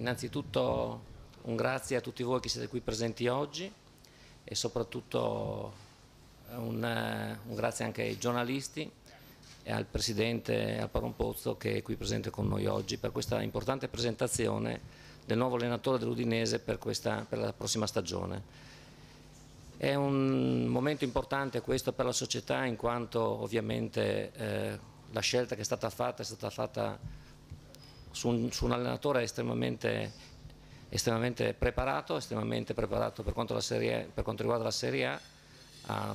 innanzitutto un grazie a tutti voi che siete qui presenti oggi e soprattutto eh, un, eh, un grazie anche ai giornalisti e al Presidente Alparon Pozzo che è qui presente con noi oggi per questa importante presentazione del nuovo allenatore dell'Udinese per, per la prossima stagione. È un momento importante questo per la società in quanto ovviamente eh, la scelta che è stata fatta è stata fatta su un, su un allenatore estremamente, estremamente, preparato, estremamente preparato per quanto, serie, per quanto riguarda la Serie A, ha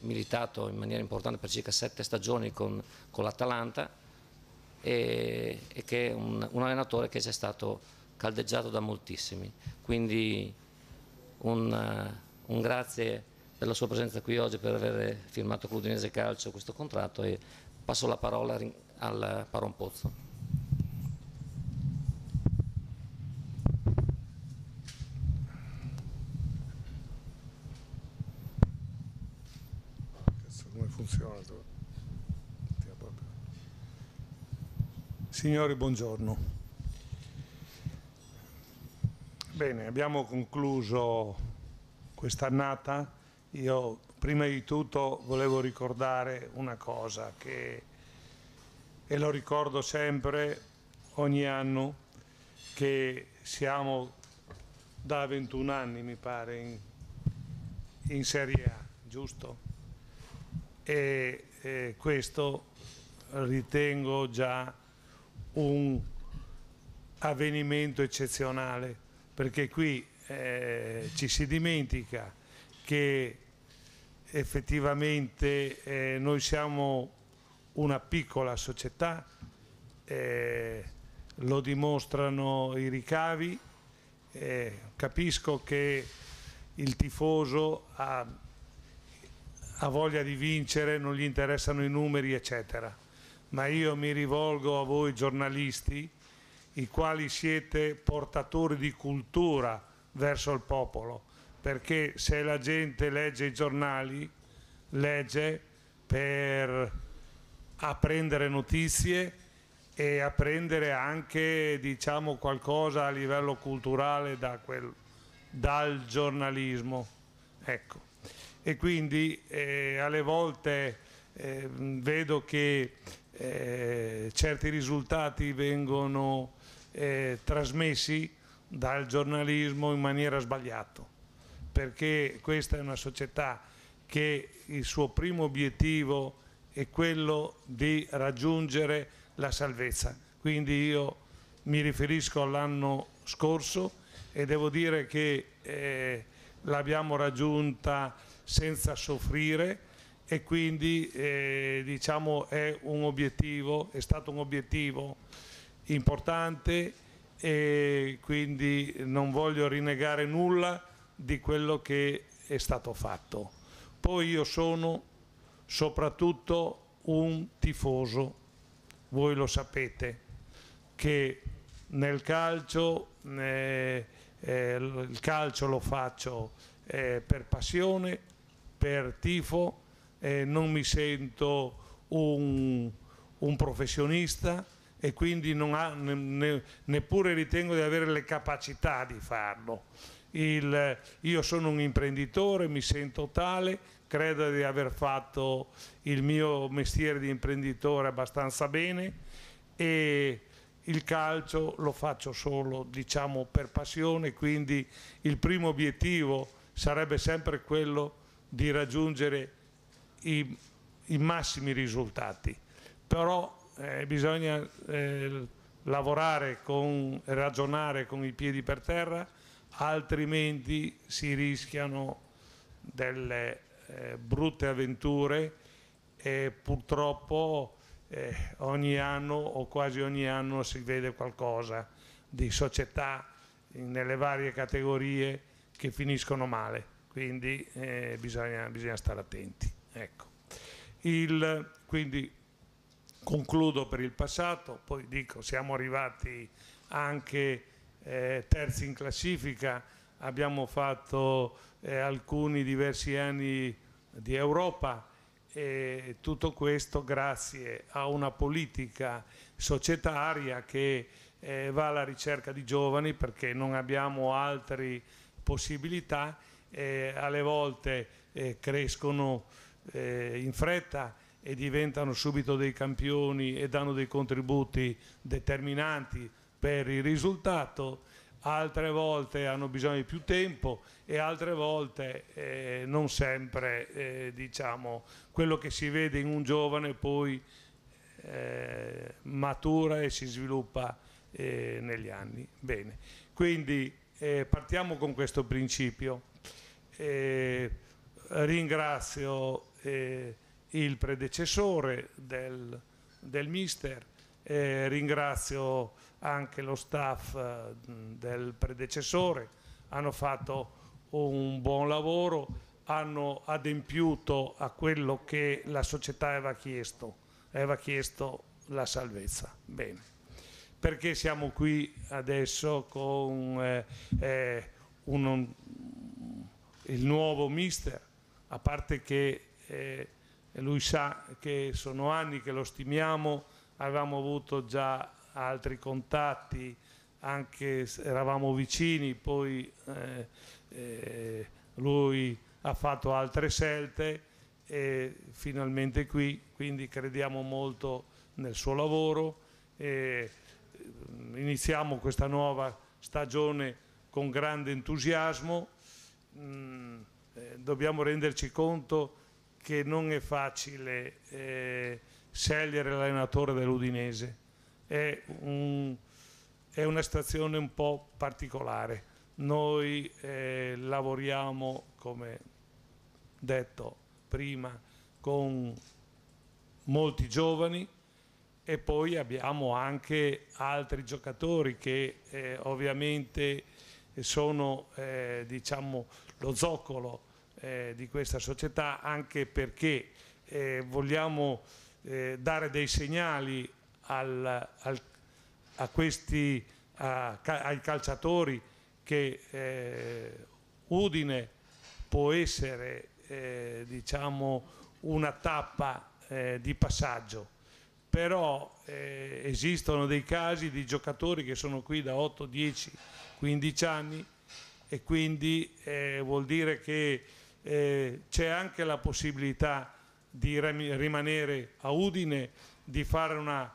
militato in maniera importante per circa sette stagioni con, con l'Atalanta e, e, che è un, un allenatore che ci è stato caldeggiato da moltissimi. Quindi un, un grazie per la sua presenza qui oggi, per aver firmato con l'Udinese Calcio questo contratto e passo la parola al Paron Pozzo. Signori, buongiorno. Bene, abbiamo concluso quest'annata. Io prima di tutto volevo ricordare una cosa che, e lo ricordo sempre ogni anno, che siamo da 21 anni, mi pare, in, in Serie A, giusto? E, e questo ritengo già un avvenimento eccezionale, perché qui eh, ci si dimentica che effettivamente eh, noi siamo una piccola società, eh, lo dimostrano i ricavi, eh, capisco che il tifoso ha, ha voglia di vincere, non gli interessano i numeri, eccetera ma io mi rivolgo a voi giornalisti, i quali siete portatori di cultura verso il popolo, perché se la gente legge i giornali, legge per apprendere notizie e apprendere anche diciamo, qualcosa a livello culturale da quel, dal giornalismo. Ecco. E quindi eh, alle volte eh, vedo che eh, certi risultati vengono eh, trasmessi dal giornalismo in maniera sbagliata, perché questa è una società che il suo primo obiettivo è quello di raggiungere la salvezza. Quindi io mi riferisco all'anno scorso e devo dire che eh, l'abbiamo raggiunta senza soffrire, e quindi eh, diciamo è, obiettivo, è stato un obiettivo importante e quindi non voglio rinnegare nulla di quello che è stato fatto. Poi io sono soprattutto un tifoso, voi lo sapete, che nel calcio, eh, eh, il calcio lo faccio eh, per passione, per tifo, eh, non mi sento un, un professionista e quindi ha, ne, neppure ritengo di avere le capacità di farlo. Il, io sono un imprenditore, mi sento tale, credo di aver fatto il mio mestiere di imprenditore abbastanza bene e il calcio lo faccio solo diciamo, per passione, quindi il primo obiettivo sarebbe sempre quello di raggiungere i, i massimi risultati, però eh, bisogna eh, lavorare con, ragionare con i piedi per terra, altrimenti si rischiano delle eh, brutte avventure e purtroppo eh, ogni anno o quasi ogni anno si vede qualcosa di società nelle varie categorie che finiscono male, quindi eh, bisogna, bisogna stare attenti. Ecco. Il, quindi concludo per il passato, poi dico siamo arrivati anche eh, terzi in classifica, abbiamo fatto eh, alcuni diversi anni di Europa e tutto questo grazie a una politica societaria che eh, va alla ricerca di giovani perché non abbiamo altre possibilità, alle volte eh, crescono eh, in fretta e diventano subito dei campioni e danno dei contributi determinanti per il risultato, altre volte hanno bisogno di più tempo e altre volte eh, non sempre eh, diciamo, quello che si vede in un giovane poi eh, matura e si sviluppa eh, negli anni. Bene. Quindi eh, partiamo con questo principio. Eh, ringrazio eh, il predecessore del, del mister, eh, ringrazio anche lo staff eh, del predecessore, hanno fatto un buon lavoro, hanno adempiuto a quello che la società aveva chiesto, aveva chiesto la salvezza. Bene, perché siamo qui adesso con eh, eh, un, il nuovo mister, a parte che eh, lui sa che sono anni che lo stimiamo, avevamo avuto già altri contatti, anche eravamo vicini, poi eh, eh, lui ha fatto altre scelte e finalmente qui, quindi crediamo molto nel suo lavoro. E mm, iniziamo questa nuova stagione con grande entusiasmo, mm, eh, dobbiamo renderci conto che non è facile eh, scegliere l'allenatore dell'Udinese, è, un, è, una situazione un po' particolare. Noi eh, lavoriamo, come detto prima, con molti giovani e poi abbiamo anche altri giocatori che eh, ovviamente sono eh, diciamo, lo zoccolo eh, di questa società anche perché eh, vogliamo eh, dare dei segnali al, al, a questi, a, ai calciatori che eh, Udine può essere eh, diciamo una tappa eh, di passaggio però eh, esistono dei casi di giocatori che sono qui da 8, 10, 15 anni e quindi eh, vuol dire che eh, c'è anche la possibilità di rimanere a Udine, di fare una,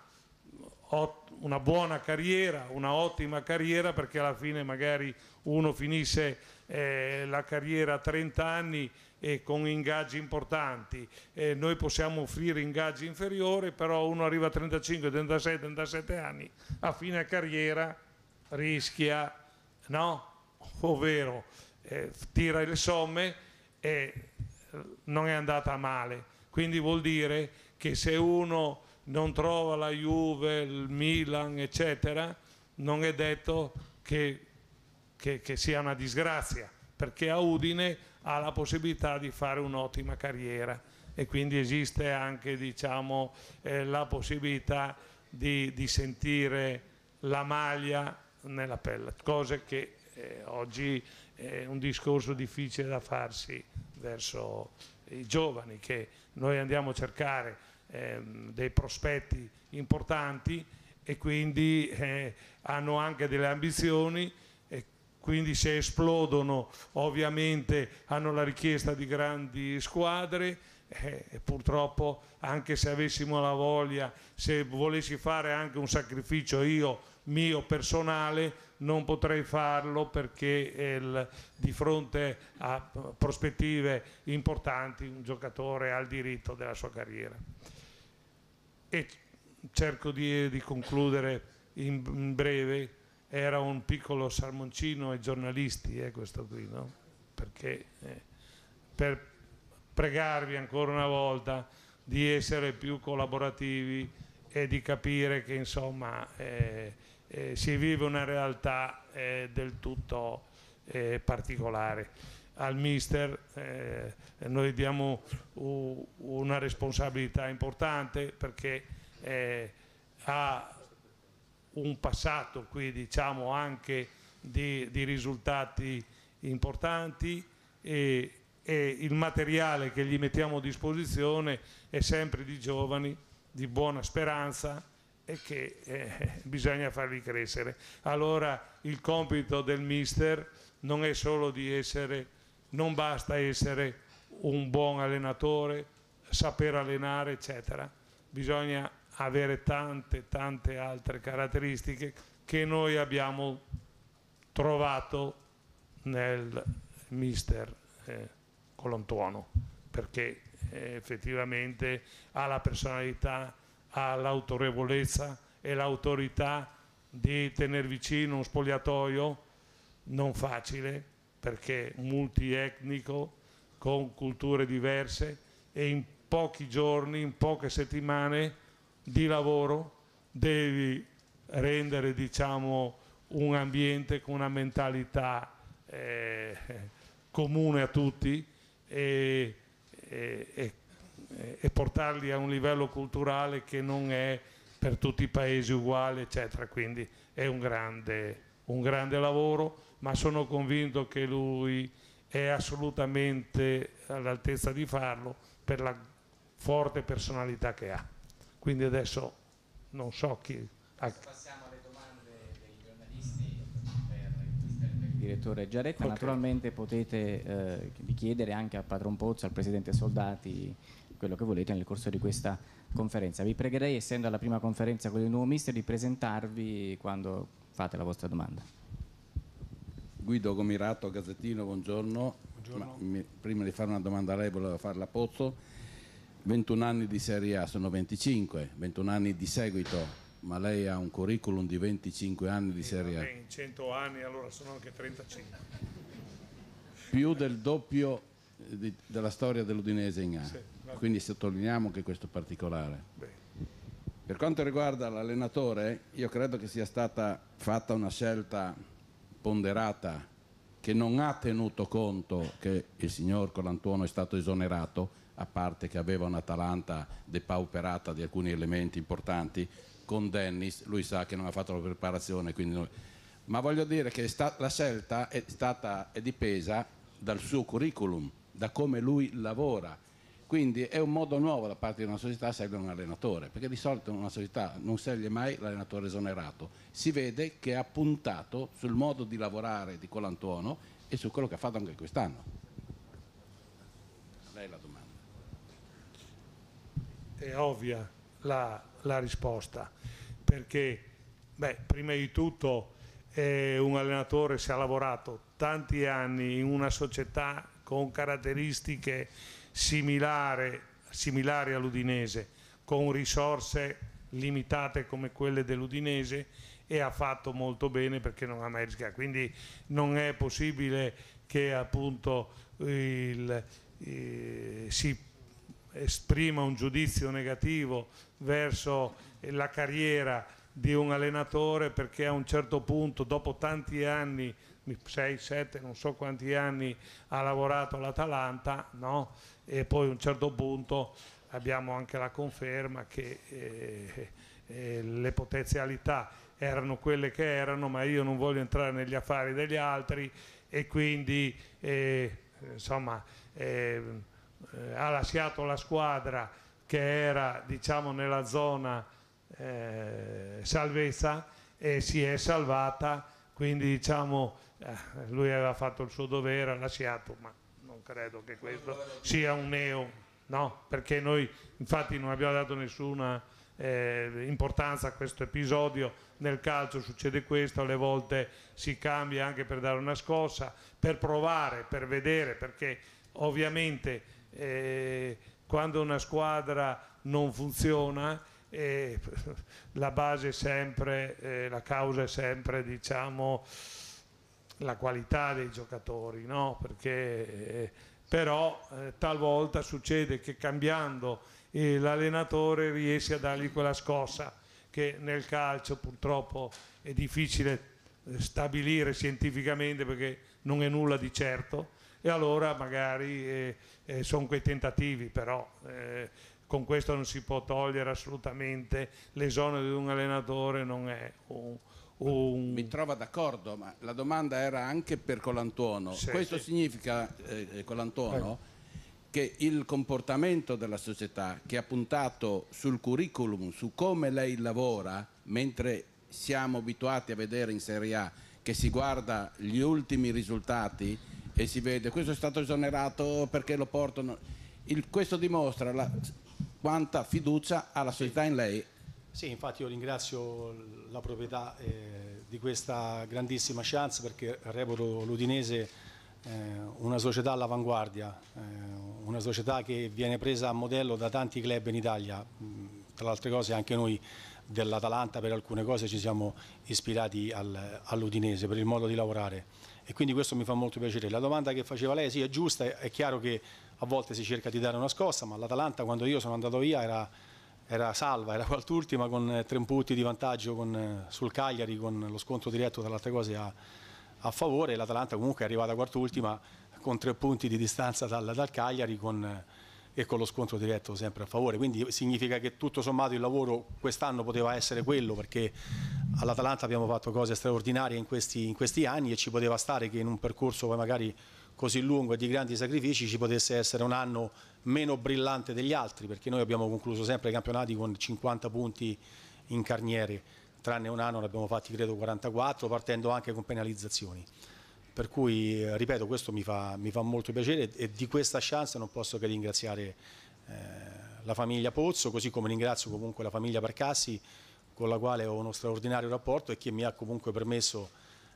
una buona carriera, una ottima carriera perché alla fine magari uno finisse eh, la carriera a 30 anni e con ingaggi importanti. Eh, noi possiamo offrire ingaggi inferiori, però uno arriva a 35, 36, 37 anni, a fine carriera rischia, no? Ovvero eh, tira le somme e eh, non è andata male. Quindi vuol dire che se uno non trova la Juve, il Milan, eccetera, non è detto che, che, che sia una disgrazia, perché a Udine ha la possibilità di fare un'ottima carriera e quindi esiste anche diciamo, eh, la possibilità di, di, sentire la maglia nella pelle, cose che eh, oggi è un discorso difficile da farsi verso i giovani che noi andiamo a cercare ehm, dei prospetti importanti e quindi eh, hanno anche delle ambizioni e quindi se esplodono ovviamente hanno la richiesta di grandi squadre eh, purtroppo anche se avessimo la voglia se volessi fare anche un sacrificio io mio personale non potrei farlo perché eh, il, di fronte a prospettive importanti un giocatore ha il diritto della sua carriera. E cerco di, eh, di concludere in, breve, era un piccolo salmoncino ai giornalisti eh, questo qui, no? perché eh, per pregarvi ancora una volta di essere più collaborativi e di capire che insomma... Eh, eh, si vive una realtà eh, del tutto eh, particolare. Al mister eh, noi diamo uh, una responsabilità importante perché eh, ha un passato qui diciamo anche di, di risultati importanti e, e il materiale che gli mettiamo a disposizione è sempre di giovani, di buona speranza, e che eh, bisogna farli crescere. Allora il compito del mister non è solo di essere, non basta essere un buon allenatore, saper allenare, eccetera. Bisogna avere tante, tante altre caratteristiche che noi abbiamo trovato nel mister eh, Colontuono, perché eh, effettivamente ha la personalità ha l'autorevolezza e l'autorità di tenere vicino un spogliatoio non facile perché multietnico, con culture diverse e in pochi giorni, in poche settimane di lavoro devi rendere diciamo, un ambiente con una mentalità eh, comune a tutti e, e, e eh, e portarli a un livello culturale che non è per tutti i paesi uguale, eccetera. Quindi è un grande, un grande lavoro, ma sono convinto che lui è assolutamente all'altezza di farlo per la forte personalità che ha. Quindi adesso non so chi... Adesso passiamo alle domande dei giornalisti per il direttore Giaretta. Okay. Naturalmente potete eh, chiedere anche a Padron Pozzo, al Presidente Soldati, quello che volete nel corso di questa conferenza. Vi pregherei, essendo alla prima conferenza con il nuovo mister, di presentarvi quando fate la vostra domanda. Guido Gomirato, Gazzettino, buongiorno. buongiorno. Mi, prima di fare una domanda a lei volevo farla a Pozzo. 21 anni di Serie A, sono 25, 21 anni di seguito ma lei ha un curriculum di 25 anni di eh, Serie A. In 100 anni allora sono anche 35. Più del doppio eh, di, della storia dell'Udinese in A. Sì. Quindi sottolineiamo anche questo particolare. Per quanto riguarda l'allenatore, io credo che sia stata fatta una scelta ponderata che non ha tenuto conto che il signor Colantuono è stato esonerato, a parte che aveva un'Atalanta depauperata di alcuni elementi importanti, con Dennis, lui sa che non ha fatto la preparazione, non... ma voglio dire che la scelta è, stata, è dipesa dal suo curriculum, da come lui lavora quindi è un modo nuovo da parte di una società seguire un allenatore, perché di solito una società non sceglie mai l'allenatore esonerato. Si vede che ha puntato sul modo di lavorare di Colantuono e su quello che ha fatto anche quest'anno. A lei la domanda. È ovvia la, la risposta, perché beh, prima di tutto eh, un allenatore si ha lavorato tanti anni in una società con caratteristiche similare, similare all'Udinese, con risorse limitate come quelle dell'Udinese e ha fatto molto bene perché non ha mai rischiato. Quindi non è possibile che appunto il, eh, si esprima un giudizio negativo verso la carriera di un allenatore perché a un certo punto, dopo tanti anni, 6, 7, non so quanti anni ha lavorato all'Atalanta, no? e poi a un certo punto abbiamo anche la conferma che eh, eh, le potenzialità erano quelle che erano, ma io non voglio entrare negli affari degli altri e quindi eh, insomma, eh, ha lasciato la squadra che era diciamo, nella zona eh, salvezza e si è salvata, quindi diciamo, eh, lui aveva fatto il suo dovere, ha lasciato, ma credo che questo sia un neo, no? perché noi infatti non abbiamo dato nessuna eh, importanza a questo episodio, nel calcio succede questo, alle volte si cambia anche per dare una scossa, per provare, per vedere, perché ovviamente eh, quando una squadra non funziona eh, la base è sempre, eh, la causa è sempre diciamo la qualità dei giocatori, no? Perché, eh, però eh, talvolta succede che cambiando eh, l'allenatore riesci a dargli quella scossa che nel calcio purtroppo è difficile eh, stabilire scientificamente perché non è nulla di certo e allora magari eh, eh, sono quei tentativi però con questo non si può togliere assolutamente l'esonero di un allenatore non è un, un... Mi trova d'accordo, ma la domanda era anche per Colantuono. Sì, Questo sì. significa, eh, eh Colantuono, eh. che il comportamento della società che ha puntato sul curriculum, su come lei lavora, mentre siamo abituati a vedere in Serie A che si guarda gli ultimi risultati e si vede questo è stato esonerato perché lo portano. Il, questo dimostra la, quanta fiducia ha la società in lei sì, infatti io ringrazio la proprietà eh, di questa grandissima chance perché reputo l'Udinese eh, una società all'avanguardia, eh, una società che viene presa a modello da tanti club in Italia, mm, tra le altre cose anche noi dell'Atalanta per alcune cose ci siamo ispirati al, all'Udinese per il modo di lavorare e quindi questo mi fa molto piacere. La domanda che faceva lei sì è giusta, è chiaro che a volte si cerca di dare una scossa ma l'Atalanta quando io sono andato via era era salva, era quart'ultima con eh, tre punti di vantaggio con, eh, sul Cagliari con lo scontro diretto tra le a, a favore, l'Atalanta comunque è arrivata quart'ultima con tre punti di distanza dal, dal Cagliari con, eh, e con lo scontro diretto sempre a favore, quindi significa che tutto sommato il lavoro quest'anno poteva essere quello perché all'Atalanta abbiamo fatto cose straordinarie in questi, in questi anni e ci poteva stare che in un percorso poi magari così lungo e di grandi sacrifici ci potesse essere un anno meno brillante degli altri, perché noi abbiamo concluso sempre i campionati con 50 punti in carniere, tranne un anno ne abbiamo fatti credo 44, partendo anche con penalizzazioni. Per cui, eh, ripeto, questo mi fa, mi fa molto piacere e di questa chance non posso che ringraziare eh, la famiglia Pozzo, così come ringrazio comunque la famiglia Percassi, con la quale ho uno straordinario rapporto e che mi ha comunque permesso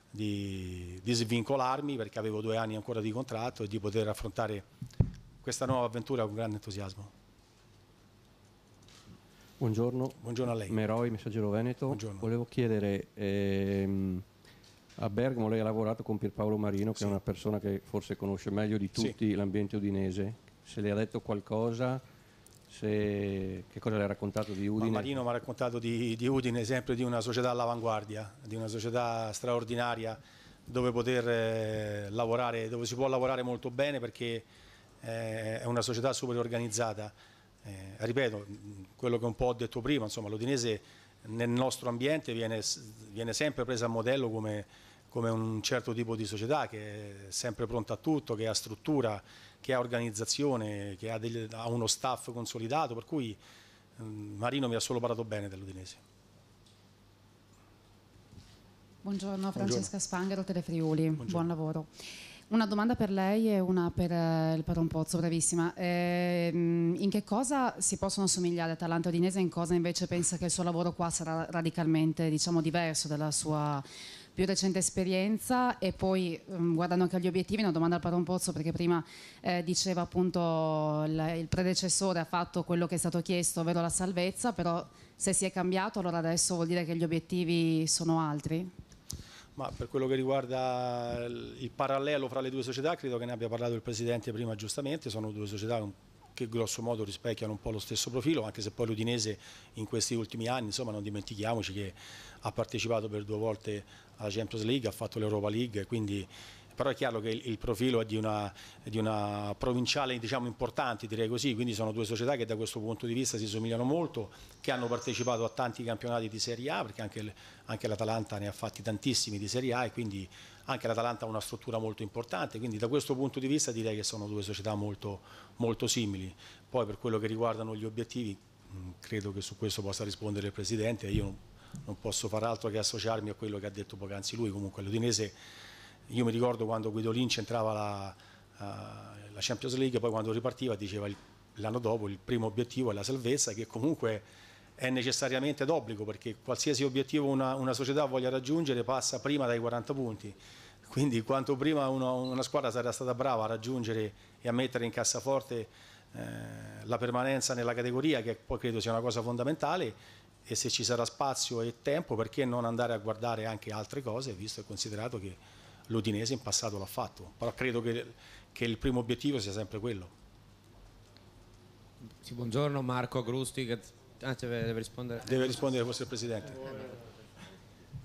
di, di svincolarmi perché avevo due anni ancora di contratto e di poter affrontare questa nuova avventura con grande entusiasmo. Buongiorno. Buongiorno a lei. Meroi, Messaggero Veneto. Buongiorno. Volevo chiedere, ehm, a Bergamo lei ha lavorato con Pierpaolo Marino, che sì. è una persona che forse conosce meglio di tutti sì. l'ambiente udinese. Se le ha detto qualcosa, se, che cosa le ha raccontato di Udine? Ma Marino mi ha raccontato di, di Udine, sempre di una società all'avanguardia, di una società straordinaria dove poter eh, lavorare, dove si può lavorare molto bene perché eh, è una società super organizzata. Eh, ripeto, quello che un po' ho detto prima, insomma, l'Odinese nel nostro ambiente viene, viene sempre presa a modello come, come, un certo tipo di società che è sempre pronta a tutto, che ha struttura, che ha organizzazione, che ha, del, ha uno staff consolidato, per cui eh, Marino mi ha solo parlato bene dell'Udinese. Buongiorno Francesca Buongiorno. Spanghero, Telefriuli, Buongiorno. buon lavoro. Una domanda per lei e una per il eh, padron Pozzo, brevissima. Eh, in che cosa si possono somigliare Atalanta e Udinese e in cosa invece pensa che il suo lavoro qua sarà radicalmente diciamo, diverso dalla sua più recente esperienza? E poi mm, guardando anche agli obiettivi, una domanda al padron Pozzo perché prima eh, diceva appunto il, il predecessore ha fatto quello che è stato chiesto, ovvero la salvezza, però se si è cambiato allora adesso vuol dire che gli obiettivi sono altri? Ma per quello che riguarda il parallelo fra le due società, credo che ne abbia parlato il Presidente prima giustamente, sono due società che grosso modo rispecchiano un po' lo stesso profilo, anche se poi l'Udinese in questi ultimi anni, insomma non dimentichiamoci che ha partecipato per due volte alla Champions League, ha fatto l'Europa League, quindi però è chiaro che il, il profilo è di una, di una provinciale diciamo, importante, direi così, quindi sono due società che da questo punto di vista si somigliano molto, che hanno partecipato a tanti campionati di Serie A, perché anche, anche l'Atalanta ne ha fatti tantissimi di Serie A e quindi anche l'Atalanta ha una struttura molto importante, quindi da questo punto di vista direi che sono due società molto, molto simili. Poi per quello che riguardano gli obiettivi, mm, credo che su questo possa rispondere il Presidente, io non posso far altro che associarmi a quello che ha detto poc'anzi lui, comunque l'Udinese io mi ricordo quando Guido Lynch entrava la, eh, la Champions League, poi quando ripartiva diceva l'anno dopo il primo obiettivo è la salvezza, che comunque è necessariamente d'obbligo perché qualsiasi obiettivo una, una, società voglia raggiungere passa prima dai 40 punti. Quindi quanto prima uno, una squadra sarà stata brava a raggiungere e a mettere in cassaforte eh, la permanenza nella categoria, che poi credo sia una cosa fondamentale, e se ci sarà spazio e tempo, perché non andare a guardare anche altre cose, visto e considerato che l'Udinese in passato l'ha fatto, però credo che, che il primo obiettivo sia sempre quello. Sì, buongiorno Marco Agrusti, che... ah, deve, rispondere. Deve rispondere forse il Presidente.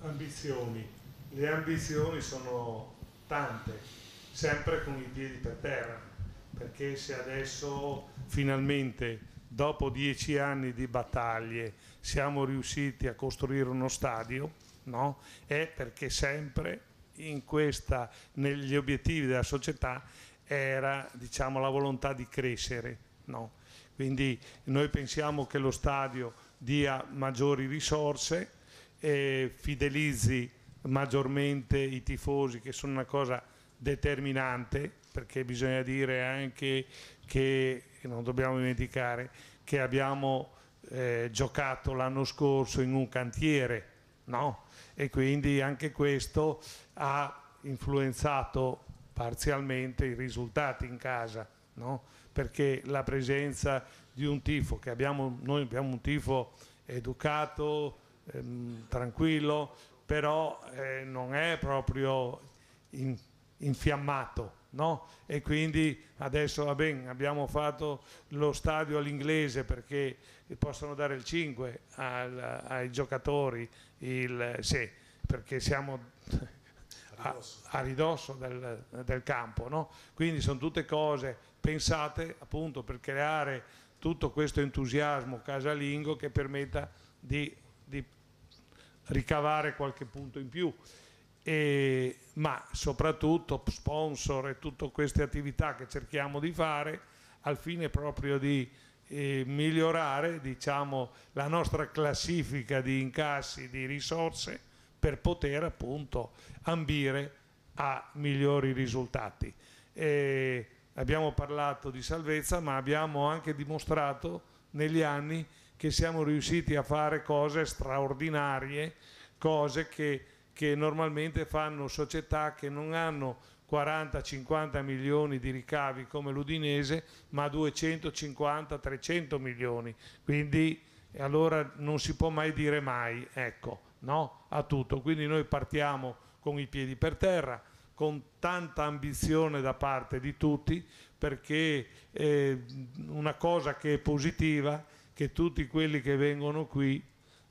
Ambizioni, le ambizioni sono tante, sempre con i piedi per terra, perché se adesso finalmente dopo dieci anni di battaglie siamo riusciti a costruire uno stadio, no? è perché sempre questa, negli obiettivi della società era diciamo, la volontà di crescere. No? Quindi noi pensiamo che lo stadio dia maggiori risorse, eh, fidelizzi maggiormente i tifosi che sono una cosa determinante perché bisogna dire anche che non dobbiamo dimenticare che abbiamo eh, giocato l'anno scorso in un cantiere no? e quindi anche questo ha influenzato parzialmente i risultati in casa, no? perché la presenza di un tifo, che abbiamo, noi abbiamo un tifo educato, ehm, tranquillo, però eh, non è proprio in, infiammato. No? E quindi adesso va bene, abbiamo fatto lo stadio all'inglese perché possono dare il 5 al, ai giocatori, il, sì, perché siamo a, a ridosso del, del campo. No? Quindi sono tutte cose pensate appunto per creare tutto questo entusiasmo casalingo che permetta di, di ricavare qualche punto in più. E, ma soprattutto sponsor e tutte queste attività che cerchiamo di fare al fine proprio di eh, migliorare diciamo, la nostra classifica di incassi di risorse per poter appunto ambire a migliori risultati. E abbiamo parlato di salvezza ma abbiamo anche dimostrato negli anni che siamo riusciti a fare cose straordinarie, cose che, che normalmente fanno società che non hanno 40-50 milioni di ricavi come l'Udinese, ma 250-300 milioni. Quindi allora non si può mai dire mai, ecco no? a tutto. Quindi noi partiamo con i piedi per terra, con tanta ambizione da parte di tutti, perché eh, una cosa che è positiva è che tutti quelli che vengono qui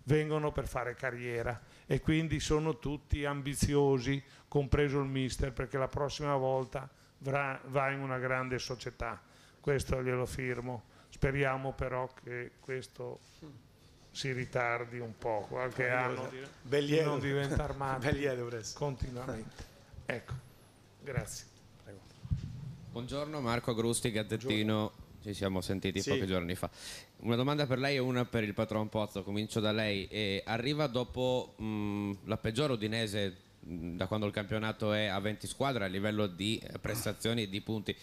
vengono per fare carriera e quindi sono tutti ambiziosi, compreso il mister, perché la prossima volta va in una grande società. Questo glielo firmo. Speriamo però che questo si ritardi un po' qualche anno Bellier non diventare matti continuamente ecco grazie Prego. buongiorno Marco Agrusti Gazzettino buongiorno. ci siamo sentiti sì. pochi giorni fa una domanda per lei e una per il patron Pozzo comincio da lei e arriva dopo mh, mm, la peggior udinese mh, mm, da quando il campionato è a 20 squadre a livello di prestazioni e di punti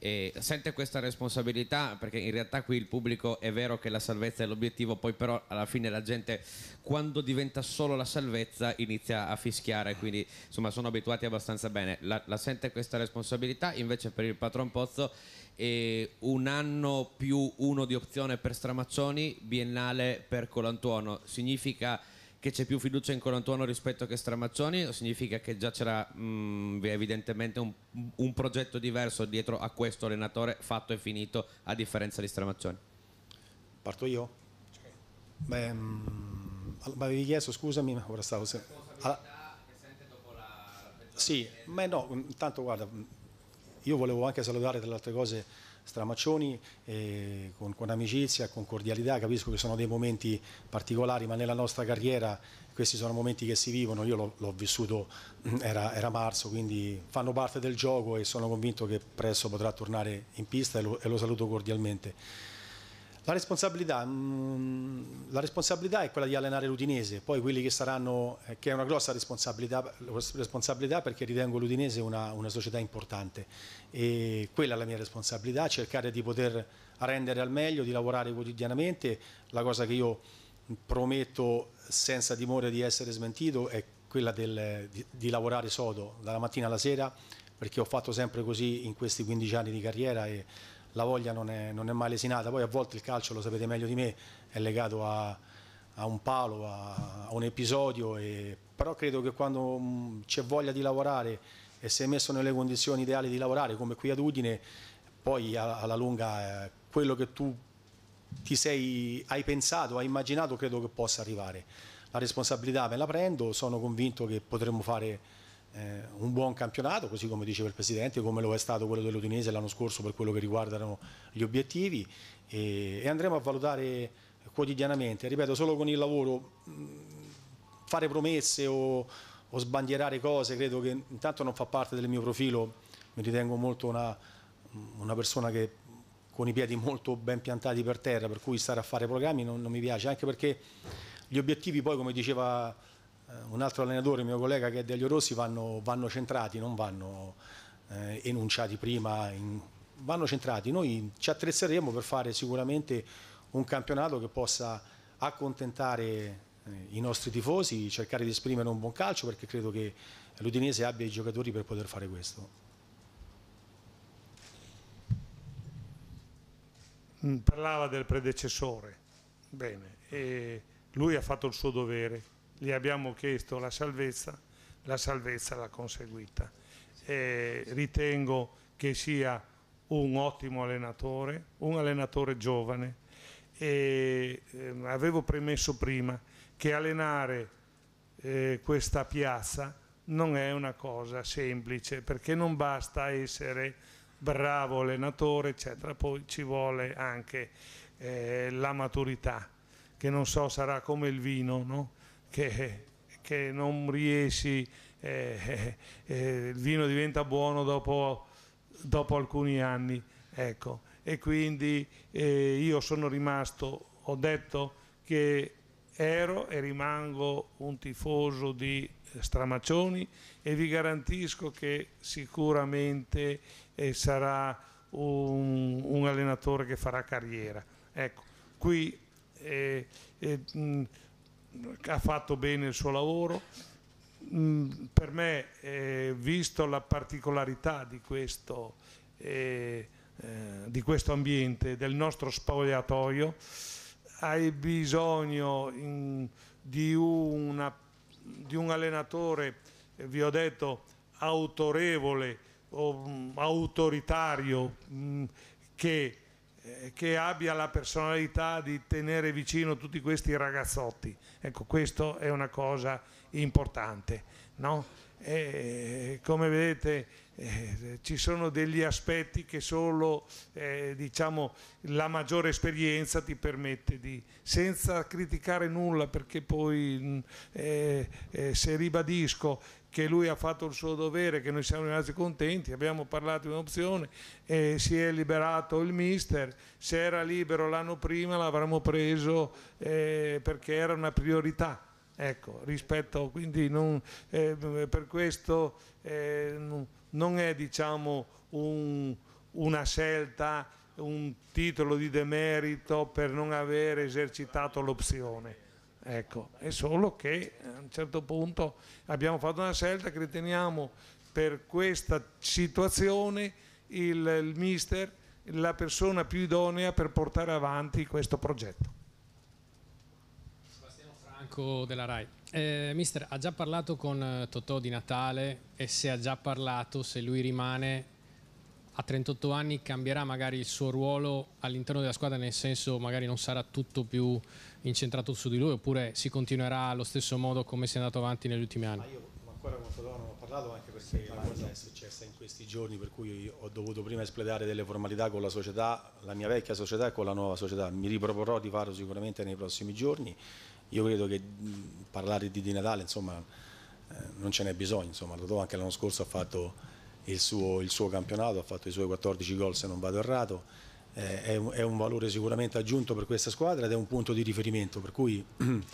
e sente questa responsabilità perché in realtà qui il pubblico è vero che la salvezza è l'obiettivo, poi però alla fine la gente quando diventa solo la salvezza inizia a fischiare, quindi insomma sono abituati abbastanza bene. La, la sente questa responsabilità, invece per il patron Pozzo e un anno più uno di opzione per Stramaccioni, biennale per Colantuono, significa che c'è più fiducia in Colantuono rispetto che Stramazzoni significa che già c'era mh, mm, evidentemente un, un, progetto diverso dietro a questo allenatore fatto e finito a differenza di Stramaccioni? Parto io? Beh, mi mm, avevi chiesto scusami, ma ora stavo... Se... Ah, sì, ma no, intanto guarda, mm, io volevo anche salutare tra le altre cose Stramaccioni eh, con, con, amicizia, con cordialità, capisco che sono dei momenti particolari, ma nella nostra carriera questi sono momenti che si vivono, io l'ho vissuto, mm, era, era, marzo, quindi fanno parte del gioco e sono convinto che presto potrà tornare in pista e lo, e lo saluto cordialmente. La responsabilità, mh, mm, la responsabilità, è quella di allenare l'Udinese, poi quelli che saranno, eh, che è una grossa responsabilità, responsabilità perché ritengo l'Udinese una, una, società importante e quella è la mia responsabilità, cercare di poter rendere al meglio, di lavorare quotidianamente, la cosa che io prometto senza timore di essere smentito è quella del, di, di lavorare sodo dalla mattina alla sera perché ho fatto sempre così in questi 15 anni di carriera e la voglia non è, non è, mai lesinata, poi a volte il calcio, lo sapete meglio di me, è legato a, a un palo, a, a un episodio, e, però credo che quando mm, c'è voglia di lavorare e si è messo nelle condizioni ideali di lavorare come qui ad Udine, poi alla lunga eh, quello che tu ti sei, hai pensato, hai immaginato, credo che possa arrivare. La responsabilità me la prendo, sono convinto che potremo fare eh, un buon campionato, così come diceva il Presidente, come lo è stato quello dell'Udinese l'anno scorso per quello che riguardano gli obiettivi e, e andremo a valutare quotidianamente, ripeto, solo con il lavoro mh, mm, fare promesse o, o, sbandierare cose, credo che intanto non fa parte del mio profilo, mi ritengo molto una, una persona che con i piedi molto ben piantati per terra, per cui stare a fare programmi non, non mi piace, anche perché gli obiettivi poi, come diceva eh, un altro allenatore, il mio collega che è degli Orosi, vanno, vanno centrati, non vanno eh, enunciati prima, in, vanno centrati. Noi ci attrezzeremo per fare sicuramente un campionato che possa accontentare eh, i nostri tifosi, cercare di esprimere un buon calcio perché credo che l'Udinese abbia i giocatori per poter fare questo. Mm, parlava del predecessore, bene, e lui ha fatto il suo dovere gli abbiamo chiesto la salvezza, la salvezza l'ha conseguita. E ritengo che sia un ottimo allenatore, un allenatore giovane e ehm, avevo premesso prima che allenare eh, questa piazza non è una cosa semplice perché non basta essere bravo allenatore eccetera, poi ci vuole anche eh, la maturità che non so sarà come il vino, no? che, che non riesci, eh, eh, eh, il vino diventa buono dopo, dopo alcuni anni. Ecco. E quindi eh, io sono rimasto, ho detto che ero e rimango un tifoso di Stramaccioni e vi garantisco che sicuramente eh, sarà un, un, allenatore che farà carriera. Ecco, qui eh, eh, mh, ha fatto bene il suo lavoro. Mm, per me, eh, visto la particolarità di questo, eh, eh di questo ambiente, del nostro spogliatoio, hai bisogno in, mm, di, una, di un allenatore, eh, vi ho detto, autorevole o mm, autoritario mh, che eh, che abbia la personalità di tenere vicino tutti questi ragazzotti. Ecco, questo è una cosa importante. No? E, eh, come vedete eh, ci sono degli aspetti che solo eh, diciamo, la maggiore esperienza ti permette di, senza criticare nulla perché poi mm, eh, eh, se ribadisco che lui ha fatto il suo dovere, che noi siamo rimasti contenti, abbiamo parlato di un'opzione, eh, si è liberato il mister, se era libero l'anno prima l'avremmo preso eh, perché era una priorità. Ecco, rispetto, quindi non, eh, per questo eh, non è diciamo, un, una scelta, un titolo di demerito per non avere esercitato l'opzione. Ecco, è solo che eh, a un certo punto abbiamo fatto una scelta che riteniamo per questa situazione il, il mister la persona più idonea per portare avanti questo progetto. Sebastiano Franco della RAI. Eh, mister, ha già parlato con eh, Totò di Natale e se ha già parlato, se lui rimane, a 38 anni cambierà magari il suo ruolo all'interno della squadra, nel senso magari non sarà tutto più incentrato su di lui oppure si continuerà allo stesso modo come si è andato avanti negli ultimi anni? Ma ah, io ancora con Fodoro non ho parlato anche perché sì, la cosa è successa in questi giorni per cui ho dovuto prima espletare delle formalità con la società, la mia vecchia società e con la nuova società, mi riproporrò di farlo sicuramente nei prossimi giorni, io credo che parlare di Di Natale insomma eh, non ce n'è bisogno, insomma, lo do anche l'anno scorso ha fatto il suo, il suo campionato, ha fatto i suoi 14 gol se non vado errato, eh, è, un, è, un, valore sicuramente aggiunto per questa squadra ed è un punto di riferimento, per cui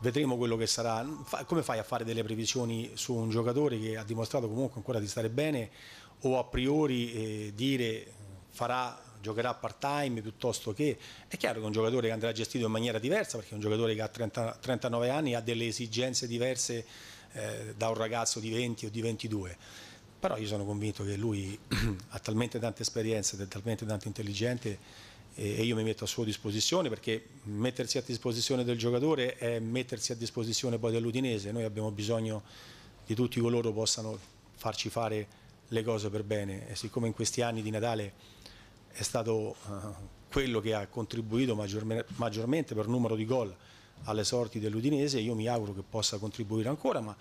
vedremo quello che sarà. Come fai a fare delle previsioni su un giocatore che ha dimostrato comunque ancora di stare bene o a priori eh, dire farà giocherà part time piuttosto che è chiaro che è un giocatore che andrà gestito in maniera diversa perché è un giocatore che ha 30, 39 anni ha delle esigenze diverse eh, da un ragazzo di 20 o di 22 però io sono convinto che lui ha talmente tante esperienze ed è talmente tanto intelligente e io mi metto a sua disposizione perché mettersi a disposizione del giocatore è mettersi a disposizione poi dell'Udinese, noi abbiamo bisogno di tutti coloro che possano farci fare le cose per bene e siccome in questi anni di Natale è stato eh, quello che ha contribuito maggiormente per numero di gol alle sorti dell'Udinese, io mi auguro che possa contribuire ancora, ma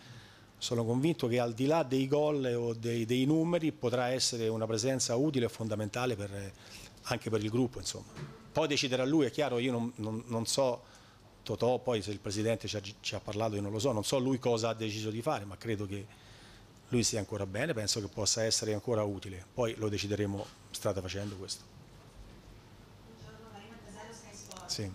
sono convinto che al di là dei gol o dei, dei numeri potrà essere una presenza utile e fondamentale per, anche per il gruppo. Insomma. Poi deciderà lui, è chiaro, io non, non, non so, Totò, poi se il Presidente ci ha, ci ha, parlato io non lo so, non so lui cosa ha deciso di fare, ma credo che lui stia ancora bene, penso che possa essere ancora utile, poi lo decideremo strada facendo questo. Buongiorno, Marina Casaro, sei sport. Sì.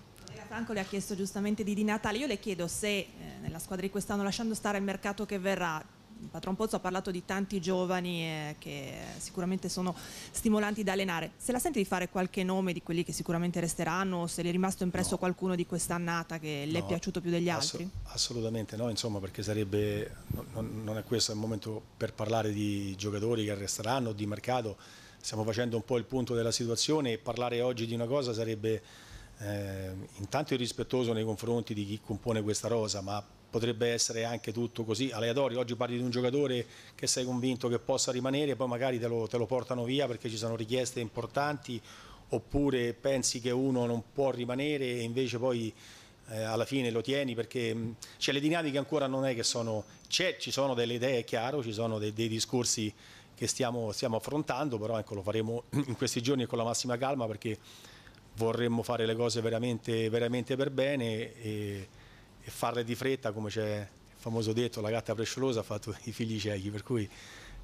Franco le ha chiesto giustamente di Di Natale, io le chiedo se eh, nella squadra di quest'anno, lasciando stare il mercato che verrà, il patron Pozzo ha parlato di tanti giovani eh, che sicuramente sono stimolanti da allenare. Se la sente di fare qualche nome di quelli che sicuramente resteranno o se le è rimasto impresso no. qualcuno di quest'annata che le è piaciuto più degli ass altri? assolutamente no, insomma, perché sarebbe non, non, è questo il momento per parlare di giocatori che resteranno, di mercato. Stiamo facendo un po' il punto della situazione e parlare oggi di una cosa sarebbe eh, intanto irrispettoso nei confronti di chi compone questa rosa, ma potrebbe essere anche tutto così aleatorio. Oggi parli di un giocatore che sei convinto che possa rimanere, e poi magari te lo, te lo portano via perché ci sono richieste importanti, oppure pensi che uno non può rimanere e invece poi eh, alla fine lo tieni perché cioè, le dinamiche ancora non è che sono, c'è, ci sono delle idee, è chiaro, ci sono dei, dei discorsi che stiamo, stiamo, affrontando, però ecco, lo faremo in questi giorni con la massima calma perché vorremmo fare le cose veramente, veramente per bene e, e, farle di fretta, come c'è il famoso detto, la gatta presciolosa ha fatto i figli ciechi, per cui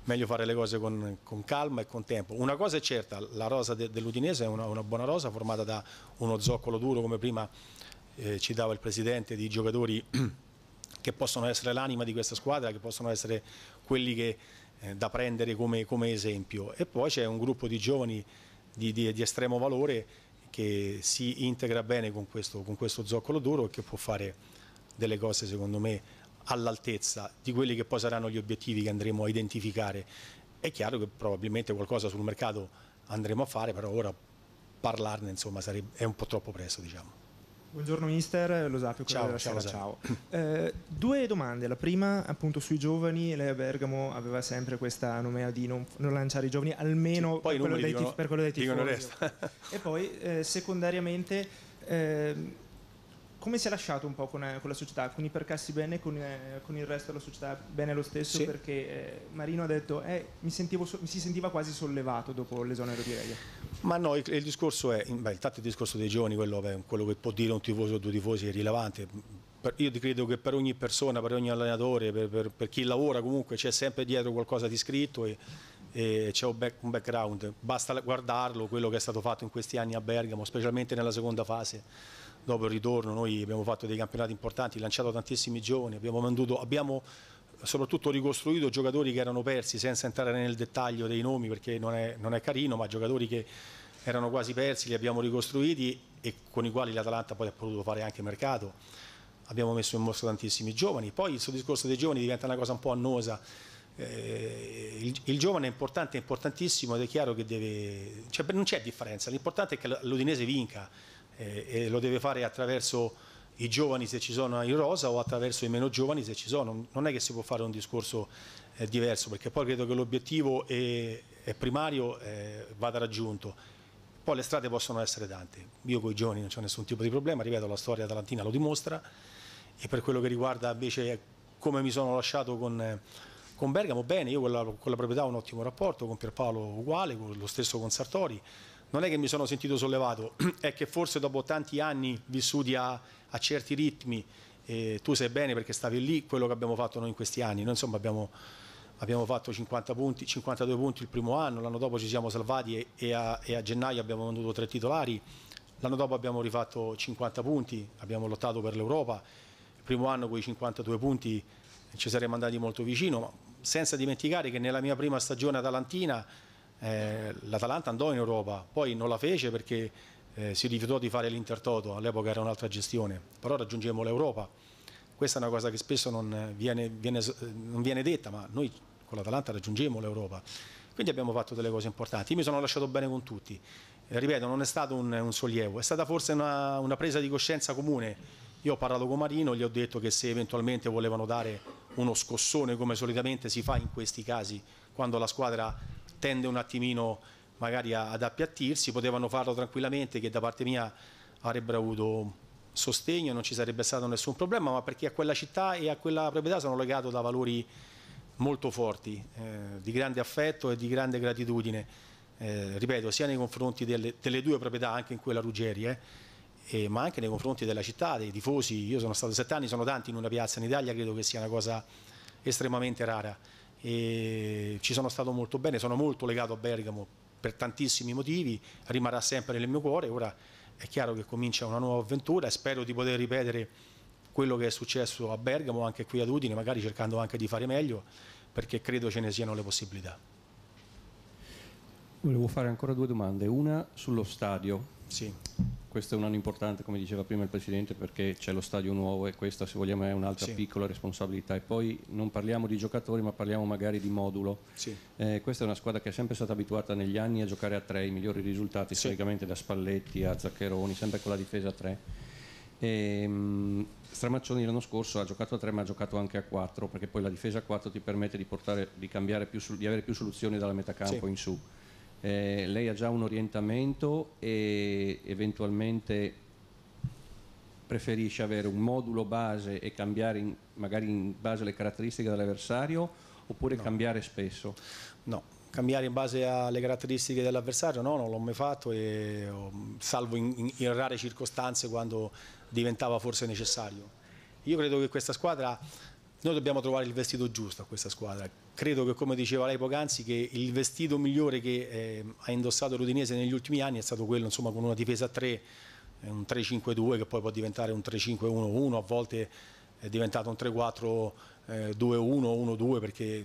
meglio fare le cose con, con calma e con tempo. Una cosa è certa, la rosa de, dell'Udinese è una, una, buona rosa formata da uno zoccolo duro, come prima eh, citava il Presidente, di giocatori che possono essere l'anima di questa squadra, che possono essere quelli che, eh, da prendere come, come esempio. E poi c'è un gruppo di giovani di, di, di estremo valore che si integra bene con questo, con questo zoccolo duro e che può fare delle cose secondo me all'altezza di quelli che poi saranno gli obiettivi che andremo a identificare. È chiaro che probabilmente qualcosa sul mercato andremo a fare, però ora parlarne insomma, sarebbe, è un po' troppo presto. Diciamo. Buongiorno mister, lo sapio, ciao, ciao, ciao. Eh, due domande, la prima appunto sui giovani, lei a Bergamo aveva sempre questa nomea di non, non lanciare i giovani, almeno sì, per, quello dicono, tif- per, quello dei tifosi. E poi eh, secondariamente... Eh, come si è lasciato un po' con, eh, con la società, con i percassi bene, con, eh, con, il resto della società bene lo stesso, sì. perché eh, Marino ha detto eh, mi, so- mi, si sentiva quasi sollevato dopo l'esonero di Reia. Ma no, il, il discorso è, beh, intanto il discorso dei giovani, quello, beh, quello che può dire un tifoso o due tifosi è rilevante, io credo che per ogni persona, per ogni allenatore, per, per, per chi lavora comunque c'è sempre dietro qualcosa di scritto e, e c'è un, back, un, background, basta guardarlo quello che è stato fatto in questi anni a Bergamo, specialmente nella seconda fase dopo il ritorno noi abbiamo fatto dei campionati importanti, lanciato tantissimi giovani, abbiamo venduto, abbiamo soprattutto ricostruito giocatori che erano persi senza entrare nel dettaglio dei nomi perché non è, non è carino, ma giocatori che erano quasi persi, li abbiamo ricostruiti e con i quali l'Atalanta poi ha potuto fare anche mercato. Abbiamo messo in mostra tantissimi giovani, poi il suo discorso dei giovani diventa una cosa un po' annosa. Eh, il, il, giovane è importante, è importantissimo ed è chiaro che deve, cioè, non c'è differenza, l'importante è che l'Udinese vinca eh, e lo deve fare attraverso i giovani se ci sono in rosa o attraverso i meno giovani se ci sono. Non è che si può fare un discorso eh, diverso perché poi credo che l'obiettivo è, è primario eh, vada raggiunto. Poi le strade possono essere tante. Io con i giovani non ho nessun tipo di problema, ripeto la storia atalantina lo dimostra e per quello che riguarda invece come mi sono lasciato con, eh, con Bergamo, bene, io con la, con la proprietà ho un ottimo rapporto, con Pierpaolo uguale, con lo stesso con Sartori non è che mi sono sentito sollevato, è che forse dopo tanti anni vissuti a, a certi ritmi, eh, tu sai bene perché stavi lì, quello che abbiamo fatto noi in questi anni, noi insomma abbiamo, abbiamo fatto 50 punti, 52 punti il primo anno, l'anno dopo ci siamo salvati e, e, a, e a gennaio abbiamo venduto tre titolari, l'anno dopo abbiamo rifatto 50 punti, abbiamo lottato per l'Europa, il primo anno con i 52 punti ci saremmo andati molto vicino, ma senza dimenticare che nella mia prima stagione ad Alantina eh, l'Atalanta andò in Europa, poi non la fece perché eh, si rifiutò di fare l'Intertoto, all'epoca era un'altra gestione, però raggiungemmo l'Europa. Questa è una cosa che spesso non eh, viene, viene, eh, non viene detta, ma noi con l'Atalanta raggiungemmo l'Europa. Quindi abbiamo fatto delle cose importanti. Io mi sono lasciato bene con tutti. Eh, ripeto, non è stato un, un sollievo, è stata forse una, una presa di coscienza comune. Io ho parlato con Marino, gli ho detto che se eventualmente volevano dare uno scossone come solitamente si fa in questi casi, quando la squadra tende un attimino magari ad appiattirsi, potevano farlo tranquillamente che da parte mia avrebbero avuto sostegno, non ci sarebbe stato nessun problema, ma perché a quella città e a quella proprietà sono legato da valori molto forti, eh, di grande affetto e di grande gratitudine, eh, ripeto, sia nei confronti delle, delle, due proprietà, anche in quella Ruggeri, eh, e, ma anche nei confronti della città, dei tifosi. Io sono stato sette anni, sono tanti in una piazza in Italia, credo che sia una cosa estremamente rara e ci sono stato molto bene, sono molto legato a Bergamo per tantissimi motivi, rimarrà sempre nel mio cuore, ora è chiaro che comincia una nuova avventura e spero di poter ripetere quello che è successo a Bergamo, anche qui ad Udine, magari cercando anche di fare meglio, perché credo ce ne siano le possibilità. Volevo fare ancora due domande, una sullo stadio. Sì questo è un anno importante, come diceva prima il Presidente, perché c'è lo stadio nuovo e questa, se vogliamo, è un'altra sì. piccola responsabilità. E poi non parliamo di giocatori, ma parliamo magari di modulo. Sì. Eh, questa è una squadra che è sempre stata abituata negli anni a giocare a tre, i migliori risultati, sì. storicamente da Spalletti a Zaccheroni, sempre con la difesa a tre. E, ehm, mh, Stramaccioni l'anno scorso ha giocato a tre, ma ha giocato anche a quattro, perché poi la difesa a quattro ti permette di, portare, di, più, di avere più soluzioni dalla metà campo sì. in su eh, lei ha già un orientamento e eventualmente preferisce avere un modulo base e cambiare in, magari in base alle caratteristiche dell'avversario oppure no. cambiare spesso? No, cambiare in base alle caratteristiche dell'avversario no, non l'ho mai fatto e, mm, salvo in, in rare circostanze quando diventava forse necessario. Io credo che questa squadra, noi dobbiamo trovare il vestito giusto a questa squadra, credo che come diceva lei poc'anzi che il vestito migliore che eh, ha indossato l'Udinese negli ultimi anni è stato quello insomma, con una difesa a 3 eh, un 3-5-2 che poi può diventare un 3-5-1-1 a volte è diventato un 3-4-2-1 1-2 eh, perché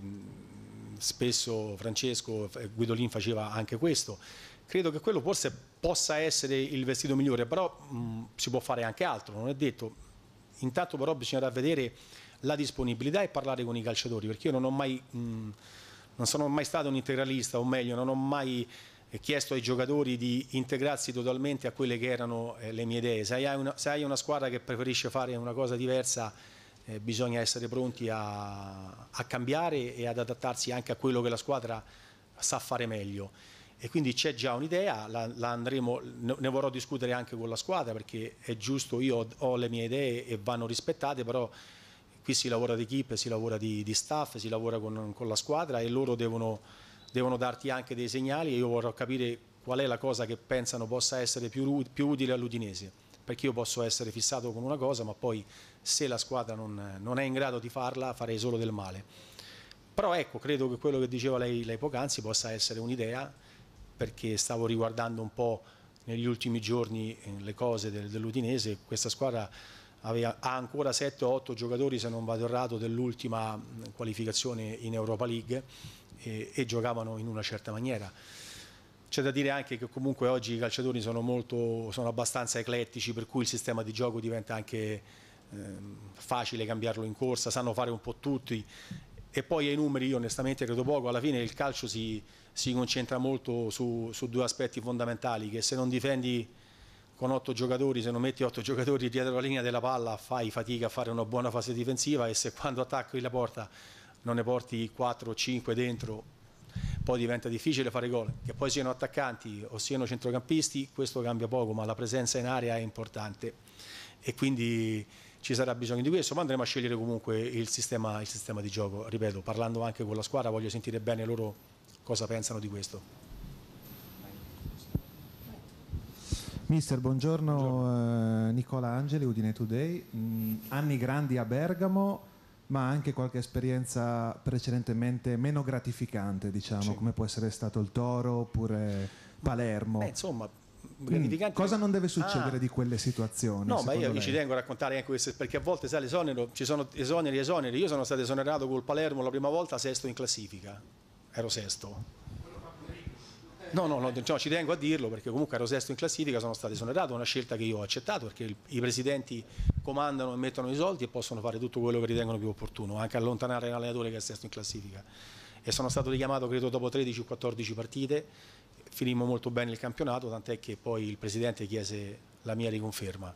spesso Francesco eh, Guidolin faceva anche questo credo che quello forse possa essere il vestito migliore però mh, si può fare anche altro non è detto intanto però bisognerà vedere la disponibilità e parlare con i calciatori, perché io non ho mai, mh, non sono mai stato un integralista, o meglio, non ho mai chiesto ai giocatori di integrarsi totalmente a quelle che erano eh, le mie idee. Se hai, una, se hai, una, squadra che preferisce fare una cosa diversa, eh, bisogna essere pronti a, a cambiare e ad adattarsi anche a quello che la squadra sa fare meglio e quindi c'è già un'idea, ne vorrò discutere anche con la squadra perché è giusto, io ho, ho le mie idee e vanno rispettate, però qui si lavora di equip, si lavora di, di staff, si lavora con, con, la squadra e loro devono, devono darti anche dei segnali e io vorrò capire qual è la cosa che pensano possa essere più, più utile all'Udinese perché io posso essere fissato con una cosa, ma poi se la squadra non, non, è in grado di farla farei solo del male. Però ecco, credo che quello che diceva lei, lei poc'anzi possa essere un'idea, perché stavo riguardando un po' negli ultimi giorni eh, le cose del, dell'Udinese, questa squadra aveva, ha ancora 7-8 giocatori se non vado errato dell'ultima qualificazione in Europa League e, e giocavano in una certa maniera. C'è da dire anche che comunque oggi i calciatori sono, molto, sono abbastanza eclettici per cui il sistema di gioco diventa anche ehm, facile cambiarlo in corsa, sanno fare un po' tutti e poi ai numeri io onestamente credo poco, alla fine il calcio si, si concentra molto su, su, due aspetti fondamentali che se non difendi con otto giocatori, se non metti otto giocatori dietro la linea della palla fai fatica a fare una buona fase difensiva e se quando attacchi la porta non ne porti 4 o 5 dentro poi diventa difficile fare gol, che poi siano attaccanti o siano centrocampisti questo cambia poco ma la presenza in area è importante e quindi ci sarà bisogno di questo, ma andremo a scegliere comunque il sistema, il sistema di gioco, ripeto, parlando anche con la squadra voglio sentire bene loro cosa pensano di questo. Mister, buongiorno, buongiorno. Eh, Nicola Angeli, Udine Today. Mm, anni grandi a Bergamo, ma anche qualche esperienza precedentemente meno gratificante, diciamo, sì. come può essere stato il Toro oppure Palermo. Beh, insomma, Mm, cosa non deve ah. succedere ah. di quelle situazioni? No, ma io lei? ci tengo a raccontare anche queste perché a volte sai, l'esonero, ci sono esoneri, esoneri. Io sono stato esonerato col Palermo la prima volta, sesto in classifica, ero sesto No, no, no, no, diciamo, ci tengo a dirlo perché comunque ero sesto in classifica, sono stato esonerato, è una scelta che io ho accettato perché i presidenti comandano e mettono i soldi e possono fare tutto quello che ritengono più opportuno, anche allontanare l'allenatore che è sesto in classifica. E sono stato richiamato credo dopo 13 o 14 partite, finimmo molto bene il campionato, tant'è che poi il presidente chiese la mia riconferma.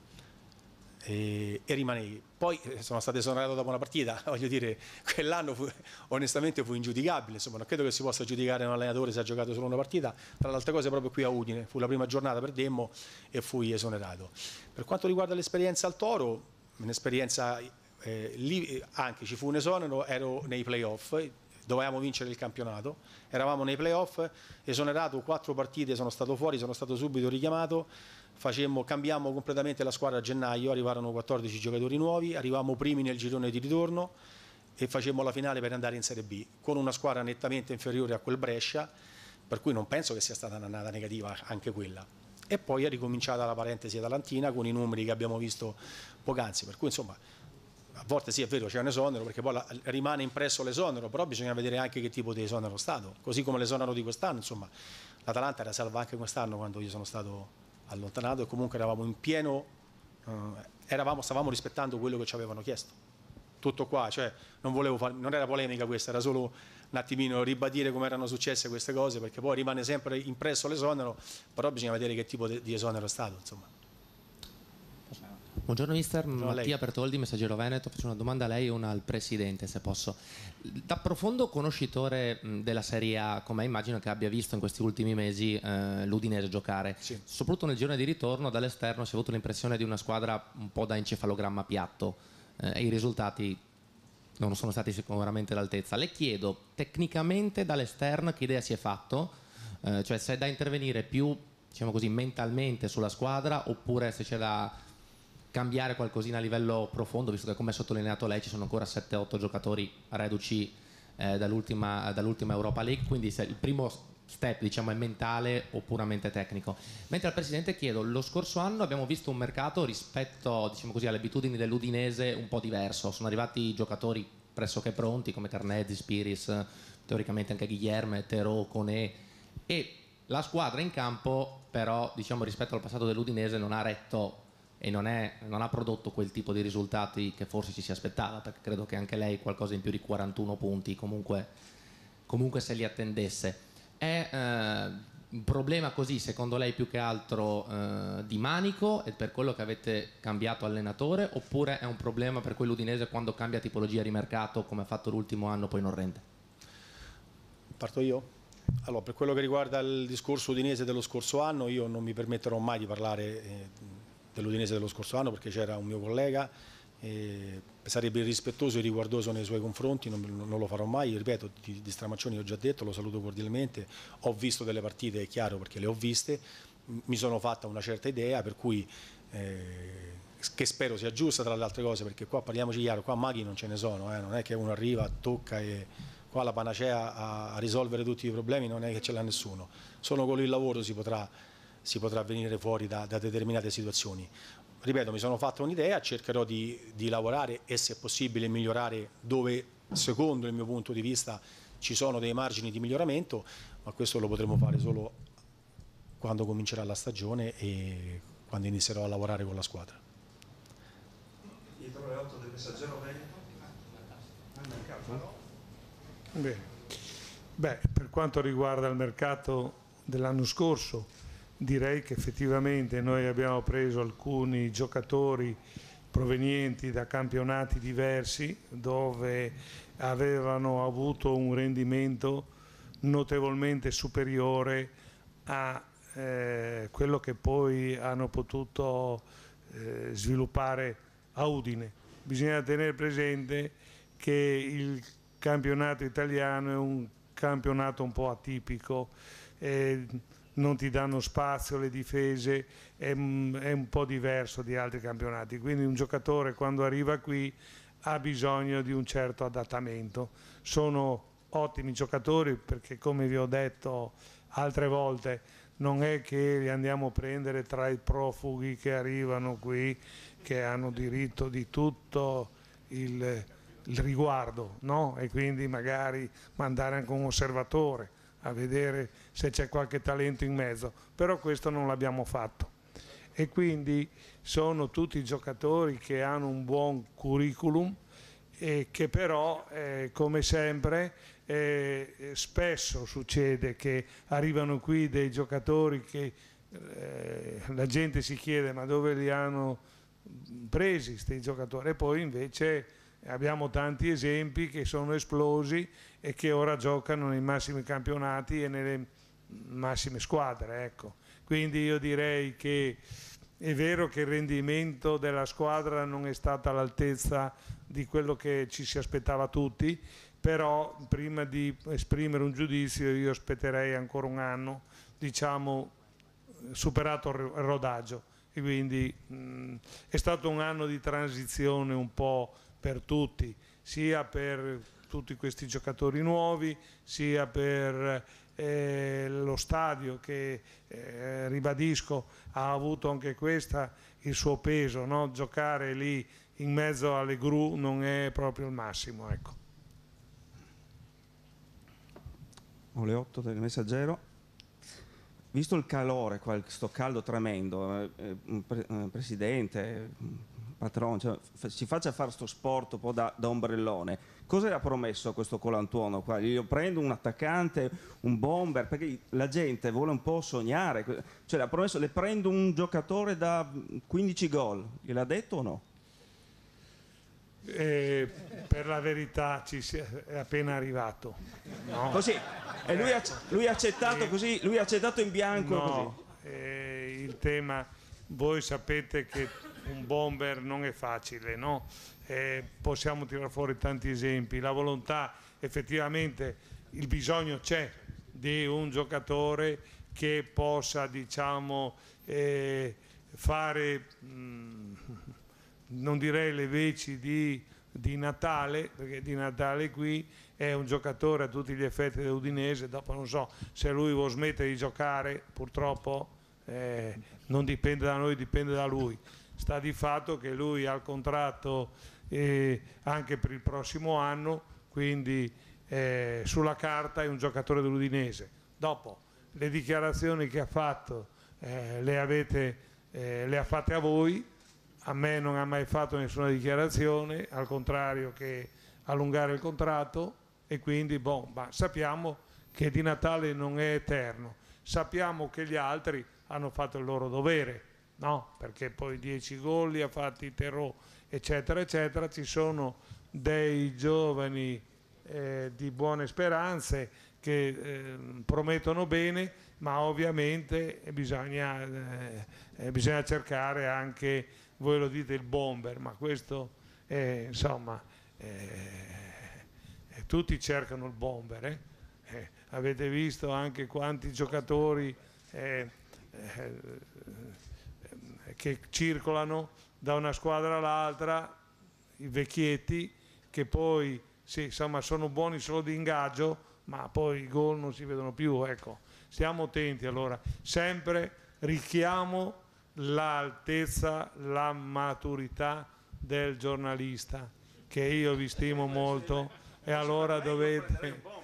Eh, e, e rimanevi. Poi eh, sono stato esonerato dopo una partita, voglio dire, quell'anno fu, onestamente fu ingiudicabile, insomma non credo che si possa giudicare un allenatore se ha giocato solo una partita, tra le altre cose proprio qui a Udine, fu la prima giornata perdemmo e fui esonerato. Per quanto riguarda l'esperienza al Toro, un'esperienza eh, lì eh, anche ci fu un esonero, ero nei playoff, dovevamo vincere il campionato, eravamo nei playoff, esonerato quattro partite, sono stato fuori, sono stato subito richiamato Facemmo, cambiammo completamente la squadra a gennaio, arrivarono 14 giocatori nuovi, arrivavamo primi nel girone di ritorno e facemmo la finale per andare in Serie B con una squadra nettamente inferiore a quel Brescia, per cui non penso che sia stata un'annata negativa anche quella. E poi è ricominciata la parentesi atalantina con i numeri che abbiamo visto poc'anzi, per cui insomma a volte sì è vero c'è un esonero perché poi rimane impresso l'esonero, però bisogna vedere anche che tipo di esonero è stato, così come l'esonero di quest'anno, insomma l'Atalanta era salva anche quest'anno quando io sono stato allontanato e comunque eravamo in pieno, eh, eravamo, stavamo rispettando quello che ci avevano chiesto. Tutto qua, cioè non, far, non era polemica questa, era solo un attimino ribadire come erano successe queste cose perché poi rimane sempre impresso l'esonero, però bisogna vedere che tipo di esonero è stato. Insomma. Buongiorno mister, Buongiorno Mattia Bertoldi, messaggero Veneto, faccio una domanda a lei e una al Presidente se posso. Da profondo conoscitore della Serie A, come immagino che abbia visto in questi ultimi mesi eh, l'Udinese giocare, sì. soprattutto nel girone di ritorno dall'esterno si è avuto l'impressione di una squadra un po' da encefalogramma piatto eh, e i risultati non sono stati sicuramente all'altezza. Le chiedo tecnicamente dall'esterno che idea si è fatto, eh, cioè se è da intervenire più diciamo così, mentalmente sulla squadra oppure se c'è da cambiare qualcosina a livello profondo, visto che come ha sottolineato lei ci sono ancora 7-8 giocatori reduci eh, dall'ultima, dall'ultima, Europa League, quindi se il primo step diciamo, è mentale o puramente tecnico. Mentre al Presidente chiedo, lo scorso anno abbiamo visto un mercato rispetto diciamo così, alle abitudini dell'Udinese un po' diverso, sono arrivati giocatori pressoché pronti come Carnezzi, Spiris, teoricamente anche Guilherme, Terò, Coné e la squadra in campo però diciamo, rispetto al passato dell'Udinese non ha retto e non, è, non, ha prodotto quel tipo di risultati che forse ci si aspettava, perché credo che anche lei qualcosa in più di 41 punti comunque, comunque se li attendesse. È eh, un problema così, secondo lei, più che altro eh, di manico e per quello che avete cambiato allenatore, oppure è un problema per quell'Udinese quando cambia tipologia di mercato, come ha fatto l'ultimo anno, poi non rende? Parto io? Allora, per quello che riguarda il discorso udinese dello scorso anno, io non mi permetterò mai di parlare... Eh, dell'Udinese dello scorso anno perché c'era un mio collega, sarebbe irrispettoso e riguardoso nei suoi confronti, non, non lo farò mai, io ripeto, di, di Stramaccioni ho già detto, lo saluto cordialmente, ho visto delle partite, è chiaro perché le ho viste, mi sono fatta una certa idea per cui... Eh, che spero sia giusta tra le altre cose perché qua parliamoci chiaro, qua maghi non ce ne sono, eh, non è che uno arriva, tocca e qua la panacea a, a risolvere tutti i problemi non è che ce l'ha nessuno, solo con il lavoro si potrà si potrà venire fuori da, da determinate situazioni. Ripeto, mi sono fatto un'idea, cercherò di, di lavorare e se possibile migliorare dove secondo il mio punto di vista ci sono dei margini di miglioramento, ma questo lo potremo fare solo quando comincerà la stagione e quando inizierò a lavorare con la squadra. Dietro le 8 del messaggero Bene. Beh, per quanto riguarda il mercato dell'anno scorso, direi che effettivamente noi abbiamo preso alcuni giocatori provenienti da campionati diversi dove avevano avuto un rendimento notevolmente superiore a eh, quello che poi hanno potuto eh, sviluppare a Udine. Bisogna tenere presente che il campionato italiano è un campionato un po' atipico. Eh, non ti danno spazio, le difese, è, è un po' diverso di altri campionati, quindi un giocatore quando arriva qui ha bisogno di un certo adattamento. Sono ottimi giocatori perché come vi ho detto altre volte non è che li andiamo a prendere tra i profughi che arrivano qui che hanno diritto di tutto il, il riguardo no? e quindi magari mandare anche un osservatore a vedere se c'è qualche talento in mezzo, però questo non l'abbiamo fatto. E quindi sono tutti giocatori che hanno un buon curriculum e che però, eh, come sempre, eh, spesso succede che arrivano qui dei giocatori che eh, la gente si chiede ma dove li hanno presi questi giocatori e poi invece abbiamo tanti esempi che sono esplosi e che ora giocano nei massimi campionati e nelle massime squadre. Ecco. Quindi io direi che è vero che il rendimento della squadra non è stato all'altezza di quello che ci si aspettava tutti, però prima di esprimere un giudizio io aspetterei ancora un anno, diciamo, superato il rodaggio. E quindi mh, mm, è stato un anno di transizione un po' per tutti, sia per tutti questi giocatori nuovi, sia per eh, lo stadio che, eh, ribadisco, ha avuto anche questa il suo peso, no? giocare lì in mezzo alle gru non è proprio il massimo. Ecco. Ole 8 del messaggero. Visto il calore, questo caldo tremendo, eh, eh, eh Presidente, Patron, cioè, si faccia fare sto sport un po' da, da ombrellone. Cosa ha promesso a questo Colantuono qua? Io prendo un attaccante, un bomber, perché la gente vuole un po' sognare. Cioè, ha promesso, le prendo un giocatore da 15 gol. Gliel'ha detto o no? Eh, per la verità è appena arrivato. No. Così, e lui, ha ac accettato eh. così, lui ha accettato in bianco no, eh, il tema, voi sapete che un bomber non è facile, no? eh, possiamo tirare fuori tanti esempi, la volontà effettivamente, il bisogno c'è di un giocatore che possa diciamo, eh, fare, mh, mm, non direi le veci di, di Natale, perché di Natale qui è un giocatore a tutti gli effetti dell'Udinese, dopo non so se lui vuole smettere di giocare, purtroppo eh, non dipende da noi, dipende da lui sta di fatto che lui ha il contratto eh, anche per il prossimo anno, quindi eh, sulla carta è un giocatore dell'Udinese. Dopo le dichiarazioni che ha fatto eh, le, avete, eh, le ha fatte a voi, a me non ha mai fatto nessuna dichiarazione, al contrario che allungare il contratto e quindi boh, ma sappiamo che di Natale non è eterno, sappiamo che gli altri hanno fatto il loro dovere no? perché poi 10 gol li ha fatti Terò, eccetera, eccetera, ci sono dei giovani eh, di buone speranze che eh, promettono bene, ma ovviamente bisogna, eh, eh, bisogna, cercare anche, voi lo dite, il bomber, ma questo è, eh, insomma, eh, tutti cercano il bomber. avete visto anche quanti giocatori che circolano da una squadra all'altra, i vecchietti che poi sì, insomma, sono buoni solo di ingaggio, ma poi i gol non si vedono più. Ecco, stiamo attenti allora, sempre richiamo l'altezza, la maturità del giornalista, che io vi stimo molto e allora dovete...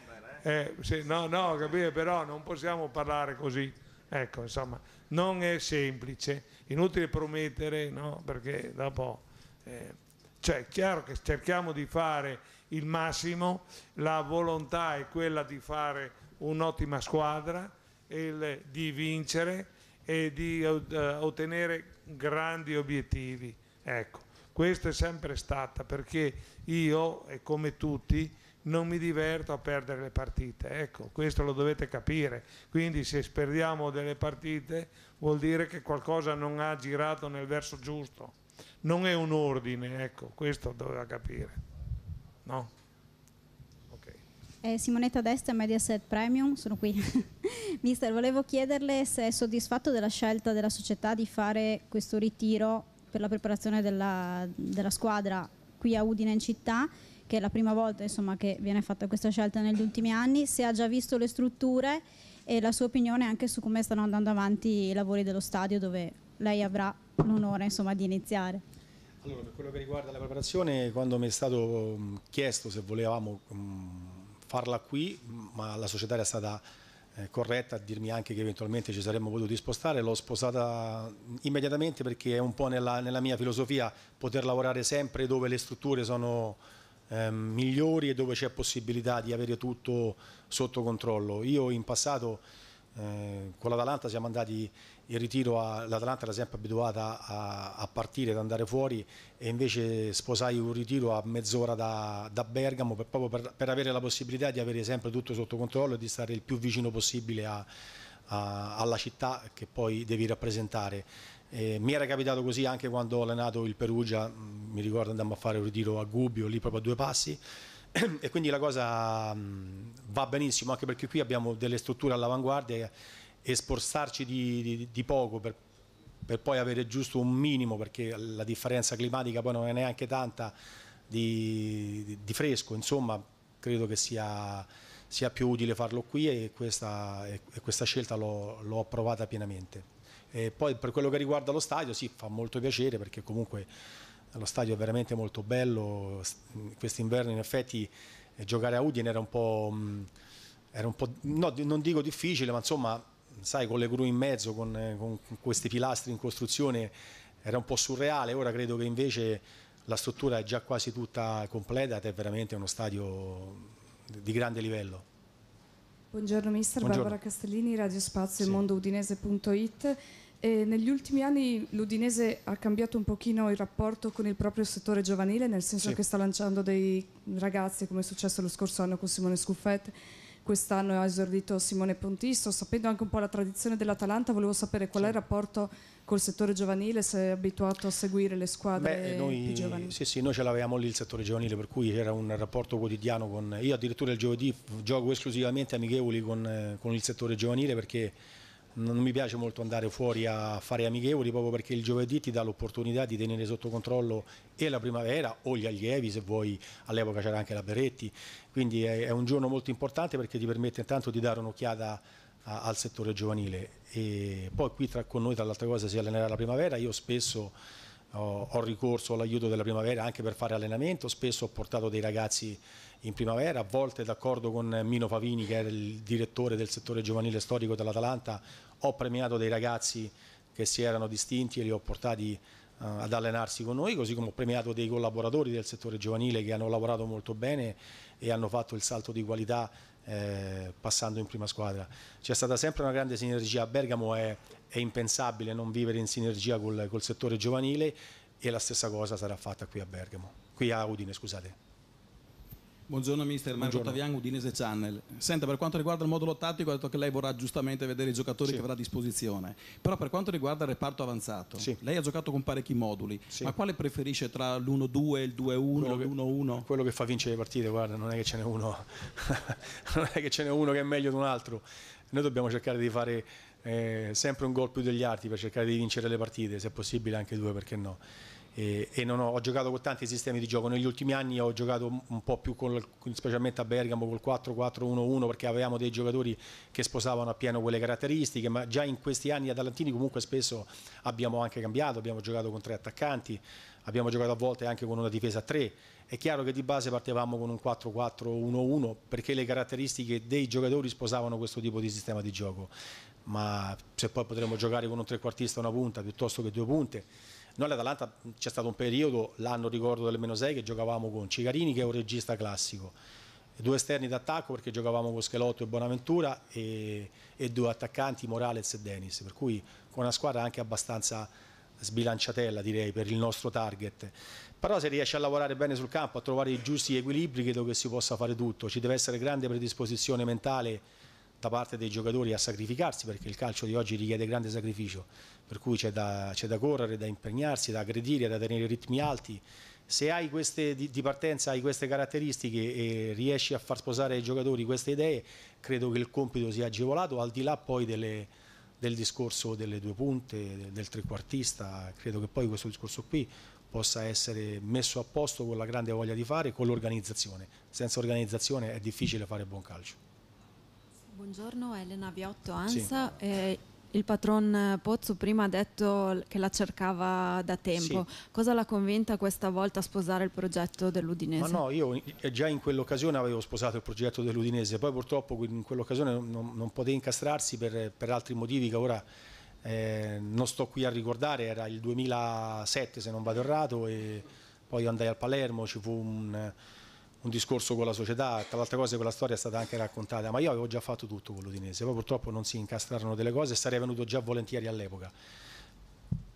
Eh, sì, no, no, capire, però non possiamo parlare così. Ecco, insomma, non è semplice inutile promettere, no? perché dopo... Eh, cioè è chiaro che cerchiamo di fare il massimo, la volontà è quella di fare un'ottima squadra, il, di vincere e di uh, ottenere grandi obiettivi. Ecco, questo è sempre stata perché io, e come tutti, non mi diverto a perdere le partite, ecco, questo lo dovete capire. Quindi se perdiamo delle partite vuol dire che qualcosa non ha girato nel verso giusto. Non è un ordine, ecco, questo doveva capire. No? Okay. Eh, Simonetta Desta, Mediaset Premium, sono qui. Mister, volevo chiederle se è soddisfatto della scelta della società di fare questo ritiro per la preparazione della, della squadra qui a Udine in città che è la prima volta insomma, che viene fatta questa scelta negli ultimi anni, se ha già visto le strutture e la sua opinione anche su come stanno andando avanti i lavori dello stadio dove lei avrà l'onore insomma, di iniziare. Allora, per quello che riguarda la preparazione, quando mi è stato mm, chiesto se volevamo mm, farla qui, mm, ma la società era stata eh, corretta a dirmi anche che eventualmente ci saremmo potuti spostare, l'ho sposata immediatamente perché è un po' nella, nella mia filosofia poter lavorare sempre dove le strutture sono eh, migliori e dove c'è possibilità di avere tutto sotto controllo. Io in passato eh, con l'Atalanta siamo andati in ritiro, a, l'Atalanta era sempre abituata a, a, partire, ad andare fuori e invece sposai un ritiro a mezz'ora da, da Bergamo per, proprio per, per, avere la possibilità di avere sempre tutto sotto controllo e di stare il più vicino possibile a, alla città che poi devi rappresentare. Eh, mi era capitato così anche quando ho allenato il Perugia, mm, mi ricordo andammo a fare un ritiro a Gubbio, lì proprio a due passi, e quindi la cosa mm, va benissimo, anche perché qui abbiamo delle strutture all'avanguardia e sforzarci di, di, di poco per, per, poi avere giusto un minimo, perché la differenza climatica poi non è neanche tanta di, di fresco, insomma credo che sia, sia, più utile farlo qui e questa, e questa scelta l'ho approvata pienamente. E poi per quello che riguarda lo stadio, sì, fa molto piacere perché comunque lo stadio è veramente molto bello. Quest'inverno in effetti eh, giocare a Udine era un po', mm, era un po' no, non dico difficile, ma insomma, sai, con le gru in mezzo, con, eh, con questi pilastri in costruzione era un po' surreale. Ora credo che invece la struttura è già quasi tutta completa ed è veramente uno stadio di grande livello. Buongiorno mister, Buongiorno. Barbara Castellini, Radio Spazio sì. e Mondo Udinese.it. E negli ultimi anni l'Udinese ha cambiato un pochino il rapporto con il proprio settore giovanile, nel senso sì. che sta lanciando dei ragazzi, come è successo lo scorso anno con Simone Scuffet, quest'anno ha esordito Simone Pontisto, sapendo anche un po' la tradizione dell'Atalanta, volevo sapere qual sì. è il rapporto col settore giovanile, se è abituato a seguire le squadre Beh, eh, noi, più giovani. Sì, sì, noi ce l'avevamo lì il settore giovanile, per cui c'era un rapporto quotidiano con... Io addirittura il giovedì gioco esclusivamente amichevoli con, eh, con il settore giovanile perché non mi piace molto andare fuori a fare amichevoli proprio perché il giovedì ti dà l'opportunità di tenere sotto controllo e la primavera o gli allievi se vuoi all'epoca c'era anche la Beretti quindi è, un giorno molto importante perché ti permette intanto di dare un'occhiata al settore giovanile e poi qui tra, con noi tra l'altra cosa si allenerà la primavera io spesso ho, ricorso all'aiuto della primavera anche per fare allenamento, spesso ho portato dei ragazzi in primavera, a volte d'accordo con Mino Favini che era il direttore del settore giovanile storico dell'Atalanta, ho premiato dei ragazzi che si erano distinti e li ho portati eh, ad allenarsi con noi, così come ho premiato dei collaboratori del settore giovanile che hanno lavorato molto bene e hanno fatto il salto di qualità eh, passando in prima squadra. C'è stata sempre una grande sinergia, Bergamo è, è impensabile non vivere in sinergia col, col settore giovanile e la stessa cosa sarà fatta qui a Bergamo, qui a Udine, scusate. Buongiorno mister, Marco Taviano, Udinese Channel. Senta, per quanto riguarda il modulo tattico, ha detto che lei vorrà giustamente vedere i giocatori sì. che avrà a disposizione. Però per quanto riguarda il reparto avanzato, sì. lei ha giocato con parecchi moduli, sì. ma quale preferisce tra l'1-2, il 2-1, l'1-1? Quello che fa vincere le partite, guarda, non è che ce n'è uno, non è che ce n'è uno che è meglio di un altro. Noi dobbiamo cercare di fare eh, sempre un gol più degli altri per cercare di vincere le partite, se possibile anche due perché no. E, e ho, ho, giocato con tanti sistemi di gioco, negli ultimi anni ho giocato un po' più col, specialmente a Bergamo col 4-4-1-1 perché avevamo dei giocatori che sposavano appieno quelle caratteristiche, ma già in questi anni ad Alantini comunque spesso abbiamo anche cambiato, abbiamo giocato con tre attaccanti, abbiamo giocato a volte anche con una difesa a tre, È chiaro che di base partevamo con un 4-4-1-1 perché le caratteristiche dei giocatori sposavano questo tipo di sistema di gioco ma se poi potremmo giocare con un trequartista una punta piuttosto che due punte. Noi all'Atalanta c'è stato un periodo, l'anno ricordo del meno 6, che giocavamo con Cigarini che è un regista classico, due esterni d'attacco perché giocavamo con Schelotto e Bonaventura e, e due attaccanti Morales e Denis, per cui con una squadra anche abbastanza sbilanciatella direi per il nostro target però se riesce a lavorare bene sul campo a trovare i giusti equilibri credo che si possa fare tutto ci deve essere grande predisposizione mentale da parte dei giocatori a sacrificarsi perché il calcio di oggi richiede grande sacrificio, per cui c'è da, da, correre, da impegnarsi, da aggredire, da tenere ritmi alti. Se hai queste, di, di partenza hai queste caratteristiche e riesci a far sposare ai giocatori queste idee, credo che il compito sia agevolato, al di là poi delle, del discorso delle due punte, del trequartista, credo che poi questo discorso qui possa essere messo a posto con la grande voglia di fare e con l'organizzazione. Senza organizzazione è difficile fare buon calcio. Buongiorno Elena Viotto Ansa. Sì. Eh, il patron Pozzo prima ha detto che la cercava da tempo. Sì. Cosa l'ha convinta questa volta a sposare il progetto dell'Udinese? Ma no, io eh, già in quell'occasione avevo sposato il progetto dell'Udinese, poi purtroppo in quell'occasione non, non poteva incastrarsi per, per, altri motivi che ora eh, non sto qui a ricordare, era il 2007 se non vado errato e poi andai al Palermo, ci fu un un discorso con la società, tra l'altra cosa quella storia è stata anche raccontata, ma io avevo già fatto tutto con l'Udinese, poi purtroppo non si incastrarono delle cose e sarei venuto già volentieri all'epoca.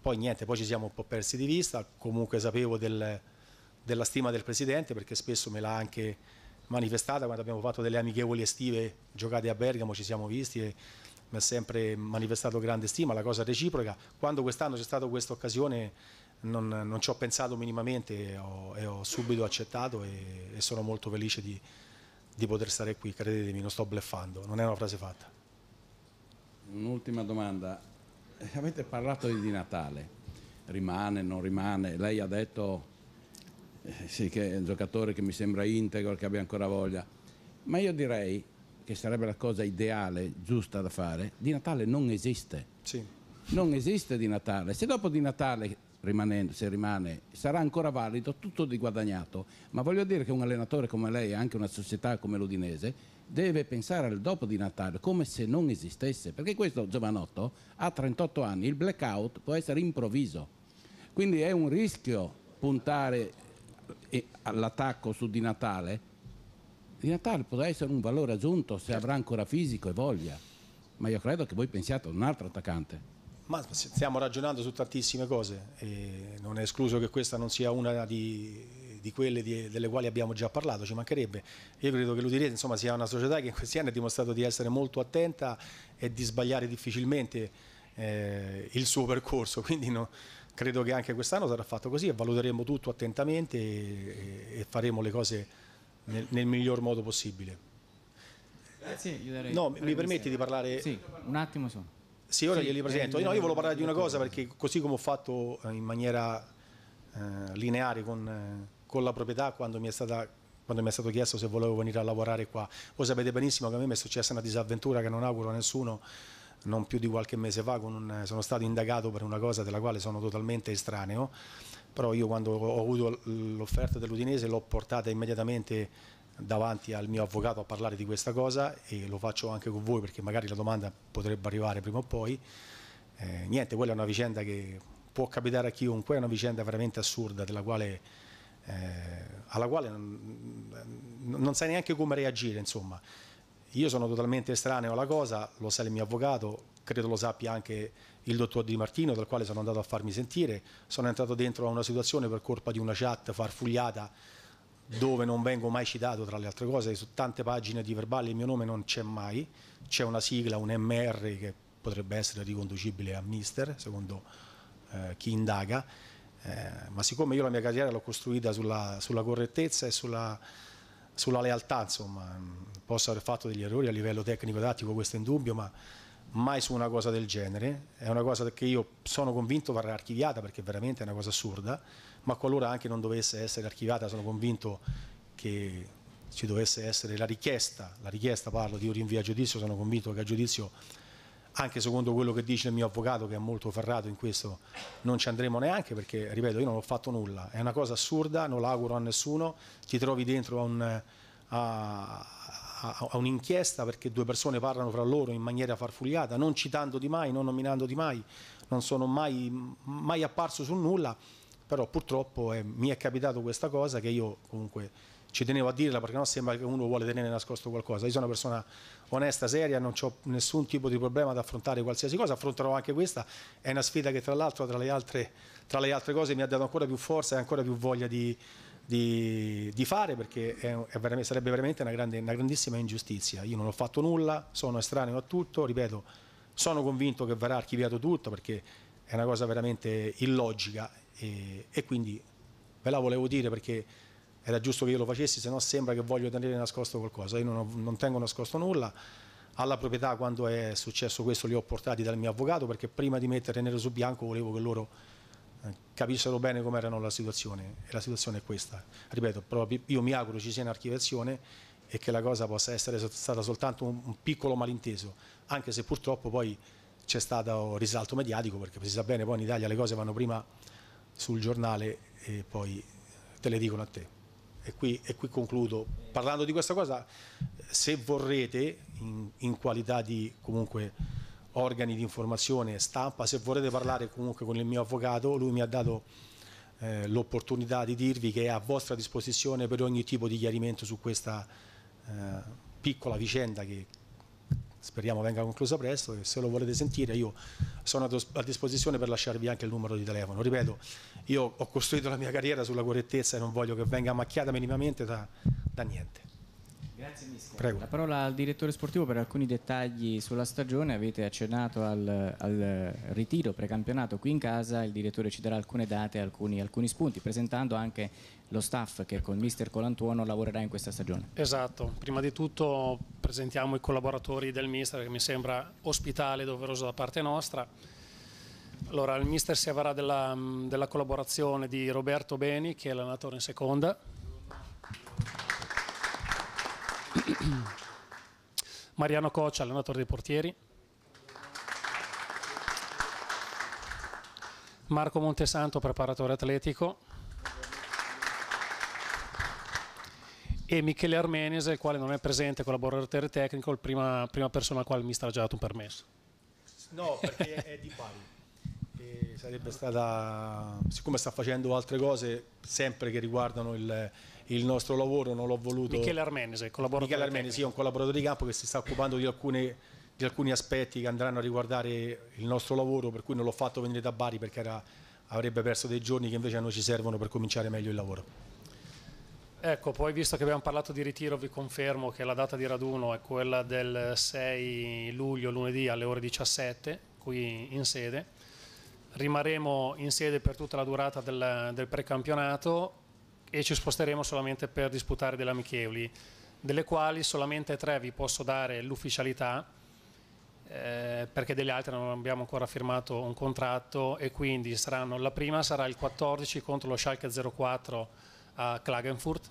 Poi niente, poi ci siamo un po' persi di vista, comunque sapevo del, della stima del presidente perché spesso me l'ha anche manifestata quando abbiamo fatto delle amichevoli estive giocate a Bergamo, ci siamo visti e mi ha sempre manifestato grande stima, la cosa reciproca. Quando quest'anno c'è stata questa occasione non, non ci ho pensato minimamente e ho, e ho subito accettato e, e, sono molto felice di, di poter stare qui, credetemi, non sto bleffando, non è una frase fatta. Un'ultima domanda, eh, avete parlato di Natale, rimane, non rimane, lei ha detto eh, sì, che è un giocatore che mi sembra integro, che abbia ancora voglia, ma io direi che sarebbe la cosa ideale, giusta da fare, di Natale non esiste. Sì. Non esiste di Natale. Se dopo di Natale rimanendo, se rimane, sarà ancora valido tutto di guadagnato. Ma voglio dire che un allenatore come lei, anche una società come l'Udinese, deve pensare al dopo di Natale come se non esistesse, perché questo giovanotto ha 38 anni, il blackout può essere improvviso. Quindi è un rischio puntare eh, all'attacco su di Natale. Di Natale può essere un valore aggiunto se certo. avrà ancora fisico e voglia, ma io credo che voi pensiate ad un altro attaccante. Ma stiamo ragionando su tantissime cose, non è escluso che questa non sia una di, di quelle di, delle quali abbiamo già parlato, ci mancherebbe. Io credo che l'Udinese insomma, sia una società che in questi anni ha dimostrato di essere molto attenta e di sbagliare difficilmente eh, il suo percorso, quindi no, credo che anche quest'anno sarà fatto così e valuteremo tutto attentamente e, e faremo le cose nel, nel miglior modo possibile. Grazie, io darei, no, mi permetti di parlare? Sì, un attimo solo. Sì, ora sì, eh, presento. Eh, no, io volevo eh, parlare di una eh, cosa perché così come ho fatto in maniera eh, lineare con, con, la proprietà quando mi, stata, quando mi è stato chiesto se volevo venire a lavorare qua. Voi sapete benissimo che a me mi è successa una disavventura che non auguro a nessuno non più di qualche mese fa un, sono stato indagato per una cosa della quale sono totalmente estraneo, però io quando ho avuto l'offerta dell'Udinese l'ho portata immediatamente davanti al mio avvocato a parlare di questa cosa e lo faccio anche con voi perché magari la domanda potrebbe arrivare prima o poi. Eh, niente, quella è una vicenda che può capitare a chiunque, è una vicenda veramente assurda della quale, eh, alla quale non, non, sai neanche come reagire. Insomma. Io sono totalmente estraneo alla cosa, lo sa il mio avvocato, credo lo sappia anche il dottor Di Martino, dal quale sono andato a farmi sentire. Sono entrato dentro a una situazione per colpa di una chat farfugliata dove non vengo mai citato tra le altre cose, su tante pagine di verbali il mio nome non c'è mai, c'è una sigla, un MR che potrebbe essere riconducibile a mister, secondo eh, chi indaga, eh, ma siccome io la mia carriera l'ho costruita sulla, sulla correttezza e sulla, sulla, lealtà, insomma, posso aver fatto degli errori a livello tecnico-tattico, questo è in dubbio, ma mai su una cosa del genere, è una cosa che io sono convinto verrà archiviata perché veramente è una cosa assurda ma qualora anche non dovesse essere archiviata, sono convinto che ci dovesse essere la richiesta, la richiesta parlo di un rinvio a giudizio, sono convinto che a giudizio, anche secondo quello che dice il mio avvocato che è molto ferrato in questo, non ci andremo neanche perché, ripeto, io non ho fatto nulla, è una cosa assurda, non l'auguro a nessuno, ti trovi dentro a un... A, a, un'inchiesta perché due persone parlano fra loro in maniera farfugliata, non citando di mai, non nominando di mai, non sono mai, mai apparso su nulla però purtroppo è, eh, mi è capitato questa cosa che io comunque ci tenevo a dirla perché non sembra che uno vuole tenere nascosto qualcosa. Io sono una persona onesta, seria, non ho nessun tipo di problema ad affrontare qualsiasi cosa, affronterò anche questa, è una sfida che tra l'altro tra, tra, le altre cose mi ha dato ancora più forza e ancora più voglia di, di, di fare perché è, è veramente, sarebbe veramente una, grande, una grandissima ingiustizia. Io non ho fatto nulla, sono estraneo a tutto, ripeto, sono convinto che verrà archiviato tutto perché è una cosa veramente illogica e, e, quindi ve la volevo dire perché era giusto che io lo facessi, se no sembra che voglio tenere nascosto qualcosa. Io non, non tengo nascosto nulla. Alla proprietà, quando è successo questo, li ho portati dal mio avvocato perché prima di mettere nero su bianco volevo che loro eh, capissero bene com'era la situazione e la situazione è questa. Ripeto, io mi auguro ci sia un'archiviazione e che la cosa possa essere stata soltanto un, piccolo malinteso, anche se purtroppo poi c'è stato risalto mediatico perché si sa bene poi in Italia le cose vanno prima sul giornale e poi te le dicono a te. E qui, e qui concludo parlando di questa cosa, se vorrete, in, in qualità di comunque organi di informazione, stampa, se vorrete parlare comunque con il mio avvocato, lui mi ha dato eh, l'opportunità di dirvi che è a vostra disposizione per ogni tipo di chiarimento su questa eh, piccola vicenda che, speriamo venga conclusa presto e se lo volete sentire io sono a disposizione per lasciarvi anche il numero di telefono. Ripeto, io ho costruito la mia carriera sulla correttezza e non voglio che venga macchiata minimamente da, da niente. Grazie Misco. Prego. La parola al direttore sportivo per alcuni dettagli sulla stagione. Avete accennato al, al ritiro precampionato qui in casa. Il direttore ci darà alcune date e alcuni, alcuni spunti, presentando anche lo staff che con mister Colantuono lavorerà in questa stagione. Esatto, prima di tutto presentiamo i collaboratori del mister che mi sembra ospitale e doveroso da parte nostra. Allora, il mister si avvarrà della, mm, della collaborazione di Roberto Beni che è l'allenatore in seconda. Mariano Coccia, allenatore dei portieri. Marco Montesanto, preparatore atletico. e Michele Armenese, il quale non è presente, collaboratore tecnico, la prima, prima, persona al quale mi sta già dato un permesso. No, perché è di Bari. E sarebbe stata, siccome sta facendo altre cose, sempre che riguardano il, il nostro lavoro, non l'ho voluto. Michele Armenese, collaboratore. Michele Armenese, sì, è un collaboratore di campo che si sta occupando di, alcune, di alcuni aspetti che andranno a riguardare il nostro lavoro, per cui non l'ho fatto venire da Bari perché era, avrebbe perso dei giorni che invece a noi ci servono per cominciare meglio il lavoro. Ecco, poi visto che abbiamo parlato di ritiro, vi confermo che la data di raduno è quella del 6 luglio, lunedì alle ore 17, qui in sede. Rimarremo in sede per tutta la durata del, del precampionato e ci sposteremo solamente per disputare delle amichevoli, delle quali solamente tre vi posso dare l'ufficialità, eh, perché delle altre non abbiamo ancora firmato un contratto e quindi saranno, la prima sarà il 14 contro lo Schalke 04 a Klagenfurt.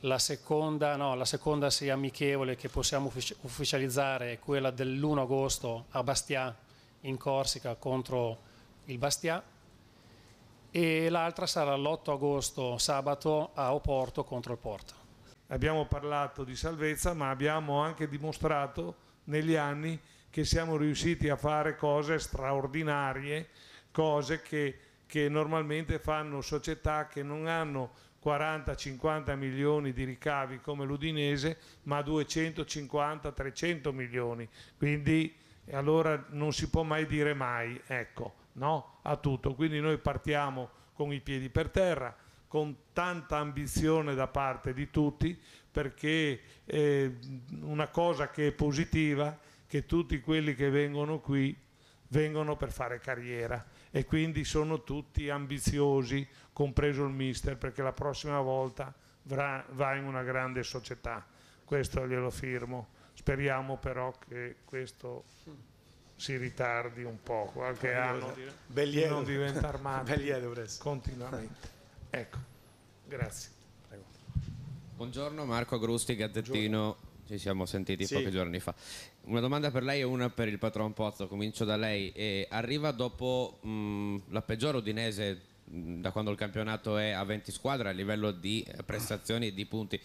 La seconda, no, la seconda sì, amichevole che possiamo ufficializzare è quella dell'1 agosto a Bastia in Corsica contro il Bastia e l'altra sarà l'8 agosto sabato a Oporto contro il Porto. Abbiamo parlato di salvezza ma abbiamo anche dimostrato negli anni che siamo riusciti a fare cose straordinarie, cose che che normalmente fanno società che non hanno 40-50 milioni di ricavi come l'Udinese, ma 250-300 milioni. Quindi allora non si può mai dire mai, ecco, no? A tutto. Quindi noi partiamo con i piedi per terra, con tanta ambizione da parte di tutti, perché eh, una cosa che è positiva che tutti quelli che vengono qui vengono per fare carriera e quindi sono tutti ambiziosi, compreso il mister, perché la prossima volta va in una grande società. Questo glielo firmo. Speriamo però che questo si ritardi un po', qualche Come anno, di non diventare male continuamente. Ecco, grazie. Prego. Buongiorno Marco Grusti, Gazzettino, Buongiorno. ci siamo sentiti sì. pochi giorni fa. Una domanda per lei e una per il patron Pozzo, comincio da lei. E arriva dopo mh, mm, la peggiore Udinese mh, mm, da quando il campionato è a 20 squadre a livello di eh, prestazioni e di punti.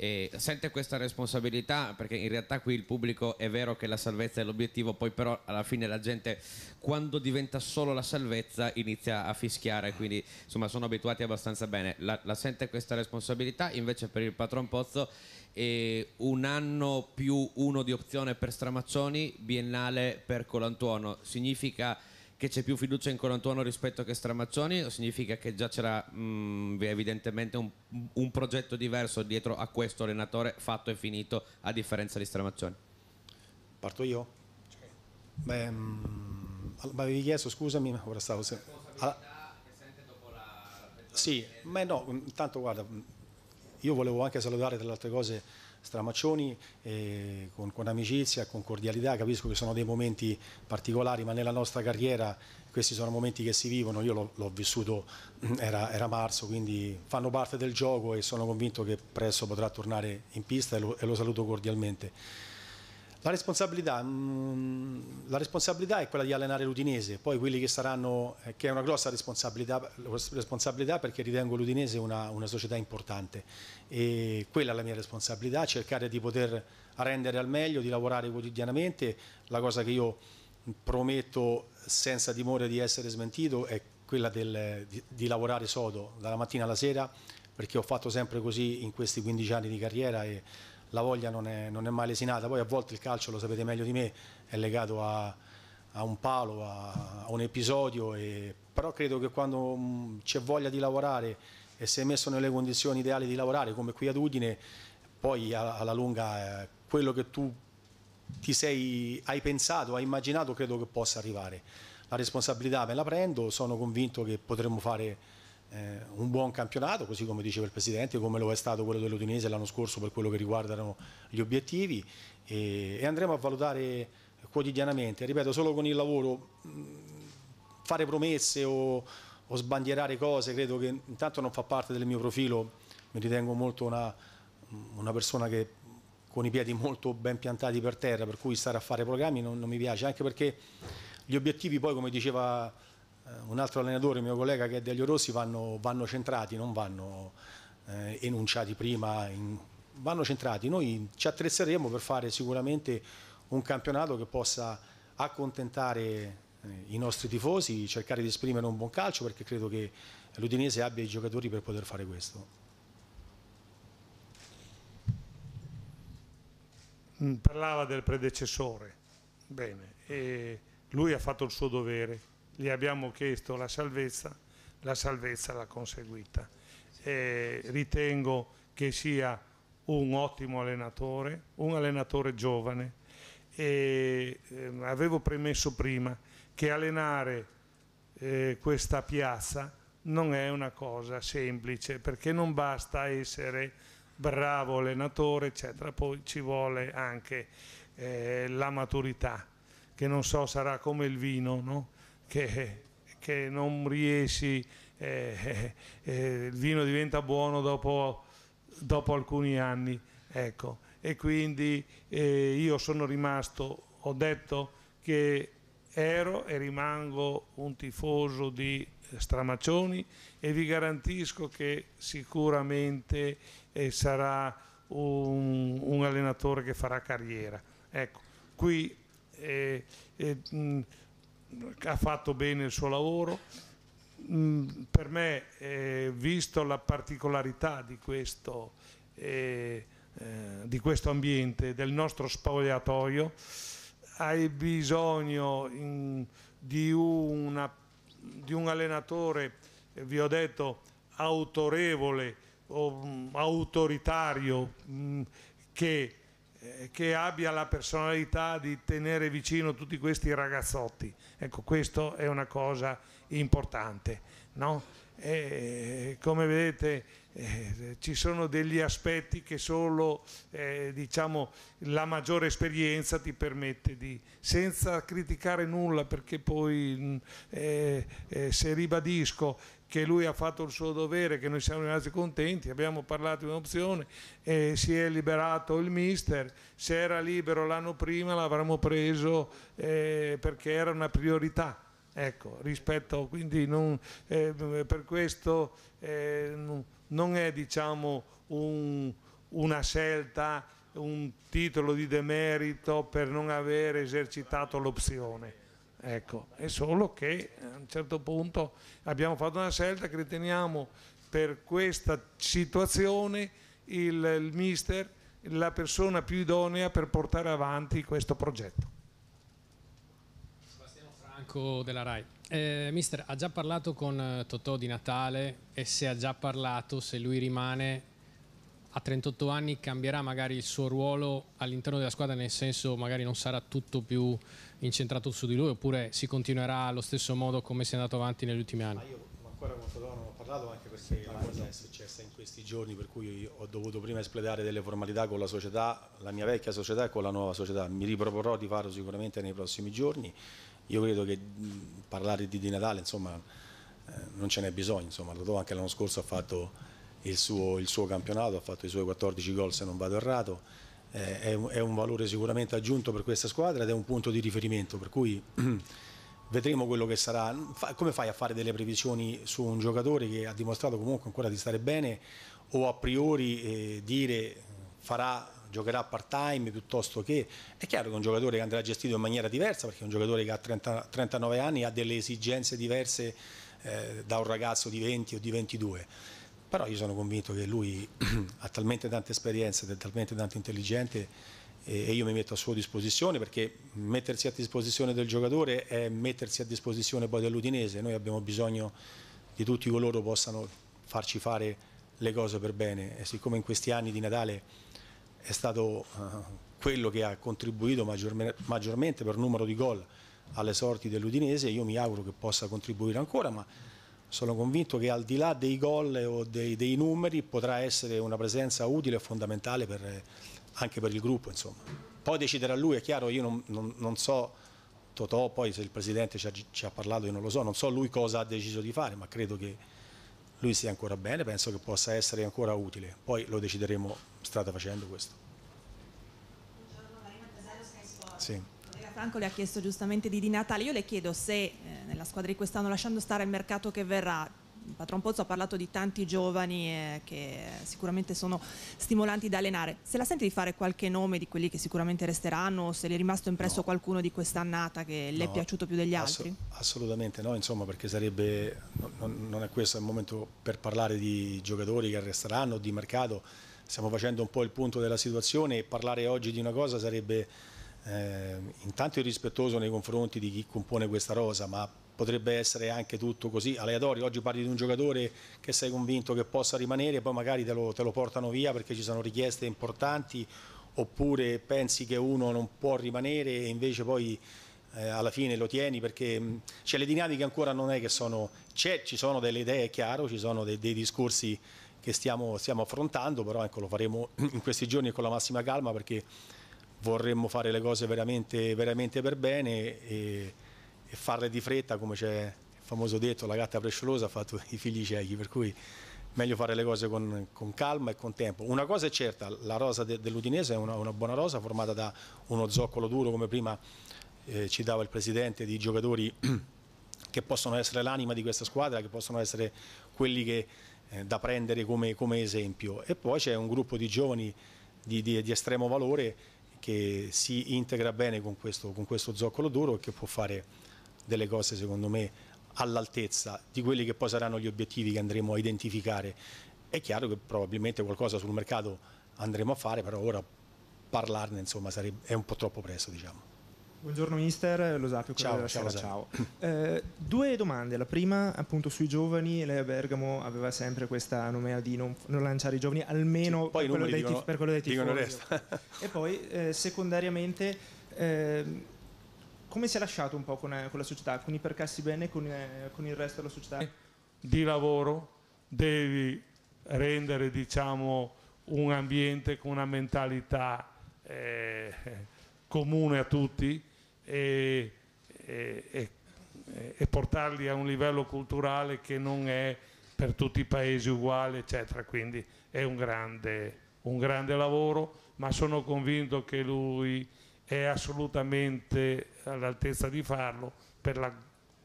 E sente questa responsabilità perché in realtà qui il pubblico è vero che la salvezza è l'obiettivo, poi però alla fine la gente quando diventa solo la salvezza inizia a fischiare, quindi insomma sono abituati abbastanza bene. La, la sente questa responsabilità, invece per il patron Pozzo e un anno più uno di opzione per Stramaccioni, biennale per Colantuono. Significa che c'è più fiducia in Colantuono rispetto che Stramaccioni o significa che già c'era mh, mm, evidentemente un, un, progetto diverso dietro a questo allenatore fatto e finito a differenza di Stramaccioni? Parto io? Beh, mh, mm, mi avevi chiesto scusami, ma ora stavo... Se... Ah, sì, ma no, intanto guarda, io volevo anche salutare tra le altre cose Stramaccioni eh, con, con, amicizia, con cordialità, capisco che sono dei momenti particolari, ma nella nostra carriera questi sono momenti che si vivono, io l'ho vissuto, mm, era, era, marzo, quindi fanno parte del gioco e sono convinto che presto potrà tornare in pista e lo, e lo saluto cordialmente. La responsabilità, mm, la responsabilità, è quella di allenare l'Udinese, poi quelli che saranno, eh, che è una grossa responsabilità, responsabilità perché ritengo l'Udinese una, una, società importante e quella è la mia responsabilità, cercare di poter rendere al meglio, di lavorare quotidianamente, la cosa che io prometto senza timore di essere smentito è quella del, di, di lavorare sodo dalla mattina alla sera perché ho fatto sempre così in questi 15 anni di carriera e la voglia non è, non è, mai lesinata, poi a volte il calcio, lo sapete meglio di me, è legato a, a un palo, a, a un episodio, e, però credo che quando mm, c'è voglia di lavorare e si è messo nelle condizioni ideali di lavorare come qui ad Udine, poi alla lunga eh, quello che tu ti sei, hai pensato, hai immaginato, credo che possa arrivare. La responsabilità me la prendo, sono convinto che potremo fare eh, un buon campionato, così come diceva il Presidente, come lo è stato quello dell'Udinese l'anno scorso per quello che riguardano gli obiettivi e, e andremo a valutare quotidianamente, ripeto, solo con il lavoro mh, mm, fare promesse o, o sbandierare cose, credo che intanto non fa parte del mio profilo, mi ritengo molto una, una persona che con i piedi molto ben piantati per terra, per cui stare a fare programmi non, non mi piace, anche perché gli obiettivi poi, come diceva eh, un altro allenatore, il mio collega che è Delio Rossi, vanno, vanno centrati, non vanno eh, enunciati prima, in, vanno centrati. Noi ci attrezzeremo per fare sicuramente un campionato che possa accontentare eh, i nostri tifosi, cercare di esprimere un buon calcio perché credo che l'Udinese abbia i giocatori per poter fare questo. Mm, parlava del predecessore, bene, lui ha fatto il suo dovere, gli abbiamo chiesto la salvezza, la salvezza l'ha conseguita. E ritengo che sia un ottimo allenatore, un allenatore giovane e ehm, avevo premesso prima che allenare eh, questa piazza non è una cosa semplice perché non basta essere bravo allenatore eccetera, poi ci vuole anche eh, la maturità che non so sarà come il vino, no? che, che non riesci, eh, eh, il vino diventa buono dopo, dopo alcuni anni. Ecco. E quindi eh, io sono rimasto, ho detto che ero e rimango un tifoso di Stramaccioni e vi garantisco che sicuramente eh, sarà un, un, allenatore che farà carriera. Ecco, qui eh, eh, mh, ha fatto bene il suo lavoro. Mm, per me, eh, visto la particolarità di questo, eh, eh, di questo ambiente, del nostro spogliatoio, hai bisogno in, di, una, di, un allenatore, eh, vi ho detto, autorevole o um, autoritario um, che eh, che abbia la personalità di tenere vicino tutti questi ragazzotti. Ecco, questo è una cosa importante. No? E, eh, come vedete eh, ci sono degli aspetti che solo eh, diciamo, la maggiore esperienza ti permette di, senza criticare nulla perché poi mm, eh, eh, se ribadisco che lui ha fatto il suo dovere, che noi siamo rimasti contenti, abbiamo parlato di un'opzione, e si è liberato il mister, se era libero l'anno prima l'avremmo preso eh, perché era una priorità. Ecco, rispetto, quindi non, eh, per questo eh, non è diciamo, un, una scelta, un titolo di demerito per non aver esercitato l'opzione. Ecco, è solo che a un certo punto abbiamo fatto una scelta che riteniamo per questa situazione il, il mister la persona più idonea per portare avanti questo progetto. Sebastiano Franco della RAI. Eh, mister, ha già parlato con eh, Totò di Natale e se ha già parlato, se lui rimane, a 38 anni cambierà magari il suo ruolo all'interno della squadra, nel senso magari non sarà tutto più incentrato su di lui oppure si continuerà allo stesso modo come si è andato avanti negli ultimi anni? Ma io ancora con Fotone non ho parlato anche perché la cosa è successa in questi giorni per cui ho dovuto prima espletare delle formalità con la società, la mia vecchia società e con la nuova società, mi riproporrò di farlo sicuramente nei prossimi giorni, io credo che parlare di Di Natale insomma eh, non ce n'è bisogno, insomma, lo anche l'anno scorso ha fatto il suo, il suo, campionato, ha fatto i suoi 14 gol se non vado errato, eh, è, un, è, un, valore sicuramente aggiunto per questa squadra ed è un punto di riferimento, per cui vedremo quello che sarà. Come fai a fare delle previsioni su un giocatore che ha dimostrato comunque ancora di stare bene o a priori eh, dire farà giocherà part time piuttosto che è chiaro che è un giocatore che andrà gestito in maniera diversa perché è un giocatore che ha 30, 39 anni ha delle esigenze diverse eh, da un ragazzo di 20 o di 22 però io sono convinto che lui ha talmente tante esperienze ed è talmente tanto intelligente e io mi metto a sua disposizione perché mettersi a disposizione del giocatore è mettersi a disposizione poi dell'Udinese, noi abbiamo bisogno di tutti coloro che possano farci fare le cose per bene e siccome in questi anni di Natale è stato eh, quello che ha contribuito maggiormente per numero di gol alle sorti dell'Udinese, io mi auguro che possa contribuire ancora, ma sono convinto che al di là dei gol o dei, dei numeri potrà essere una presenza utile e fondamentale per, anche per il gruppo. Insomma. Poi deciderà lui, è chiaro, io non, non, non so Totò, poi se il Presidente ci ha, ci ha, parlato io non lo so, non so lui cosa ha deciso di fare, ma credo che lui stia ancora bene, penso che possa essere ancora utile, poi lo decideremo strada facendo questo. Buongiorno, Marina Tesaro, sei sì. Franco le ha chiesto giustamente di Di Natale, io le chiedo se eh, nella squadra di quest'anno, lasciando stare il mercato che verrà, il patron Pozzo ha parlato di tanti giovani eh, che sicuramente sono stimolanti da allenare. Se la sente di fare qualche nome di quelli che sicuramente resteranno o se le è rimasto impresso no. qualcuno di quest'annata che le è piaciuto più degli ass altri? assolutamente no, insomma, perché sarebbe non, non è questo il momento per parlare di giocatori che resteranno, di mercato. Stiamo facendo un po' il punto della situazione e parlare oggi di una cosa sarebbe eh, intanto irrispettoso nei confronti di chi compone questa rosa, ma potrebbe essere anche tutto così. aleatorio. oggi parli di un giocatore che sei convinto che possa rimanere, e poi magari te lo, te lo portano via perché ci sono richieste importanti, oppure pensi che uno non può rimanere e invece poi eh, alla fine lo tieni perché cioè, le dinamiche ancora non è che sono, c'è, ci sono delle idee, è chiaro, ci sono dei, dei discorsi che stiamo, stiamo, affrontando, però ecco, lo faremo in questi giorni con la massima calma perché vorremmo fare le cose veramente, veramente per bene e, e, farle di fretta, come c'è il famoso detto, la gatta presciolosa ha fatto i figli ciechi, per cui meglio fare le cose con, con calma e con tempo. Una cosa è certa, la rosa de, dell'Udinese è una, una, buona rosa formata da uno zoccolo duro, come prima eh, citava il Presidente, di giocatori che possono essere l'anima di questa squadra, che possono essere quelli che, eh, da prendere come, come esempio. E poi c'è un gruppo di giovani di, di, di estremo valore che si integra bene con questo, con questo zoccolo duro e che può fare delle cose secondo me all'altezza di quelli che poi saranno gli obiettivi che andremo a identificare. È chiaro che probabilmente qualcosa sul mercato andremo a fare, però ora parlarne insomma, sarebbe, è un po' troppo presto. Diciamo. Buongiorno mister, Losapio, ciao, della ciao, sera, ciao. Eh, due domande, la prima appunto sui giovani, lei a Bergamo aveva sempre questa nomea di non, non lanciare i giovani, almeno sì, per, quello dicono, tif- per, quello dei tifosi. e poi eh, secondariamente eh, come si è lasciato un po' con, eh, con la società, con i percassi bene con, eh, con il resto della società? Di lavoro devi rendere diciamo un ambiente con una mentalità Eh, comune a tutti e, e, e, e, portarli a un livello culturale che non è per tutti i paesi uguale, eccetera. Quindi è un grande, un grande lavoro, ma sono convinto che lui è assolutamente all'altezza di farlo per la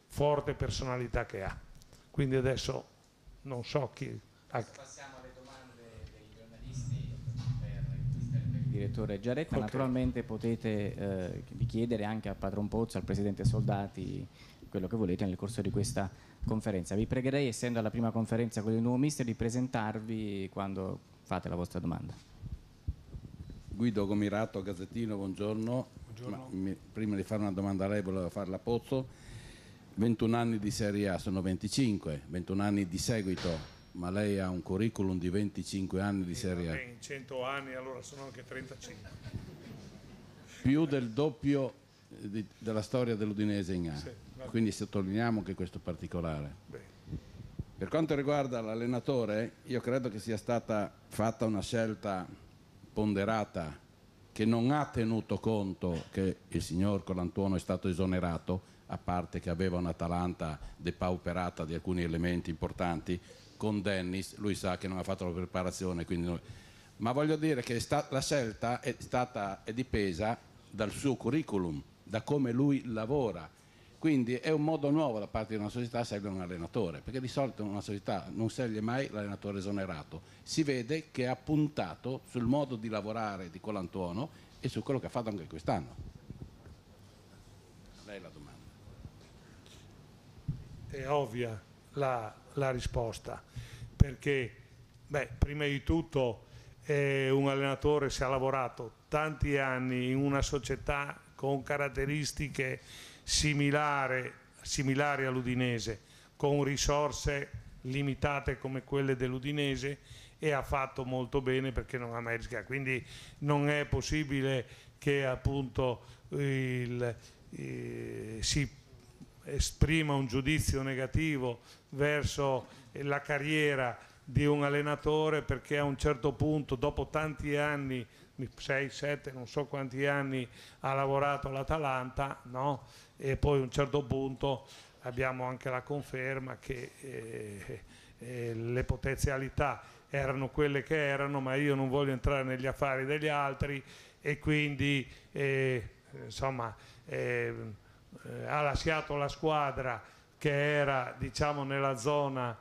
forte personalità che ha. Quindi adesso non so chi... Passiamo direttore Giaretta, okay. naturalmente potete eh, chiedere anche a Padron Pozzo, al Presidente Soldati, quello che volete nel corso di questa conferenza. Vi pregherei, essendo alla prima conferenza con il nuovo mister, di presentarvi quando fate la vostra domanda. Guido Gomirato, Gazzettino, buongiorno. buongiorno. Mi, prima di fare una domanda a lei volevo farla a Pozzo. 21 anni di Serie A, sono 25, 21 anni di seguito ma lei ha un curriculum di 25 anni di Serie A. In 100 anni allora sono anche 35. Più del doppio eh, di, della storia dell'Udinese in A. Sì, Quindi sottolineiamo anche questo particolare. Beh. Per quanto riguarda l'allenatore, io credo che sia stata fatta una scelta ponderata che non ha tenuto conto che il signor Colantuono è stato esonerato, a parte che aveva un'Atalanta depauperata di alcuni elementi importanti, con Dennis, lui sa che non ha fatto la preparazione, quindi non... ma voglio dire che sta... la scelta è stata è dipesa dal suo curriculum, da come lui lavora. Quindi è un modo nuovo da parte di una società segue un allenatore, perché di solito una società non sceglie mai l'allenatore esonerato. Si vede che ha puntato sul modo di lavorare di Colantuono e su quello che ha fatto anche quest'anno. A lei la domanda. È ovvia la la risposta, perché beh, prima di tutto eh, un allenatore si ha lavorato tanti anni in una società con caratteristiche similare, similari all'Udinese, con risorse limitate come quelle dell'Udinese e ha fatto molto bene perché non ha mai rischiato. Quindi non è possibile che appunto il, il, eh, si esprima un giudizio negativo verso la carriera di un allenatore perché a un certo punto, dopo tanti anni, 6, 7, non so quanti anni ha lavorato l'Atalanta, no? e poi a un certo punto abbiamo anche la conferma che eh, eh, le potenzialità erano quelle che erano, ma io non voglio entrare negli affari degli altri e quindi eh, insomma eh, eh, ha lasciato la squadra che era diciamo, nella zona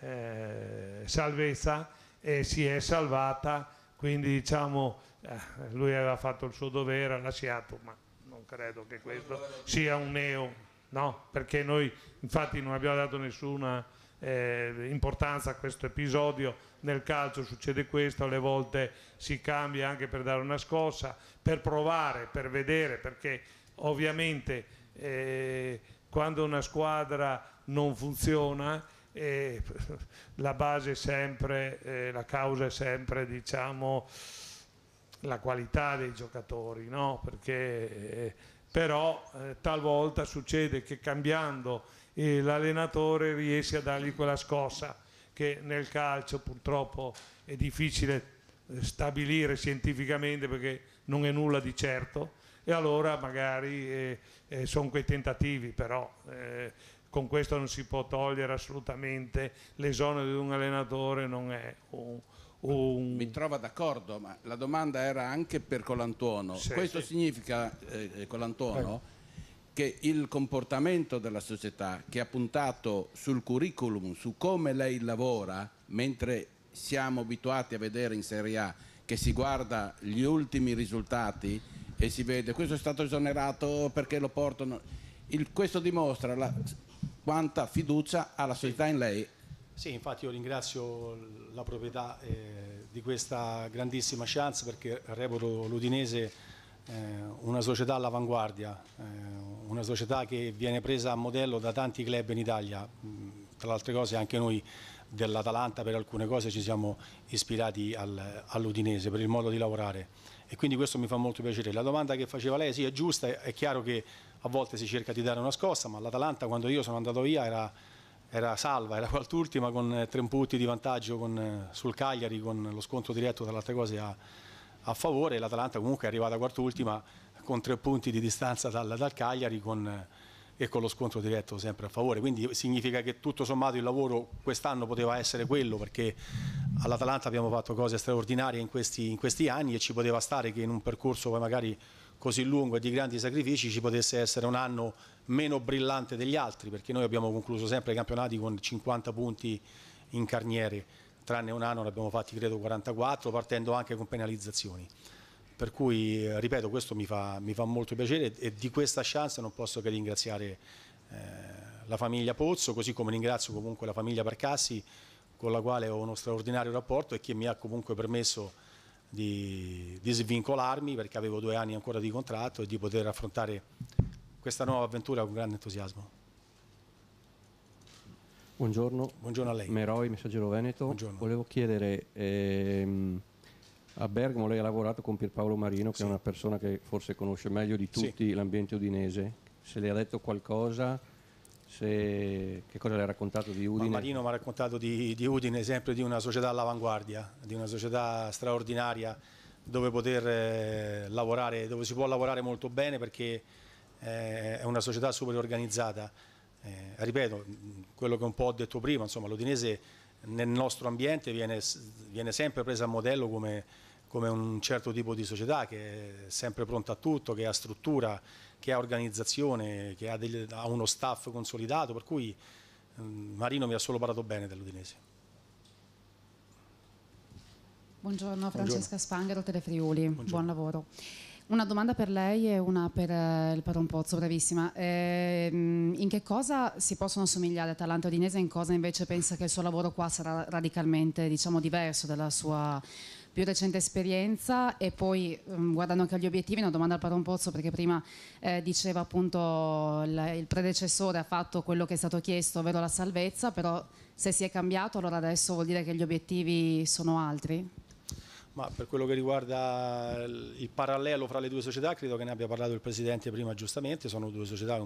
eh, salvezza e si è salvata, quindi diciamo, eh, lui aveva fatto il suo dovere, ha lasciato, ma non credo che questo sia un neo, no? perché noi infatti non abbiamo dato nessuna eh, importanza a questo episodio, nel calcio succede questo, alle volte si cambia anche per dare una scossa, per provare, per vedere, perché ovviamente eh, quando una squadra non funziona eh, la base è sempre, eh, la causa è sempre diciamo, la qualità dei giocatori, no? Perché, eh, però eh, talvolta succede che cambiando eh, l'allenatore riesce a dargli quella scossa che nel calcio purtroppo è difficile stabilire scientificamente perché non è nulla di certo e allora magari eh, eh, sono quei tentativi, però eh, con questo non si può togliere assolutamente l'esonero di un allenatore, non è un... un... Mi trovo d'accordo, ma la domanda era anche per Colantuono. Sì, questo sì. significa, eh, eh, Colantuono, che il comportamento della società che ha puntato sul curriculum, su come lei lavora, mentre siamo abituati a vedere in Serie A che si guarda gli ultimi risultati, e si vede questo è stato esonerato perché lo portano. Il, questo dimostra la, quanta fiducia ha la società in lei. Sì, infatti io ringrazio la proprietà eh, di questa grandissima chance perché reputo l'Udinese eh, una società all'avanguardia, eh, una società che viene presa a modello da tanti club in Italia, mm, tra le altre cose anche noi dell'Atalanta per alcune cose ci siamo ispirati al, all'Udinese per il modo di lavorare e quindi questo mi fa molto piacere. La domanda che faceva lei, sì, è giusta, è chiaro che a volte si cerca di dare una scossa, ma l'Atalanta quando io sono andato via era, era salva, era quart'ultima con tre punti di vantaggio con, sul Cagliari, con lo scontro diretto tra le altre cose a, a favore, l'Atalanta comunque è arrivata quart'ultima con tre punti di distanza dal, dal Cagliari, con e con lo scontro diretto sempre a favore. Quindi significa che tutto sommato il lavoro quest'anno poteva essere quello, perché all'Atalanta abbiamo fatto cose straordinarie in questi, in questi anni e ci poteva stare che in un percorso poi magari così lungo e di grandi sacrifici ci potesse essere un anno meno brillante degli altri, perché noi abbiamo concluso sempre i campionati con 50 punti in carniere, tranne un anno ne abbiamo fatti credo 44, partendo anche con penalizzazioni per cui ripeto questo mi fa, mi fa molto piacere e di questa chance non posso che ringraziare eh, la famiglia Pozzo così come ringrazio comunque la famiglia Percassi con la quale ho uno straordinario rapporto e che mi ha comunque permesso di, di svincolarmi perché avevo due anni ancora di contratto e di poter affrontare questa nuova avventura con grande entusiasmo. Buongiorno. Buongiorno a lei. Meroi, messaggero Veneto. Buongiorno. Volevo chiedere ehm, a Bergamo lei ha lavorato con Pierpaolo Marino, che sì. è una persona che forse conosce meglio di tutti sì. l'ambiente udinese. Se le ha detto qualcosa, se... che cosa le ha raccontato di Udine? Ma Marino mi ha raccontato di, di Udine, sempre di una società all'avanguardia, di una società straordinaria dove poter eh, lavorare, dove si può lavorare molto bene perché eh, è una società super organizzata. Eh, ripeto, quello che un po' ho detto prima, insomma, l'Udinese nel nostro ambiente viene, viene sempre presa a modello come come un certo tipo di società che è sempre pronta a tutto, che ha struttura, che ha organizzazione, che ha, del, ha uno staff consolidato, per cui mm, Marino mi ha solo parlato bene dell'Udinese. Buongiorno Francesca Buongiorno. Spanghero, Telefriuli, Buongiorno. buon lavoro. Una domanda per lei e una per eh, il padron Pozzo, bravissima. Eh, in che cosa si possono assomigliare Atalanta e Udinese e in cosa invece pensa che il suo lavoro qua sarà radicalmente diciamo, diverso dalla sua più recente esperienza e poi ehm, guardando anche agli obiettivi, una domanda al Padron Pozzo perché prima eh, diceva appunto il, il predecessore ha fatto quello che è stato chiesto, ovvero la salvezza, però se si è cambiato allora adesso vuol dire che gli obiettivi sono altri? Ma per quello che riguarda il parallelo fra le due società, credo che ne abbia parlato il Presidente prima giustamente, sono due società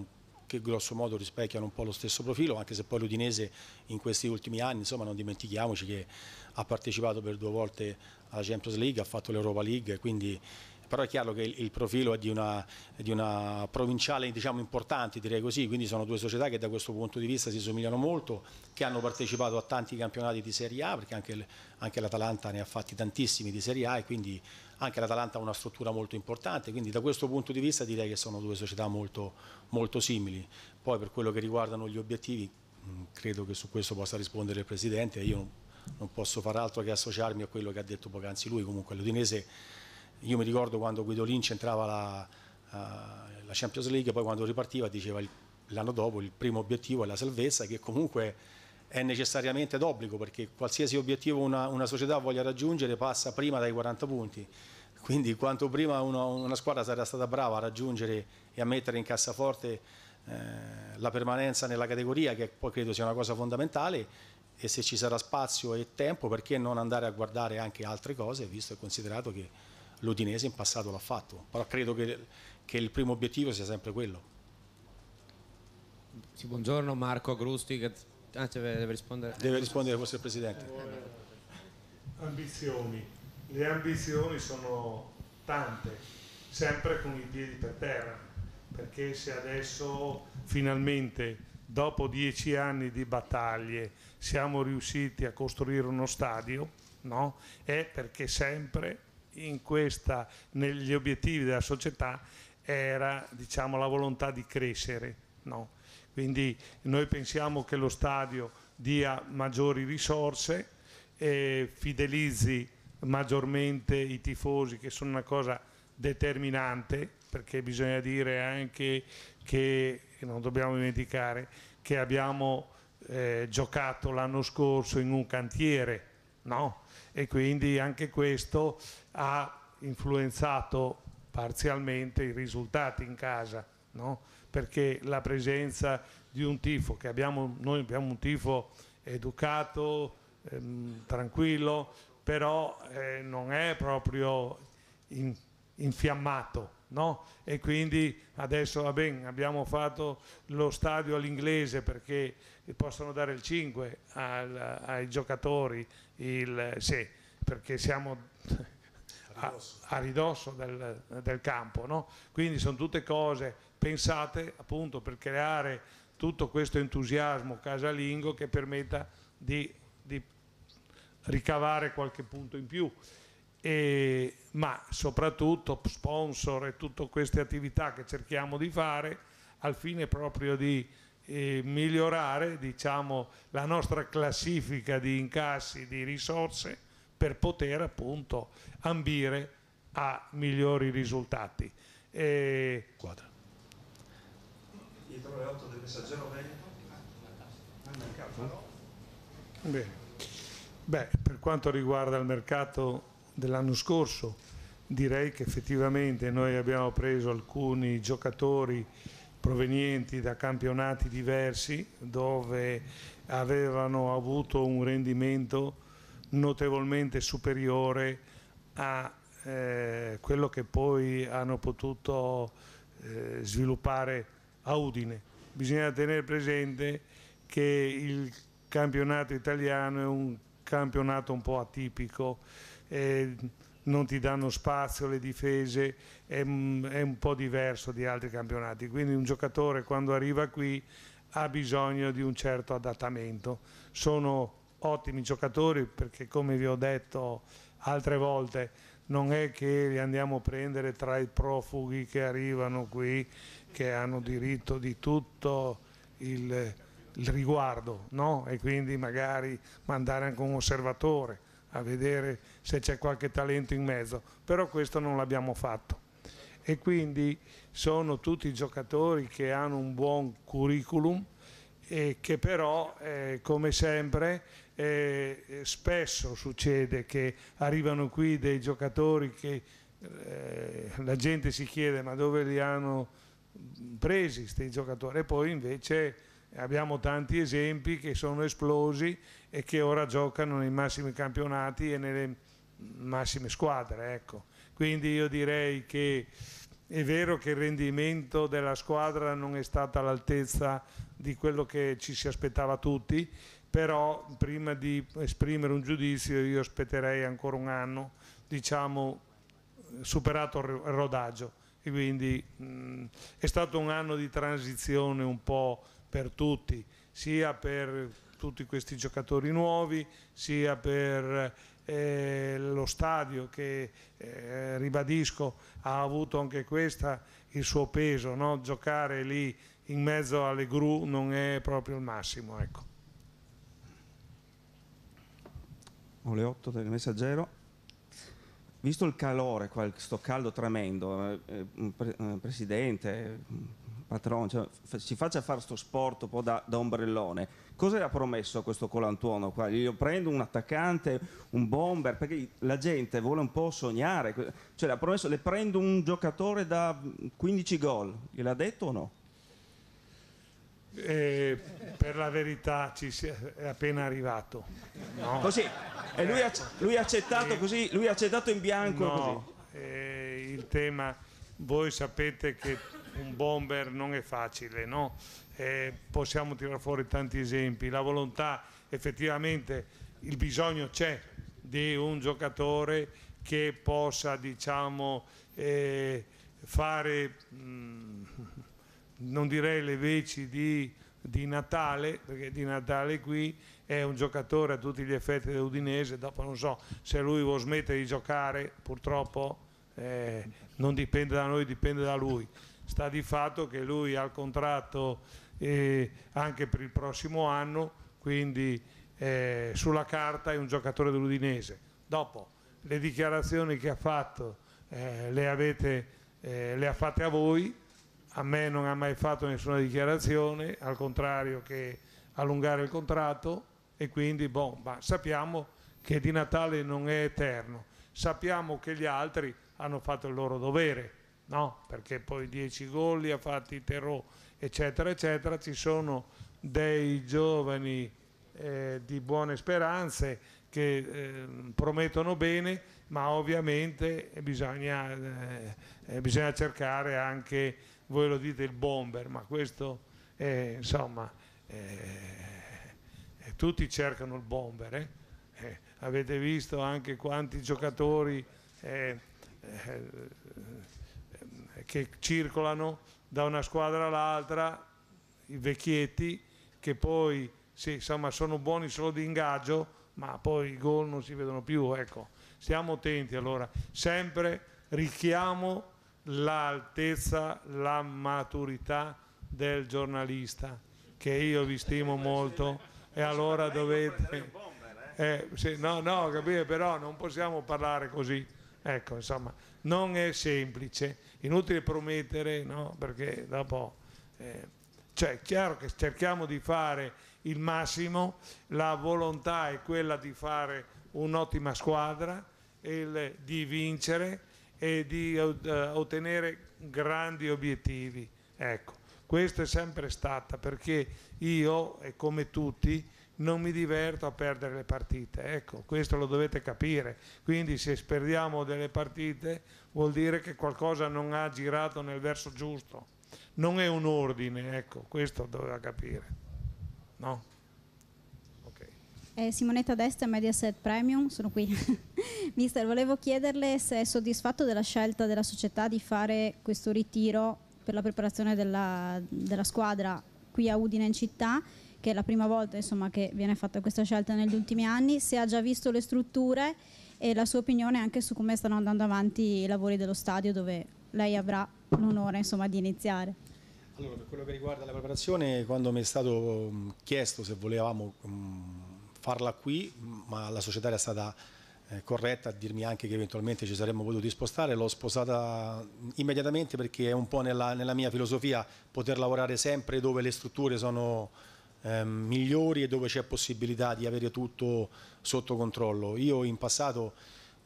che grosso modo rispecchiano un po' lo stesso profilo, anche se poi l'Udinese in questi ultimi anni, insomma non dimentichiamoci che ha partecipato per due volte alla Champions League, ha fatto l'Europa League, quindi però è chiaro che il, profilo è di una, di una provinciale diciamo, importante, direi così, quindi sono due società che da questo punto di vista si somigliano molto, che hanno partecipato a tanti campionati di Serie A, perché anche l'Atalanta ne ha fatti tantissimi di Serie A e quindi anche l'Atalanta ha una struttura molto importante, quindi da questo punto di vista direi che sono due società molto, molto simili. Poi per quello che riguardano gli obiettivi, mm, credo che su questo possa rispondere il Presidente, io non posso far altro che associarmi a quello che ha detto poc'anzi lui, comunque l'Udinese, io mi ricordo quando Guidolin centrava la, uh, la Champions League, poi quando ripartiva diceva l'anno dopo il primo obiettivo è la salvezza, che comunque è necessariamente d'obbligo perché qualsiasi obiettivo una, una, società voglia raggiungere passa prima dai 40 punti. Quindi quanto prima uno, una squadra sarà stata brava a raggiungere e a mettere in cassaforte eh, la permanenza nella categoria, che poi credo sia una cosa fondamentale, e se ci sarà spazio e tempo perché non andare a guardare anche altre cose, visto e considerato che l'Udinese in passato l'ha fatto. Però credo che, che il primo obiettivo sia sempre quello. Sì, buongiorno Marco Grustig, Ah, deve, cioè, deve, rispondere. Deve rispondere forse il Presidente. Ambizioni. Le ambizioni sono tante, sempre con i piedi per terra, perché se adesso finalmente dopo dieci anni di battaglie siamo riusciti a costruire uno stadio, no? è perché sempre questa, negli obiettivi della società era diciamo, la volontà di crescere. No? Quindi noi pensiamo che lo stadio dia maggiori risorse, eh, fidelizzi maggiormente i tifosi che sono una cosa determinante perché bisogna dire anche che non dobbiamo dimenticare che abbiamo eh, giocato l'anno scorso in un cantiere no? e quindi anche questo ha influenzato parzialmente i risultati in casa no? perché la presenza di un tifo, che abbiamo, noi abbiamo un tifo educato, ehm, tranquillo, però eh, non è proprio in, infiammato. No? E quindi adesso va bene, abbiamo fatto lo stadio all'inglese perché possono dare il 5 al, ai giocatori, il, sì, perché siamo a, a ridosso del, del campo. No? Quindi sono tutte cose pensate appunto per creare tutto questo entusiasmo casalingo che permetta di, di ricavare qualche punto in più. E, ma soprattutto sponsor e tutte queste attività che cerchiamo di fare al fine proprio di eh, migliorare diciamo, la nostra classifica di incassi di risorse per poter appunto ambire a migliori risultati. E... Quadra. Dietro le 8 del messaggero Bene. Beh, per quanto riguarda il mercato dell'anno scorso, direi che effettivamente noi abbiamo preso alcuni giocatori provenienti da campionati diversi dove avevano avuto un rendimento notevolmente superiore a eh, quello che poi hanno potuto eh, sviluppare a Udine. Bisogna tenere presente che il campionato italiano è un campionato un po' atipico, eh, non ti danno spazio le difese, è, mm, è un po' diverso di altri campionati, quindi un giocatore quando arriva qui ha bisogno di un certo adattamento. Sono ottimi giocatori perché come vi ho detto altre volte non è che li andiamo a prendere tra i profughi che arrivano qui che hanno diritto di tutto il, il riguardo no? e quindi magari mandare anche un osservatore a vedere se c'è qualche talento in mezzo però questo non l'abbiamo fatto e quindi sono tutti giocatori che hanno un buon curriculum e che però eh, come sempre eh, spesso succede che arrivano qui dei giocatori che eh, la gente si chiede ma dove li hanno presi questi giocatori e poi invece abbiamo tanti esempi che sono esplosi e che ora giocano nei massimi campionati e nelle massime squadre ecco. quindi io direi che è vero che il rendimento della squadra non è stato all'altezza di quello che ci si aspettava tutti però prima di esprimere un giudizio io aspetterei ancora un anno, diciamo superato il rodaggio e quindi mh, mm, è stato un anno di transizione un po' per tutti, sia per tutti questi giocatori nuovi, sia per eh, lo stadio che eh, ribadisco ha avuto anche questa il suo peso, no? giocare lì in mezzo alle gru non è proprio il massimo. Ecco. o le 8 del messaggero. Visto il calore, questo caldo tremendo, eh, eh pre, eh, presidente, patrono, cioè, si faccia fare questo sport un po' da, da ombrellone. Cosa ha promesso questo Colantuono qua? Io prendo un attaccante, un bomber, perché la gente vuole un po' sognare. Cioè, le ha promesso, le prendo un giocatore da 15 gol. Gliel'ha detto o no? eh, per la verità ci è appena arrivato. No. Così, e lui, ha lui accettato eh, così, lui ha accettato in bianco no, eh, il tema, voi sapete che un bomber non è facile, no? possiamo tirare fuori tanti esempi, la volontà effettivamente, il bisogno c'è di un giocatore che possa diciamo eh, fare... Mh, mm, non direi le veci di, di, Natale, perché di Natale qui è un giocatore a tutti gli effetti dell'Udinese, dopo non so se lui vuole smettere di giocare, purtroppo eh, non dipende da noi, dipende da lui. Sta di fatto che lui ha il contratto eh, anche per il prossimo anno, quindi eh, sulla carta è un giocatore dell'Udinese. Dopo le dichiarazioni che ha fatto eh, le, avete, eh, le ha fatte a voi, a me non ha mai fatto nessuna dichiarazione, al contrario che allungare il contratto e quindi boh, ma sappiamo che di Natale non è eterno, sappiamo che gli altri hanno fatto il loro dovere, no? perché poi 10 gol li ha fatti Terò, eccetera, eccetera, ci sono dei giovani eh, di buone speranze che eh, promettono bene, ma ovviamente bisogna, eh, eh bisogna cercare anche voi lo dite il bomber, ma questo è, insomma, eh, tutti cercano il bomber. Eh? Eh, avete visto anche quanti giocatori eh, eh, che circolano da una squadra all'altra, i vecchietti, che poi sì, insomma, sono buoni solo di ingaggio, ma poi i gol non si vedono più. Ecco, stiamo attenti allora, sempre richiamo l'altezza, la maturità del giornalista, che io vi stimo molto e allora dovete... Eh, sì, no, no, capire, però non possiamo parlare così. Ecco, insomma, non è semplice, inutile promettere, no? Perché dopo... Eh, cioè, è chiaro che cerchiamo di fare il massimo, la volontà è quella di fare un'ottima squadra, il, di vincere e di eh, ottenere grandi obiettivi. Ecco, questo è sempre stata perché io, e come tutti, non mi diverto a perdere le partite, ecco, questo lo dovete capire. Quindi se perdiamo delle partite vuol dire che qualcosa non ha girato nel verso giusto. Non è un ordine, ecco, questo doveva capire. No? Eh, Simonetta Desta, Mediaset Premium, sono qui. Mister, volevo chiederle se è soddisfatto della scelta della società di fare questo ritiro per la preparazione della, della squadra qui a Udine in città che è la prima volta insomma, che viene fatta questa scelta negli ultimi anni, se ha già visto le strutture e la sua opinione anche su come stanno andando avanti i lavori dello stadio dove lei avrà l'onore di iniziare. Allora, per quello che riguarda la preparazione, quando mi è stato chiesto se volevamo um, farla qui, ma la società era stata eh, corretta a dirmi anche che eventualmente ci saremmo potuti spostare, l'ho sposata immediatamente perché è un po' nella, nella, mia filosofia poter lavorare sempre dove le strutture sono eh, migliori e dove c'è possibilità di avere tutto sotto controllo. Io in passato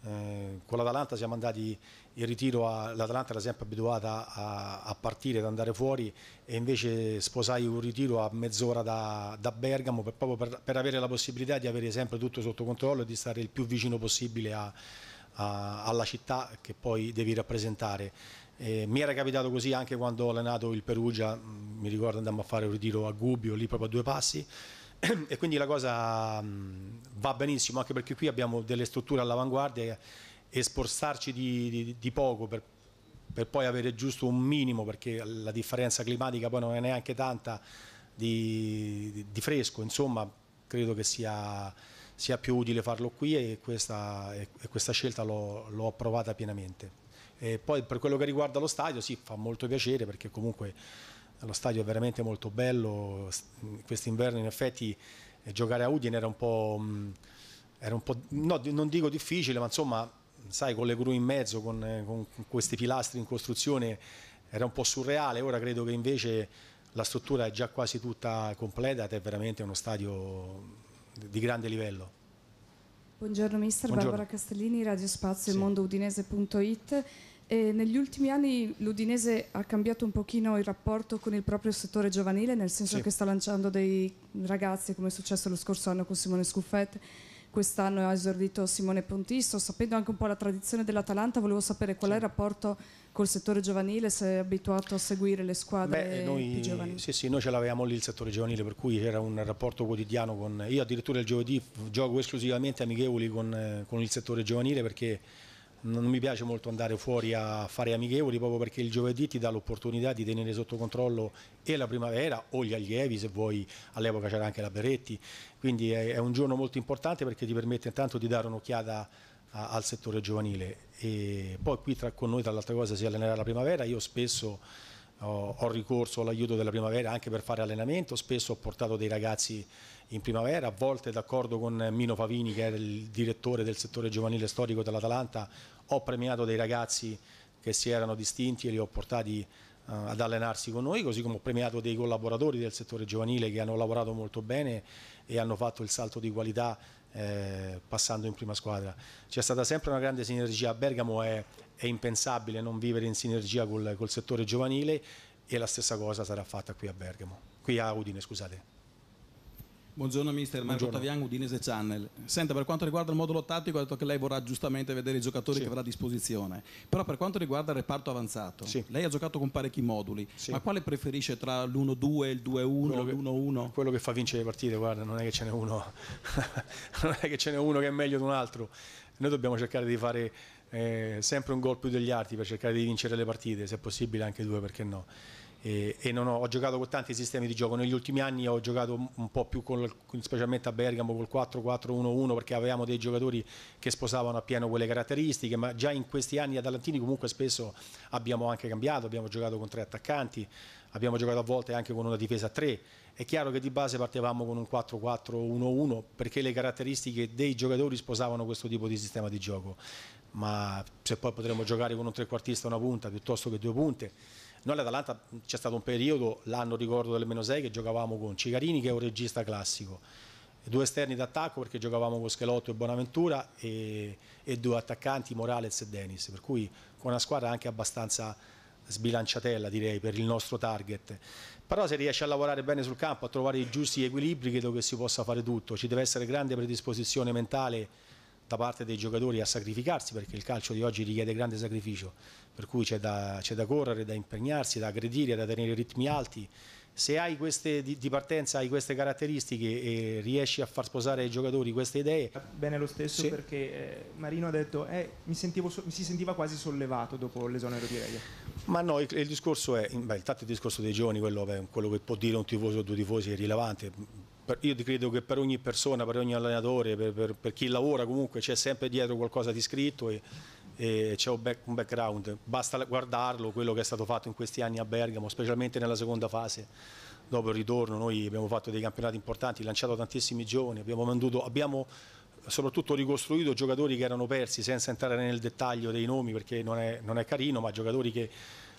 eh, con l'Atalanta siamo andati il ritiro a, era sempre abituata a, a, partire, ad andare fuori e invece sposai un ritiro a mezz'ora da, da Bergamo per, proprio per, per, avere la possibilità di avere sempre tutto sotto controllo e di stare il più vicino possibile a, alla città che poi devi rappresentare. Eh, mi era capitato così anche quando ho allenato il Perugia, mm, mi ricordo andammo a fare un ritiro a Gubbio, lì proprio a due passi e quindi la cosa mm, va benissimo anche perché qui abbiamo delle strutture all'avanguardia espostarci di, di, di poco per, per, poi avere giusto un minimo, perché la differenza climatica poi non è neanche tanta di, di fresco, insomma credo che sia, sia, più utile farlo qui e questa, e questa scelta l'ho approvata pienamente. E poi per quello che riguarda lo stadio, sì, fa molto piacere perché comunque lo stadio è veramente molto bello, quest'inverno in effetti eh, giocare a Udine era un po'... Mm, era un po' no, non dico difficile, ma insomma sai, con le gru in mezzo, con, eh, con questi pilastri in costruzione, era un po' surreale, ora credo che invece la struttura è già quasi tutta completa ed è veramente uno stadio di grande livello. Buongiorno mister, Buongiorno. Barbara Castellini, Radio Spazio sì. e mondoudinese.it. negli ultimi anni l'Udinese ha cambiato un pochino il rapporto con il proprio settore giovanile, nel senso sì. che sta lanciando dei ragazzi, come è successo lo scorso anno con Simone Scuffetti, quest'anno ha esordito Simone Pontisto, sapendo anche un po' la tradizione dell'Atalanta, volevo sapere qual è il rapporto col settore giovanile, se è abituato a seguire le squadre Beh, eh, noi, più giovani. Sì, sì, noi ce l'avevamo lì il settore giovanile, per cui c'era un rapporto quotidiano con... Io addirittura il giovedì gioco esclusivamente amichevoli con, eh, con il settore giovanile perché non mi piace molto andare fuori a fare amichevoli proprio perché il giovedì ti dà l'opportunità di tenere sotto controllo e la primavera o gli allievi se vuoi all'epoca c'era anche la Beretti quindi è, un giorno molto importante perché ti permette intanto di dare un'occhiata al settore giovanile e poi qui tra, con noi tra l'altra cosa si allenerà la primavera io spesso ho, ho ricorso all'aiuto della primavera anche per fare allenamento spesso ho portato dei ragazzi in primavera, a volte d'accordo con Mino Favini che era il direttore del settore giovanile storico dell'Atalanta, ho premiato dei ragazzi che si erano distinti e li ho portati eh, ad allenarsi con noi, così come ho premiato dei collaboratori del settore giovanile che hanno lavorato molto bene e hanno fatto il salto di qualità eh, passando in prima squadra. C'è stata sempre una grande sinergia, a Bergamo è, è impensabile non vivere in sinergia col, col settore giovanile e la stessa cosa sarà fatta qui a Bergamo, qui a Udine, scusate. Buongiorno mister, Marco Buongiorno. Tavian, Udinese Channel. Senta, per quanto riguarda il modulo tattico, ha detto che lei vorrà giustamente vedere i giocatori sì. che avrà a disposizione, però per quanto riguarda il reparto avanzato, sì. lei ha giocato con parecchi moduli, sì. ma quale preferisce tra l'1-2, il 2-1, l'1-1? Quello che fa vincere le partite, guarda, non è che ce n'è uno, non è che ce n'è uno che è meglio di un altro, noi dobbiamo cercare di fare eh, sempre un gol più degli arti per cercare di vincere le partite, se possibile anche due, perché no? Eh, e, non ho, ho, giocato con tanti sistemi di gioco negli ultimi anni ho giocato un po' più col, specialmente a Bergamo col 4-4-1-1 perché avevamo dei giocatori che sposavano appieno quelle caratteristiche ma già in questi anni ad Alantini comunque spesso abbiamo anche cambiato abbiamo giocato con tre attaccanti abbiamo giocato a volte anche con una difesa a tre è chiaro che di base partevamo con un 4-4-1-1 perché le caratteristiche dei giocatori sposavano questo tipo di sistema di gioco ma se poi potremmo giocare con un trequartista una punta piuttosto che due punte noi all'Atalanta c'è stato un periodo, l'anno ricordo del meno 6, che giocavamo con Cigarini che è un regista classico, due esterni d'attacco perché giocavamo con Schelotto e Bonaventura e, e due attaccanti, Morales e Denis, per cui con una squadra anche abbastanza sbilanciatella direi per il nostro target però se riesce a lavorare bene sul campo a trovare i giusti equilibri credo che si possa fare tutto ci deve essere grande predisposizione mentale da parte dei giocatori a sacrificarsi perché il calcio di oggi richiede grande sacrificio, per cui c'è da, da, correre, da impegnarsi, da aggredire, da tenere ritmi alti. Se hai queste, di, di partenza hai queste caratteristiche e riesci a far sposare ai giocatori queste idee. Bene lo stesso sì. perché eh, Marino ha detto eh, mi, sentivo, mi, si sentiva quasi sollevato dopo l'esonero di Reia. Ma no, il, il discorso è, beh, intanto il discorso dei giovani, quello, beh, quello che può dire un tifoso o due tifosi è rilevante, io credo che per ogni persona, per ogni allenatore, per, per, per chi lavora comunque c'è sempre dietro qualcosa di scritto e, e c'è un, back, un, background, basta guardarlo quello che è stato fatto in questi anni a Bergamo, specialmente nella seconda fase, dopo il ritorno noi abbiamo fatto dei campionati importanti, lanciato tantissimi giovani, abbiamo, venduto, abbiamo soprattutto ricostruito giocatori che erano persi senza entrare nel dettaglio dei nomi perché non è, non è carino, ma giocatori che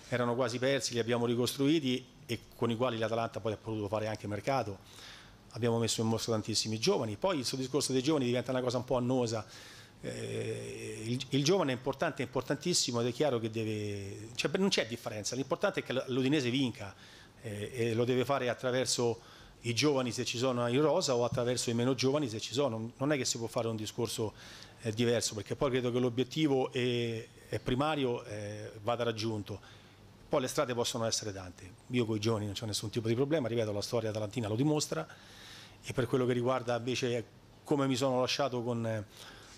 erano quasi persi, li abbiamo ricostruiti e con i quali l'Atalanta poi ha potuto fare anche mercato abbiamo messo in mostra tantissimi giovani, poi il suo discorso dei giovani diventa una cosa un po' annosa, eh, il, il, giovane è importante, è importantissimo ed è chiaro che deve, cioè, non c'è differenza, l'importante è che l'Udinese vinca eh, e lo deve fare attraverso i giovani se ci sono in rosa o attraverso i meno giovani se ci sono, non è che si può fare un discorso eh, diverso perché poi credo che l'obiettivo è, è primario eh, vada raggiunto poi le strade possono essere tante. Io con i giovani non ho nessun tipo di problema, ripeto, la storia Latina lo dimostra. E per quello che riguarda invece come mi sono lasciato con,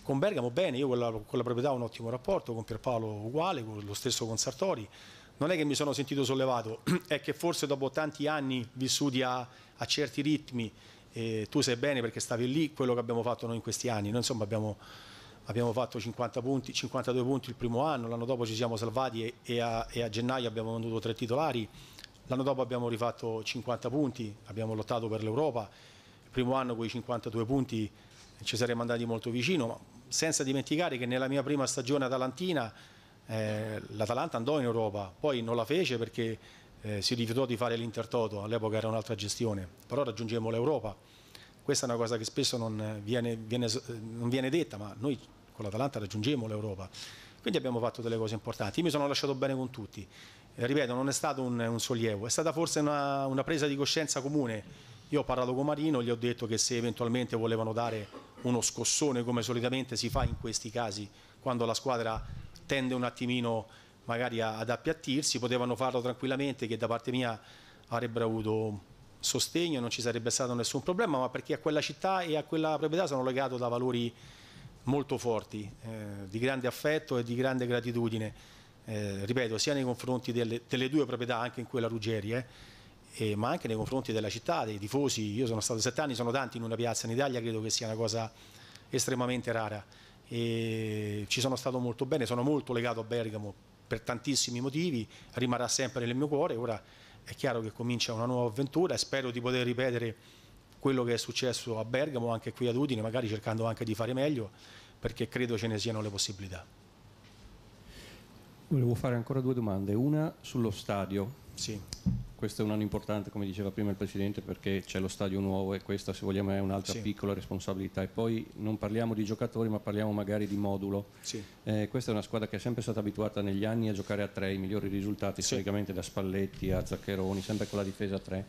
con Bergamo, bene, io con la, con la, proprietà ho un ottimo rapporto, con Pierpaolo uguale, con lo stesso con Sartori. Non è che mi sono sentito sollevato, è che forse dopo tanti anni vissuti a, a certi ritmi, eh, tu sai bene perché stavi lì, quello che abbiamo fatto noi in questi anni, noi insomma abbiamo abbiamo fatto 50 punti, 52 punti il primo anno, l'anno dopo ci siamo salvati e, e, a, e a, gennaio abbiamo venduto tre titolari, l'anno dopo abbiamo rifatto 50 punti, abbiamo lottato per l'Europa primo anno con i 52 punti ci saremmo andati molto vicino, ma senza dimenticare che nella mia prima stagione atalantina eh, l'Atalanta andò in Europa, poi non la fece perché eh, si rifiutò di fare l'Intertoto, all'epoca era un'altra gestione, però raggiungemmo l'Europa. Questa è una cosa che spesso non eh, viene, viene, non viene detta, ma noi con l'Atalanta raggiungemmo l'Europa. Quindi abbiamo fatto delle cose importanti. Io mi sono lasciato bene con tutti. Eh, ripeto, non è stato un, un sollievo, è stata forse una, una presa di coscienza comune io ho parlato con Marino, gli ho detto che se eventualmente volevano dare uno scossone come solitamente si fa in questi casi, quando la squadra tende un attimino magari ad appiattirsi, potevano farlo tranquillamente che da parte mia avrebbero avuto sostegno, non ci sarebbe stato nessun problema, ma perché a quella città e a quella proprietà sono legato da valori molto forti, eh, di grande affetto e di grande gratitudine, eh, ripeto, sia nei confronti delle, delle, due proprietà, anche in quella Ruggeri, eh, eh, ma anche nei confronti della città, dei tifosi. Io sono stato sette anni, sono tanti in una piazza in Italia, credo che sia una cosa estremamente rara. E ci sono stato molto bene, sono molto legato a Bergamo per tantissimi motivi, rimarrà sempre nel mio cuore. Ora è chiaro che comincia una nuova avventura e spero di poter ripetere quello che è successo a Bergamo, anche qui ad Udine, magari cercando anche di fare meglio, perché credo ce ne siano le possibilità. Volevo fare ancora due domande, una sullo stadio. Sì questo è un anno importante, come diceva prima il Presidente, perché c'è lo stadio nuovo e questa, se vogliamo, è un'altra sì. piccola responsabilità. E poi non parliamo di giocatori, ma parliamo magari di modulo. Sì. Eh, questa è una squadra che è sempre stata abituata negli anni a giocare a tre, i migliori risultati, sì. storicamente da Spalletti a Zaccheroni, sempre con la difesa a tre.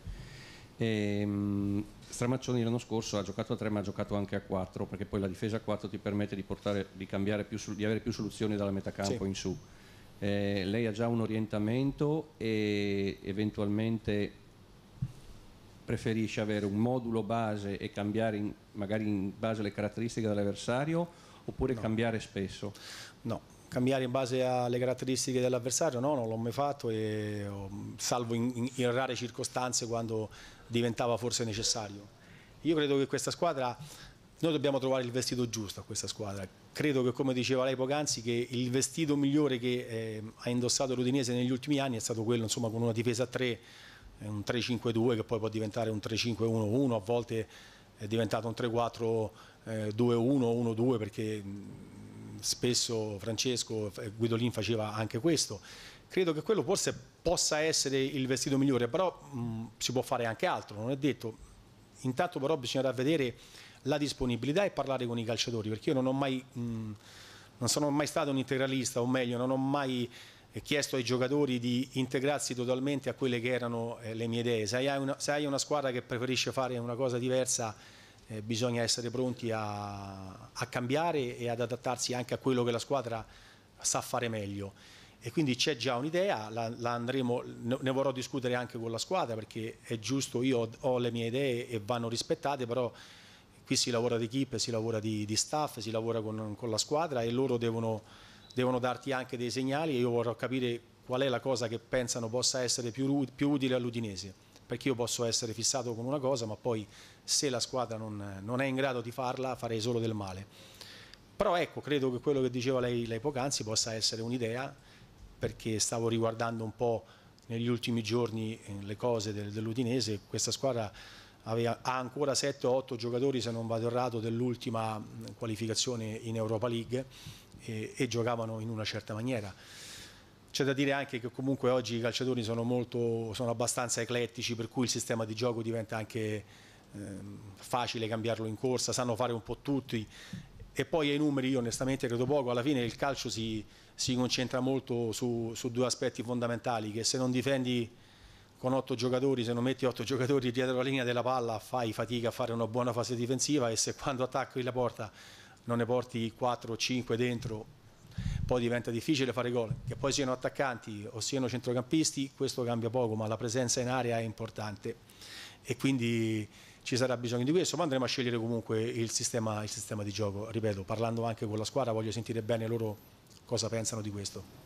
E, ehm, mh, Stramaccioni l'anno scorso ha giocato a 3 ma ha giocato anche a 4 perché poi la difesa a 4 ti permette di, portare, di, più, di avere più soluzioni dalla metà campo in su eh, lei ha già un orientamento e eventualmente preferisce avere un modulo base e cambiare in, magari in base alle caratteristiche dell'avversario oppure no. cambiare spesso? No, cambiare in base alle caratteristiche dell'avversario no, non l'ho mai fatto e, salvo in, in, in rare circostanze quando diventava forse necessario. Io credo che questa squadra, noi dobbiamo trovare il vestito giusto a questa squadra, credo che come diceva lei poc'anzi che il vestito migliore che eh, ha indossato l'Udinese negli ultimi anni è stato quello insomma, con una difesa a 3 eh, un 3-5-2 che poi può diventare un 3-5-1-1 a volte è diventato un 3-4-2-1 1-2 eh, perché mm, spesso Francesco eh, Guidolin faceva anche questo credo che quello forse possa essere il vestito migliore però mh, mm, si può fare anche altro non è detto intanto però bisognerà vedere la disponibilità e parlare con i calciatori, perché io non ho mai, mh, mm, non sono mai stato un integralista, o meglio, non ho mai chiesto ai giocatori di integrarsi totalmente a quelle che erano eh, le mie idee. Se hai, una, se hai, una, squadra che preferisce fare una cosa diversa, eh, bisogna essere pronti a, a cambiare e ad adattarsi anche a quello che la squadra sa fare meglio e quindi c'è già un'idea, la, la andremo, ne vorrò discutere anche con la squadra perché è giusto, io ho, ho le mie idee e vanno rispettate, però qui si lavora di equip, si lavora di, di staff, si lavora con, con, la squadra e loro devono, devono darti anche dei segnali e io vorrò capire qual è la cosa che pensano possa essere più, più utile all'Udinese, perché io posso essere fissato con una cosa, ma poi se la squadra non, non, è in grado di farla farei solo del male. Però ecco, credo che quello che diceva lei, lei poc'anzi possa essere un'idea, perché stavo riguardando un po' negli ultimi giorni eh, le cose del, dell'Udinese, questa squadra aveva, ha ancora 7-8 giocatori, se non vado errato, dell'ultima qualificazione in Europa League e, e giocavano in una certa maniera. C'è da dire anche che comunque oggi i calciatori sono, molto, sono abbastanza eclettici, per cui il sistema di gioco diventa anche eh, facile cambiarlo in corsa, sanno fare un po' tutti e poi ai numeri io onestamente credo poco, alla fine il calcio si, si concentra molto su, su, due aspetti fondamentali che se non difendi con otto giocatori, se non metti otto giocatori dietro la linea della palla fai fatica a fare una buona fase difensiva e se quando attacchi la porta non ne porti 4 o 5 dentro poi diventa difficile fare gol, che poi siano attaccanti o siano centrocampisti, questo cambia poco, ma la presenza in area è importante e quindi ci sarà bisogno di questo, ma andremo a scegliere comunque il sistema, il sistema di gioco, ripeto, parlando anche con la squadra voglio sentire bene loro cosa pensano di questo.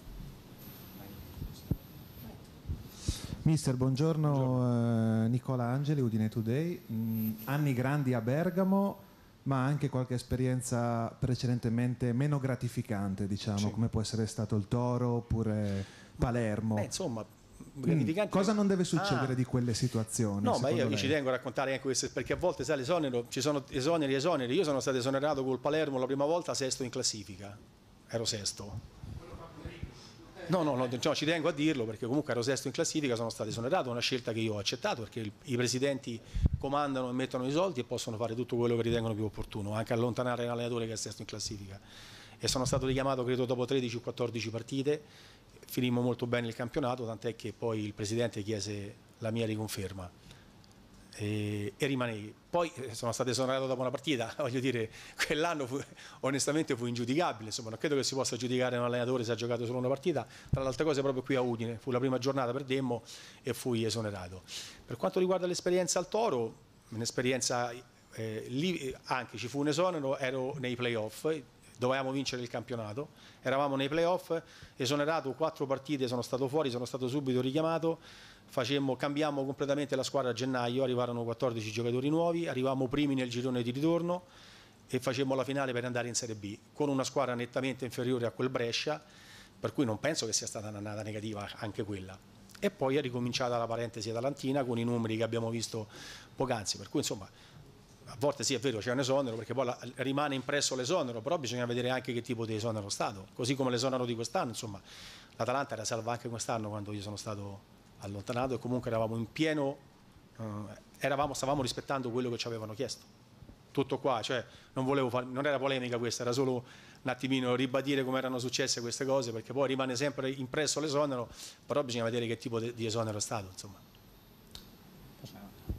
Mister, buongiorno, buongiorno. Eh, Nicola Angeli, Udine Today. Mm, anni grandi a Bergamo, ma anche qualche esperienza precedentemente meno gratificante, diciamo, sì. come può essere stato il Toro oppure Palermo. Beh, insomma, Mm, cosa non deve ah. succedere ah, di quelle situazioni? No, ma io lei? ci tengo a raccontare anche queste perché a volte sai, l'esonero, ci sono esoneri, esoneri. Io sono stato esonerato col Palermo la prima volta, sesto in classifica, ero sesto No, no, no, no, ci tengo a dirlo perché comunque ero sesto in classifica, sono stato esonerato, è una scelta che io ho accettato perché i presidenti comandano e mettono i soldi e possono fare tutto quello che ritengono più opportuno, anche allontanare un allenatore che è sesto in classifica. E sono stato richiamato credo dopo 13-14 partite, finimmo molto bene il campionato, tant'è che poi il presidente chiese la mia riconferma e, e rimanevi. Poi eh, sono stato esonerato dopo una partita, voglio dire, quell'anno fu, onestamente fu ingiudicabile, insomma non credo che si possa giudicare un allenatore se ha giocato solo una partita, tra le altre cose proprio qui a Udine, fu la prima giornata, perdemmo e fui esonerato. Per quanto riguarda l'esperienza al Toro, un'esperienza eh, lì eh, anche ci fu un esonero, ero nei playoff, dovevamo vincere il campionato, eravamo nei playoff, esonerato quattro partite, sono stato fuori, sono stato subito richiamato Facemmo, cambiamo completamente la squadra a gennaio, arrivarono 14 giocatori nuovi, arrivavamo primi nel girone di ritorno e facemmo la finale per andare in Serie B con una squadra nettamente inferiore a quel Brescia, per cui non penso che sia stata un'annata negativa anche quella. E poi è ricominciata la parentesi atalantina con i numeri che abbiamo visto poc'anzi, per cui insomma a volte sì è vero c'è un esonero perché poi rimane impresso l'esonero, però bisogna vedere anche che tipo di esonero è stato, così come l'esonero di quest'anno, insomma l'Atalanta era salva anche quest'anno quando io sono stato allontanato e comunque eravamo in pieno, eh, eravamo, stavamo rispettando quello che ci avevano chiesto. Tutto qua, cioè non, far, non era polemica questa, era solo un attimino ribadire come erano successe queste cose perché poi rimane sempre impresso l'esonero, però bisogna vedere che tipo di esonero è stato. Insomma.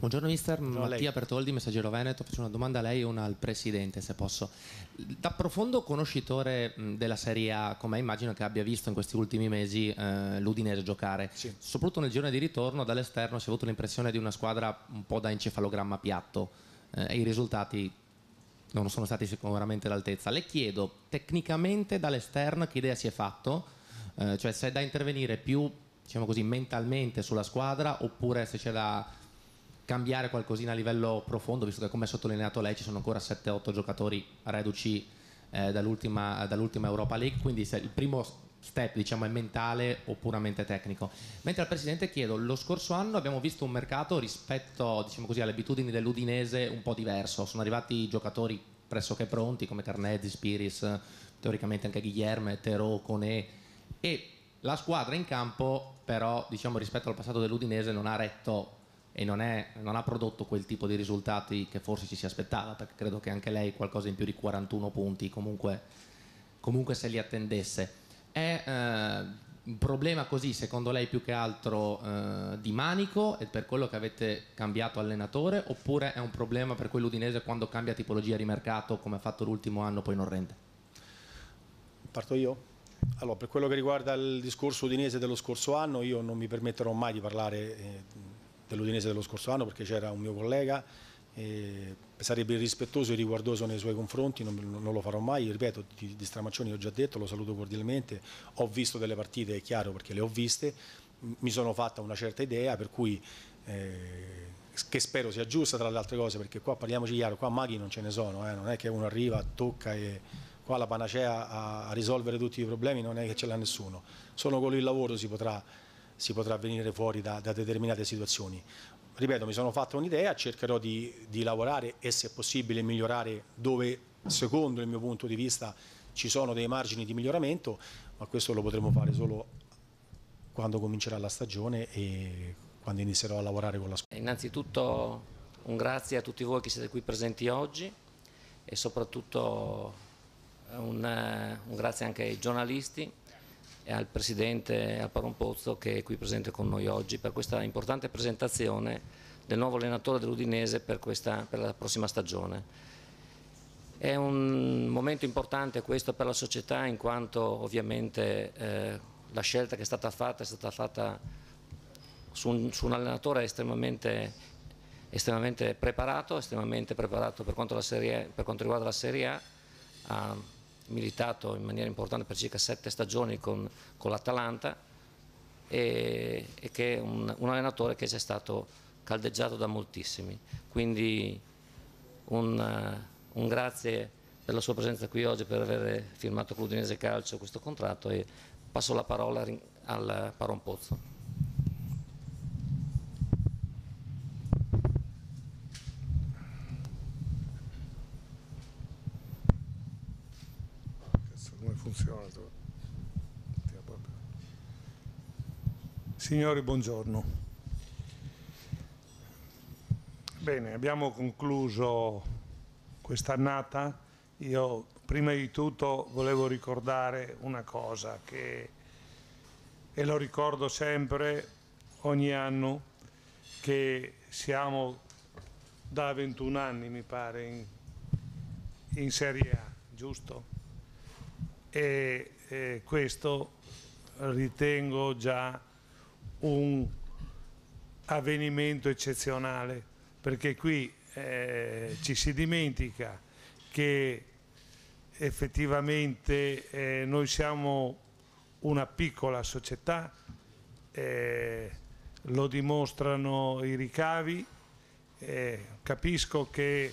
Buongiorno mister, Buongiorno Mattia Bertoldi, messaggero Veneto, faccio una domanda a lei e una al Presidente se posso. Da profondo conoscitore della Serie A, come immagino che abbia visto in questi ultimi mesi eh, l'Udinese giocare, sì. soprattutto nel giorno di ritorno dall'esterno si è avuto l'impressione di una squadra un po' da encefalogramma piatto eh, e i risultati non sono stati sicuramente all'altezza. Le chiedo tecnicamente dall'esterno che idea si è fatto, eh, cioè se è da intervenire più diciamo così, mentalmente sulla squadra oppure se c'è da cambiare qualcosina a livello profondo, visto che come ha sottolineato lei ci sono ancora 7-8 giocatori reduci eh, dall'ultima, dall'ultima Europa League, quindi il primo step diciamo è mentale o puramente tecnico. Mentre al Presidente chiedo, lo scorso anno abbiamo visto un mercato rispetto diciamo così, alle abitudini dell'Udinese un po' diverso, sono arrivati giocatori pressoché pronti come Carnezzi, Spiris, teoricamente anche Guilherme, Terò, Conè e la squadra in campo però diciamo rispetto al passato dell'Udinese non ha retto e non, è, non, ha prodotto quel tipo di risultati che forse ci si aspettava, perché credo che anche lei qualcosa in più di 41 punti comunque, comunque se li attendesse. È eh, un problema così, secondo lei, più che altro eh, di manico e per quello che avete cambiato allenatore, oppure è un problema per quell'Udinese quando cambia tipologia di mercato, come ha fatto l'ultimo anno, poi non rende? Parto io? Allora, per quello che riguarda il discorso udinese dello scorso anno, io non mi permetterò mai di parlare... Eh, dell'Udinese dello scorso anno perché c'era un mio collega, sarebbe irrispettoso e riguardoso nei suoi confronti, non, non lo farò mai, ripeto, di, di Stramaccioni ho già detto, lo saluto cordialmente, ho visto delle partite, è chiaro perché le ho viste, mi sono fatta una certa idea per cui... Eh, che spero sia giusta tra le altre cose perché qua parliamoci chiaro, qua maghi non ce ne sono, eh, non è che uno arriva, tocca e qua la panacea a, a risolvere tutti i problemi non è che ce l'ha nessuno, solo con il lavoro si potrà si potrà venire fuori da, da determinate situazioni. Ripeto, mi sono fatto un'idea, cercherò di, di lavorare e se possibile migliorare dove, secondo il mio punto di vista, ci sono dei margini di miglioramento, ma questo lo potremo fare solo quando comincerà la stagione e quando inizierò a lavorare con la squadra. Innanzitutto un grazie a tutti voi che siete qui presenti oggi e soprattutto eh, un, eh, un grazie anche ai giornalisti e al Presidente al Paron Pozzo che è qui presente con noi oggi per questa importante presentazione del nuovo allenatore dell'Udinese per, per la prossima stagione. È un momento importante questo per la società in quanto ovviamente eh, la scelta che è stata fatta è stata fatta su un, su un allenatore estremamente, estremamente, preparato, estremamente preparato per quanto, serie, per quanto riguarda la Serie A, ha militato in maniera importante per circa sette stagioni con, con l'Atalanta e, e, che è un, un allenatore che è stato caldeggiato da moltissimi. Quindi un, eh, un, grazie per la sua presenza qui oggi, per aver firmato con l'Udinese Calcio questo contratto e passo la parola al eh, Paron Pozzo. Signori, buongiorno. Bene, abbiamo concluso quest'annata. Io prima di tutto volevo ricordare una cosa che, e lo ricordo sempre ogni anno, che siamo da 21 anni, mi pare, in, in Serie A, giusto? E, e questo ritengo già un avvenimento eccezionale, perché qui eh, ci si dimentica che effettivamente eh, noi siamo una piccola società, eh, lo dimostrano i ricavi, eh, capisco che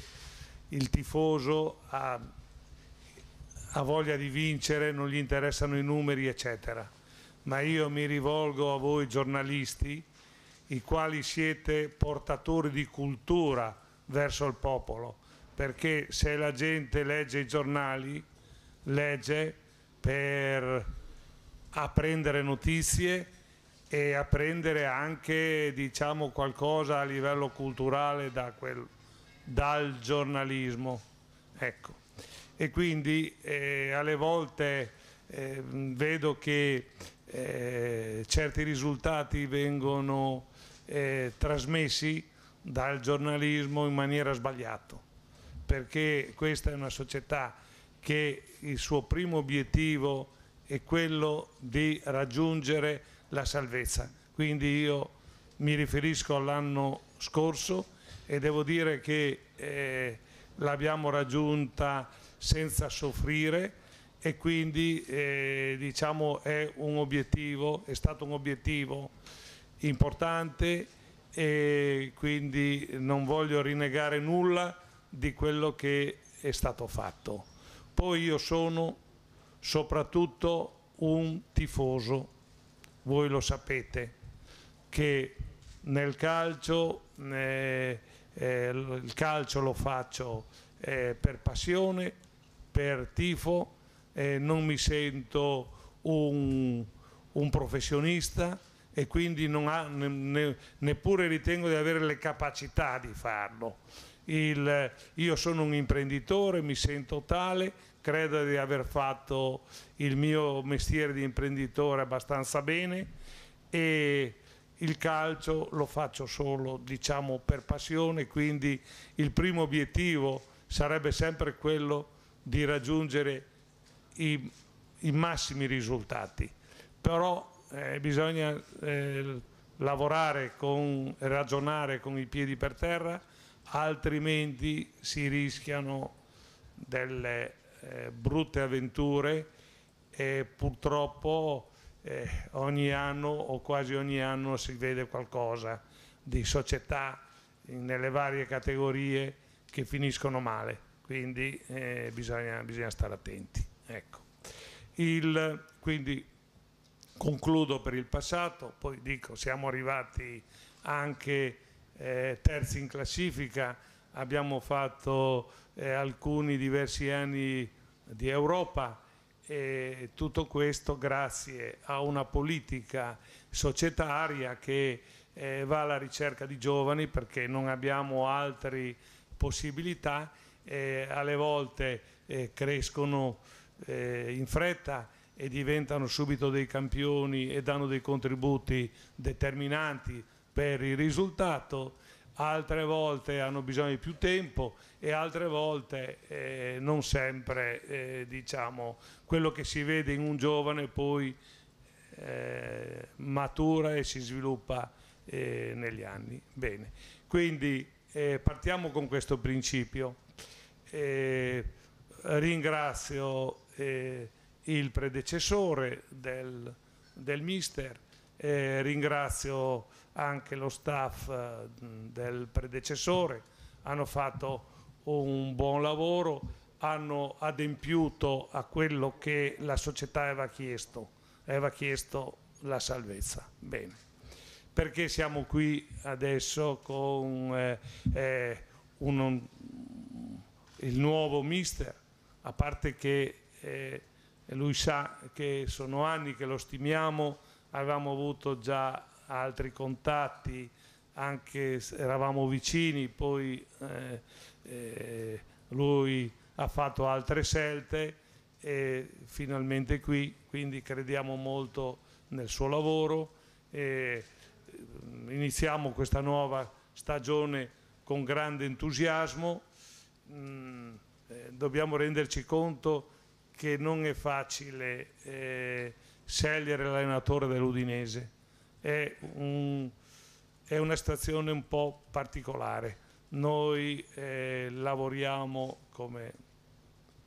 il tifoso ha, ha voglia di vincere, non gli interessano i numeri, eccetera ma io mi rivolgo a voi giornalisti, i quali siete portatori di cultura verso il popolo, perché se la gente legge i giornali, legge per apprendere notizie e apprendere anche diciamo, qualcosa a livello culturale da quel, dal giornalismo. Ecco. E quindi eh, alle volte eh, vedo che eh, certi risultati vengono eh, trasmessi dal giornalismo in maniera sbagliata, perché questa è una società che il suo primo obiettivo è quello di raggiungere la salvezza. Quindi io mi riferisco all'anno scorso e devo dire che eh, l'abbiamo raggiunta senza soffrire, e quindi eh, diciamo è, obiettivo, è stato un obiettivo importante e quindi non voglio rinnegare nulla di quello che è stato fatto. Poi io sono soprattutto un tifoso, voi lo sapete, che nel calcio, eh, eh, il calcio lo faccio eh, per passione, per tifo, eh, non mi sento un, un professionista e quindi non ha, ne, neppure ritengo di avere le capacità di farlo. Il, io sono un imprenditore, mi sento tale, credo di aver fatto il mio mestiere di imprenditore abbastanza bene e il calcio lo faccio solo diciamo, per passione, quindi il primo obiettivo sarebbe sempre quello di raggiungere i, i massimi risultati, però eh, bisogna eh, lavorare con, ragionare con i piedi per terra, altrimenti si rischiano delle eh, brutte avventure e purtroppo eh, ogni anno o quasi ogni anno si vede qualcosa di società nelle varie categorie che finiscono male, quindi eh, bisogna, bisogna stare attenti. Ecco. Il, quindi concludo per il passato, poi dico siamo arrivati anche eh, terzi in classifica, abbiamo fatto eh, alcuni diversi anni di Europa e tutto questo grazie a una politica societaria che eh, va alla ricerca di giovani perché non abbiamo altre possibilità, alle volte eh, crescono eh, in fretta e diventano subito dei campioni e danno dei contributi determinanti per il risultato, altre volte hanno bisogno di più tempo e altre volte eh, non sempre eh, diciamo, quello che si vede in un giovane poi eh, matura e si sviluppa eh, negli anni. Bene, quindi eh, partiamo con questo principio. Eh, ringrazio eh, il predecessore del, del mister, eh, ringrazio anche lo staff eh, del predecessore, hanno fatto un buon lavoro, hanno adempiuto a quello che la società aveva chiesto, aveva chiesto la salvezza. Bene, perché siamo qui adesso con eh, eh, un, il nuovo mister, a parte che eh, lui sa che sono anni che lo stimiamo, avevamo avuto già altri contatti, anche eravamo vicini, poi eh, eh, lui ha fatto altre scelte e finalmente qui, quindi crediamo molto nel suo lavoro. E mm, iniziamo questa nuova stagione con grande entusiasmo, mm, eh, dobbiamo renderci conto che non è facile eh, scegliere l'allenatore dell'Udinese. È, un, è, una situazione un po' particolare. Noi eh, lavoriamo, come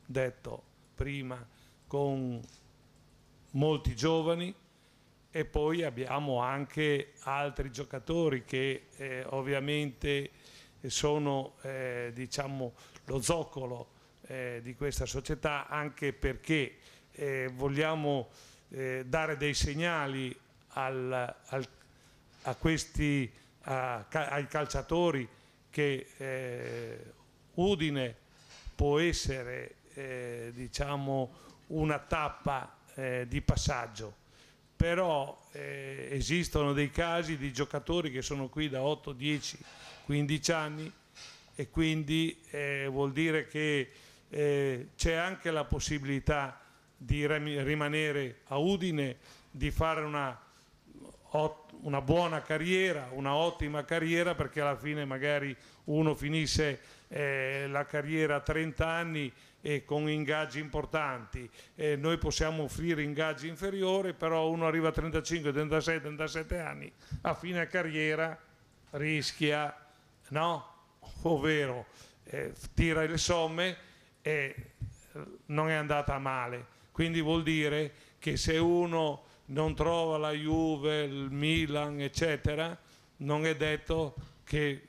detto prima, con molti giovani e poi abbiamo anche altri giocatori che eh, ovviamente sono eh, diciamo, lo zoccolo eh, di questa società anche perché eh, vogliamo eh, dare dei segnali al, al, a questi, a, ai calciatori che eh, Udine può essere eh, diciamo una tappa eh, di passaggio però eh, esistono dei casi di giocatori che sono qui da 8, 10, 15 anni e quindi eh, vuol dire che eh, c'è anche la possibilità di rimanere a Udine, di fare una, una buona carriera, una ottima carriera perché alla fine magari uno finisse eh, la carriera a 30 anni e con ingaggi importanti. Eh, noi possiamo offrire ingaggi inferiori, però uno arriva a 35, 36, 37 anni, a fine carriera rischia, no? Ovvero eh, tira le somme e eh, non è andata male. Quindi vuol dire che se uno non trova la Juve, il Milan, eccetera, non è detto che,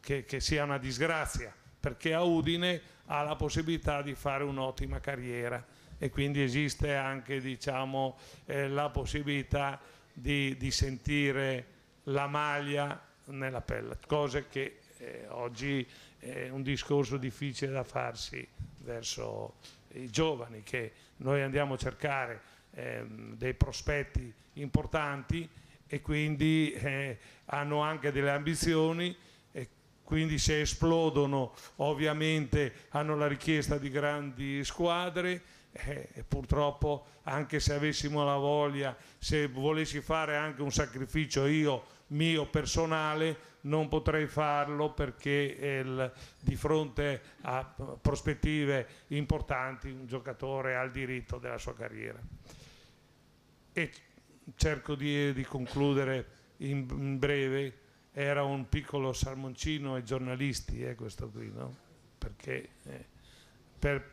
che, che sia una disgrazia, perché a Udine ha la possibilità di fare un'ottima carriera e quindi esiste anche diciamo, eh, la possibilità di, di, sentire la maglia nella pelle, cose che eh, oggi è un discorso difficile da farsi verso i giovani che noi andiamo a cercare ehm, dei prospetti importanti e quindi eh, hanno anche delle ambizioni e quindi se esplodono ovviamente hanno la richiesta di grandi squadre eh, purtroppo anche se avessimo la voglia se volessi fare anche un sacrificio io mio personale non potrei farlo perché eh, il, di fronte a prospettive importanti un giocatore ha il diritto della sua carriera. E cerco di, di concludere in, breve, era un piccolo salmoncino ai giornalisti eh, questo qui, no? perché eh, per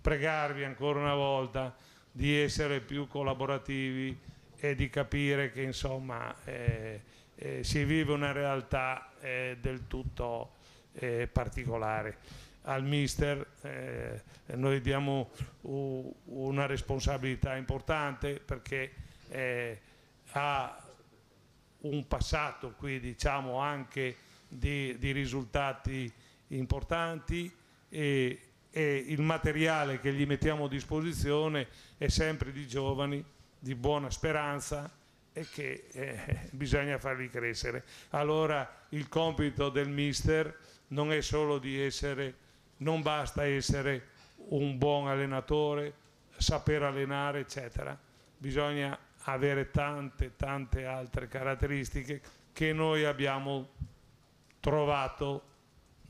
pregarvi ancora una volta di essere più collaborativi e di capire che insomma... Eh, eh, si vive una realtà eh, del tutto eh, particolare. Al mister eh, noi diamo una responsabilità importante perché eh, ha un passato qui diciamo anche di, di risultati importanti e, e il materiale che gli mettiamo a disposizione è sempre di giovani, di buona speranza, e che eh, bisogna farli crescere. Allora il compito del mister non è solo di essere, non basta essere un buon allenatore, saper allenare, eccetera. Bisogna avere tante, tante altre caratteristiche che noi abbiamo trovato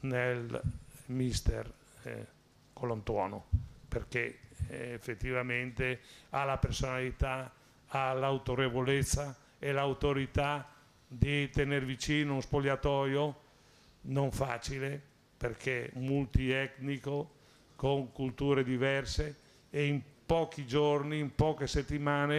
nel mister eh, Colontuono, perché eh, effettivamente ha la personalità, ha l'autorevolezza e l'autorità di tenere vicino un spogliatoio non facile perché multietnico, con culture diverse e in pochi giorni, in poche settimane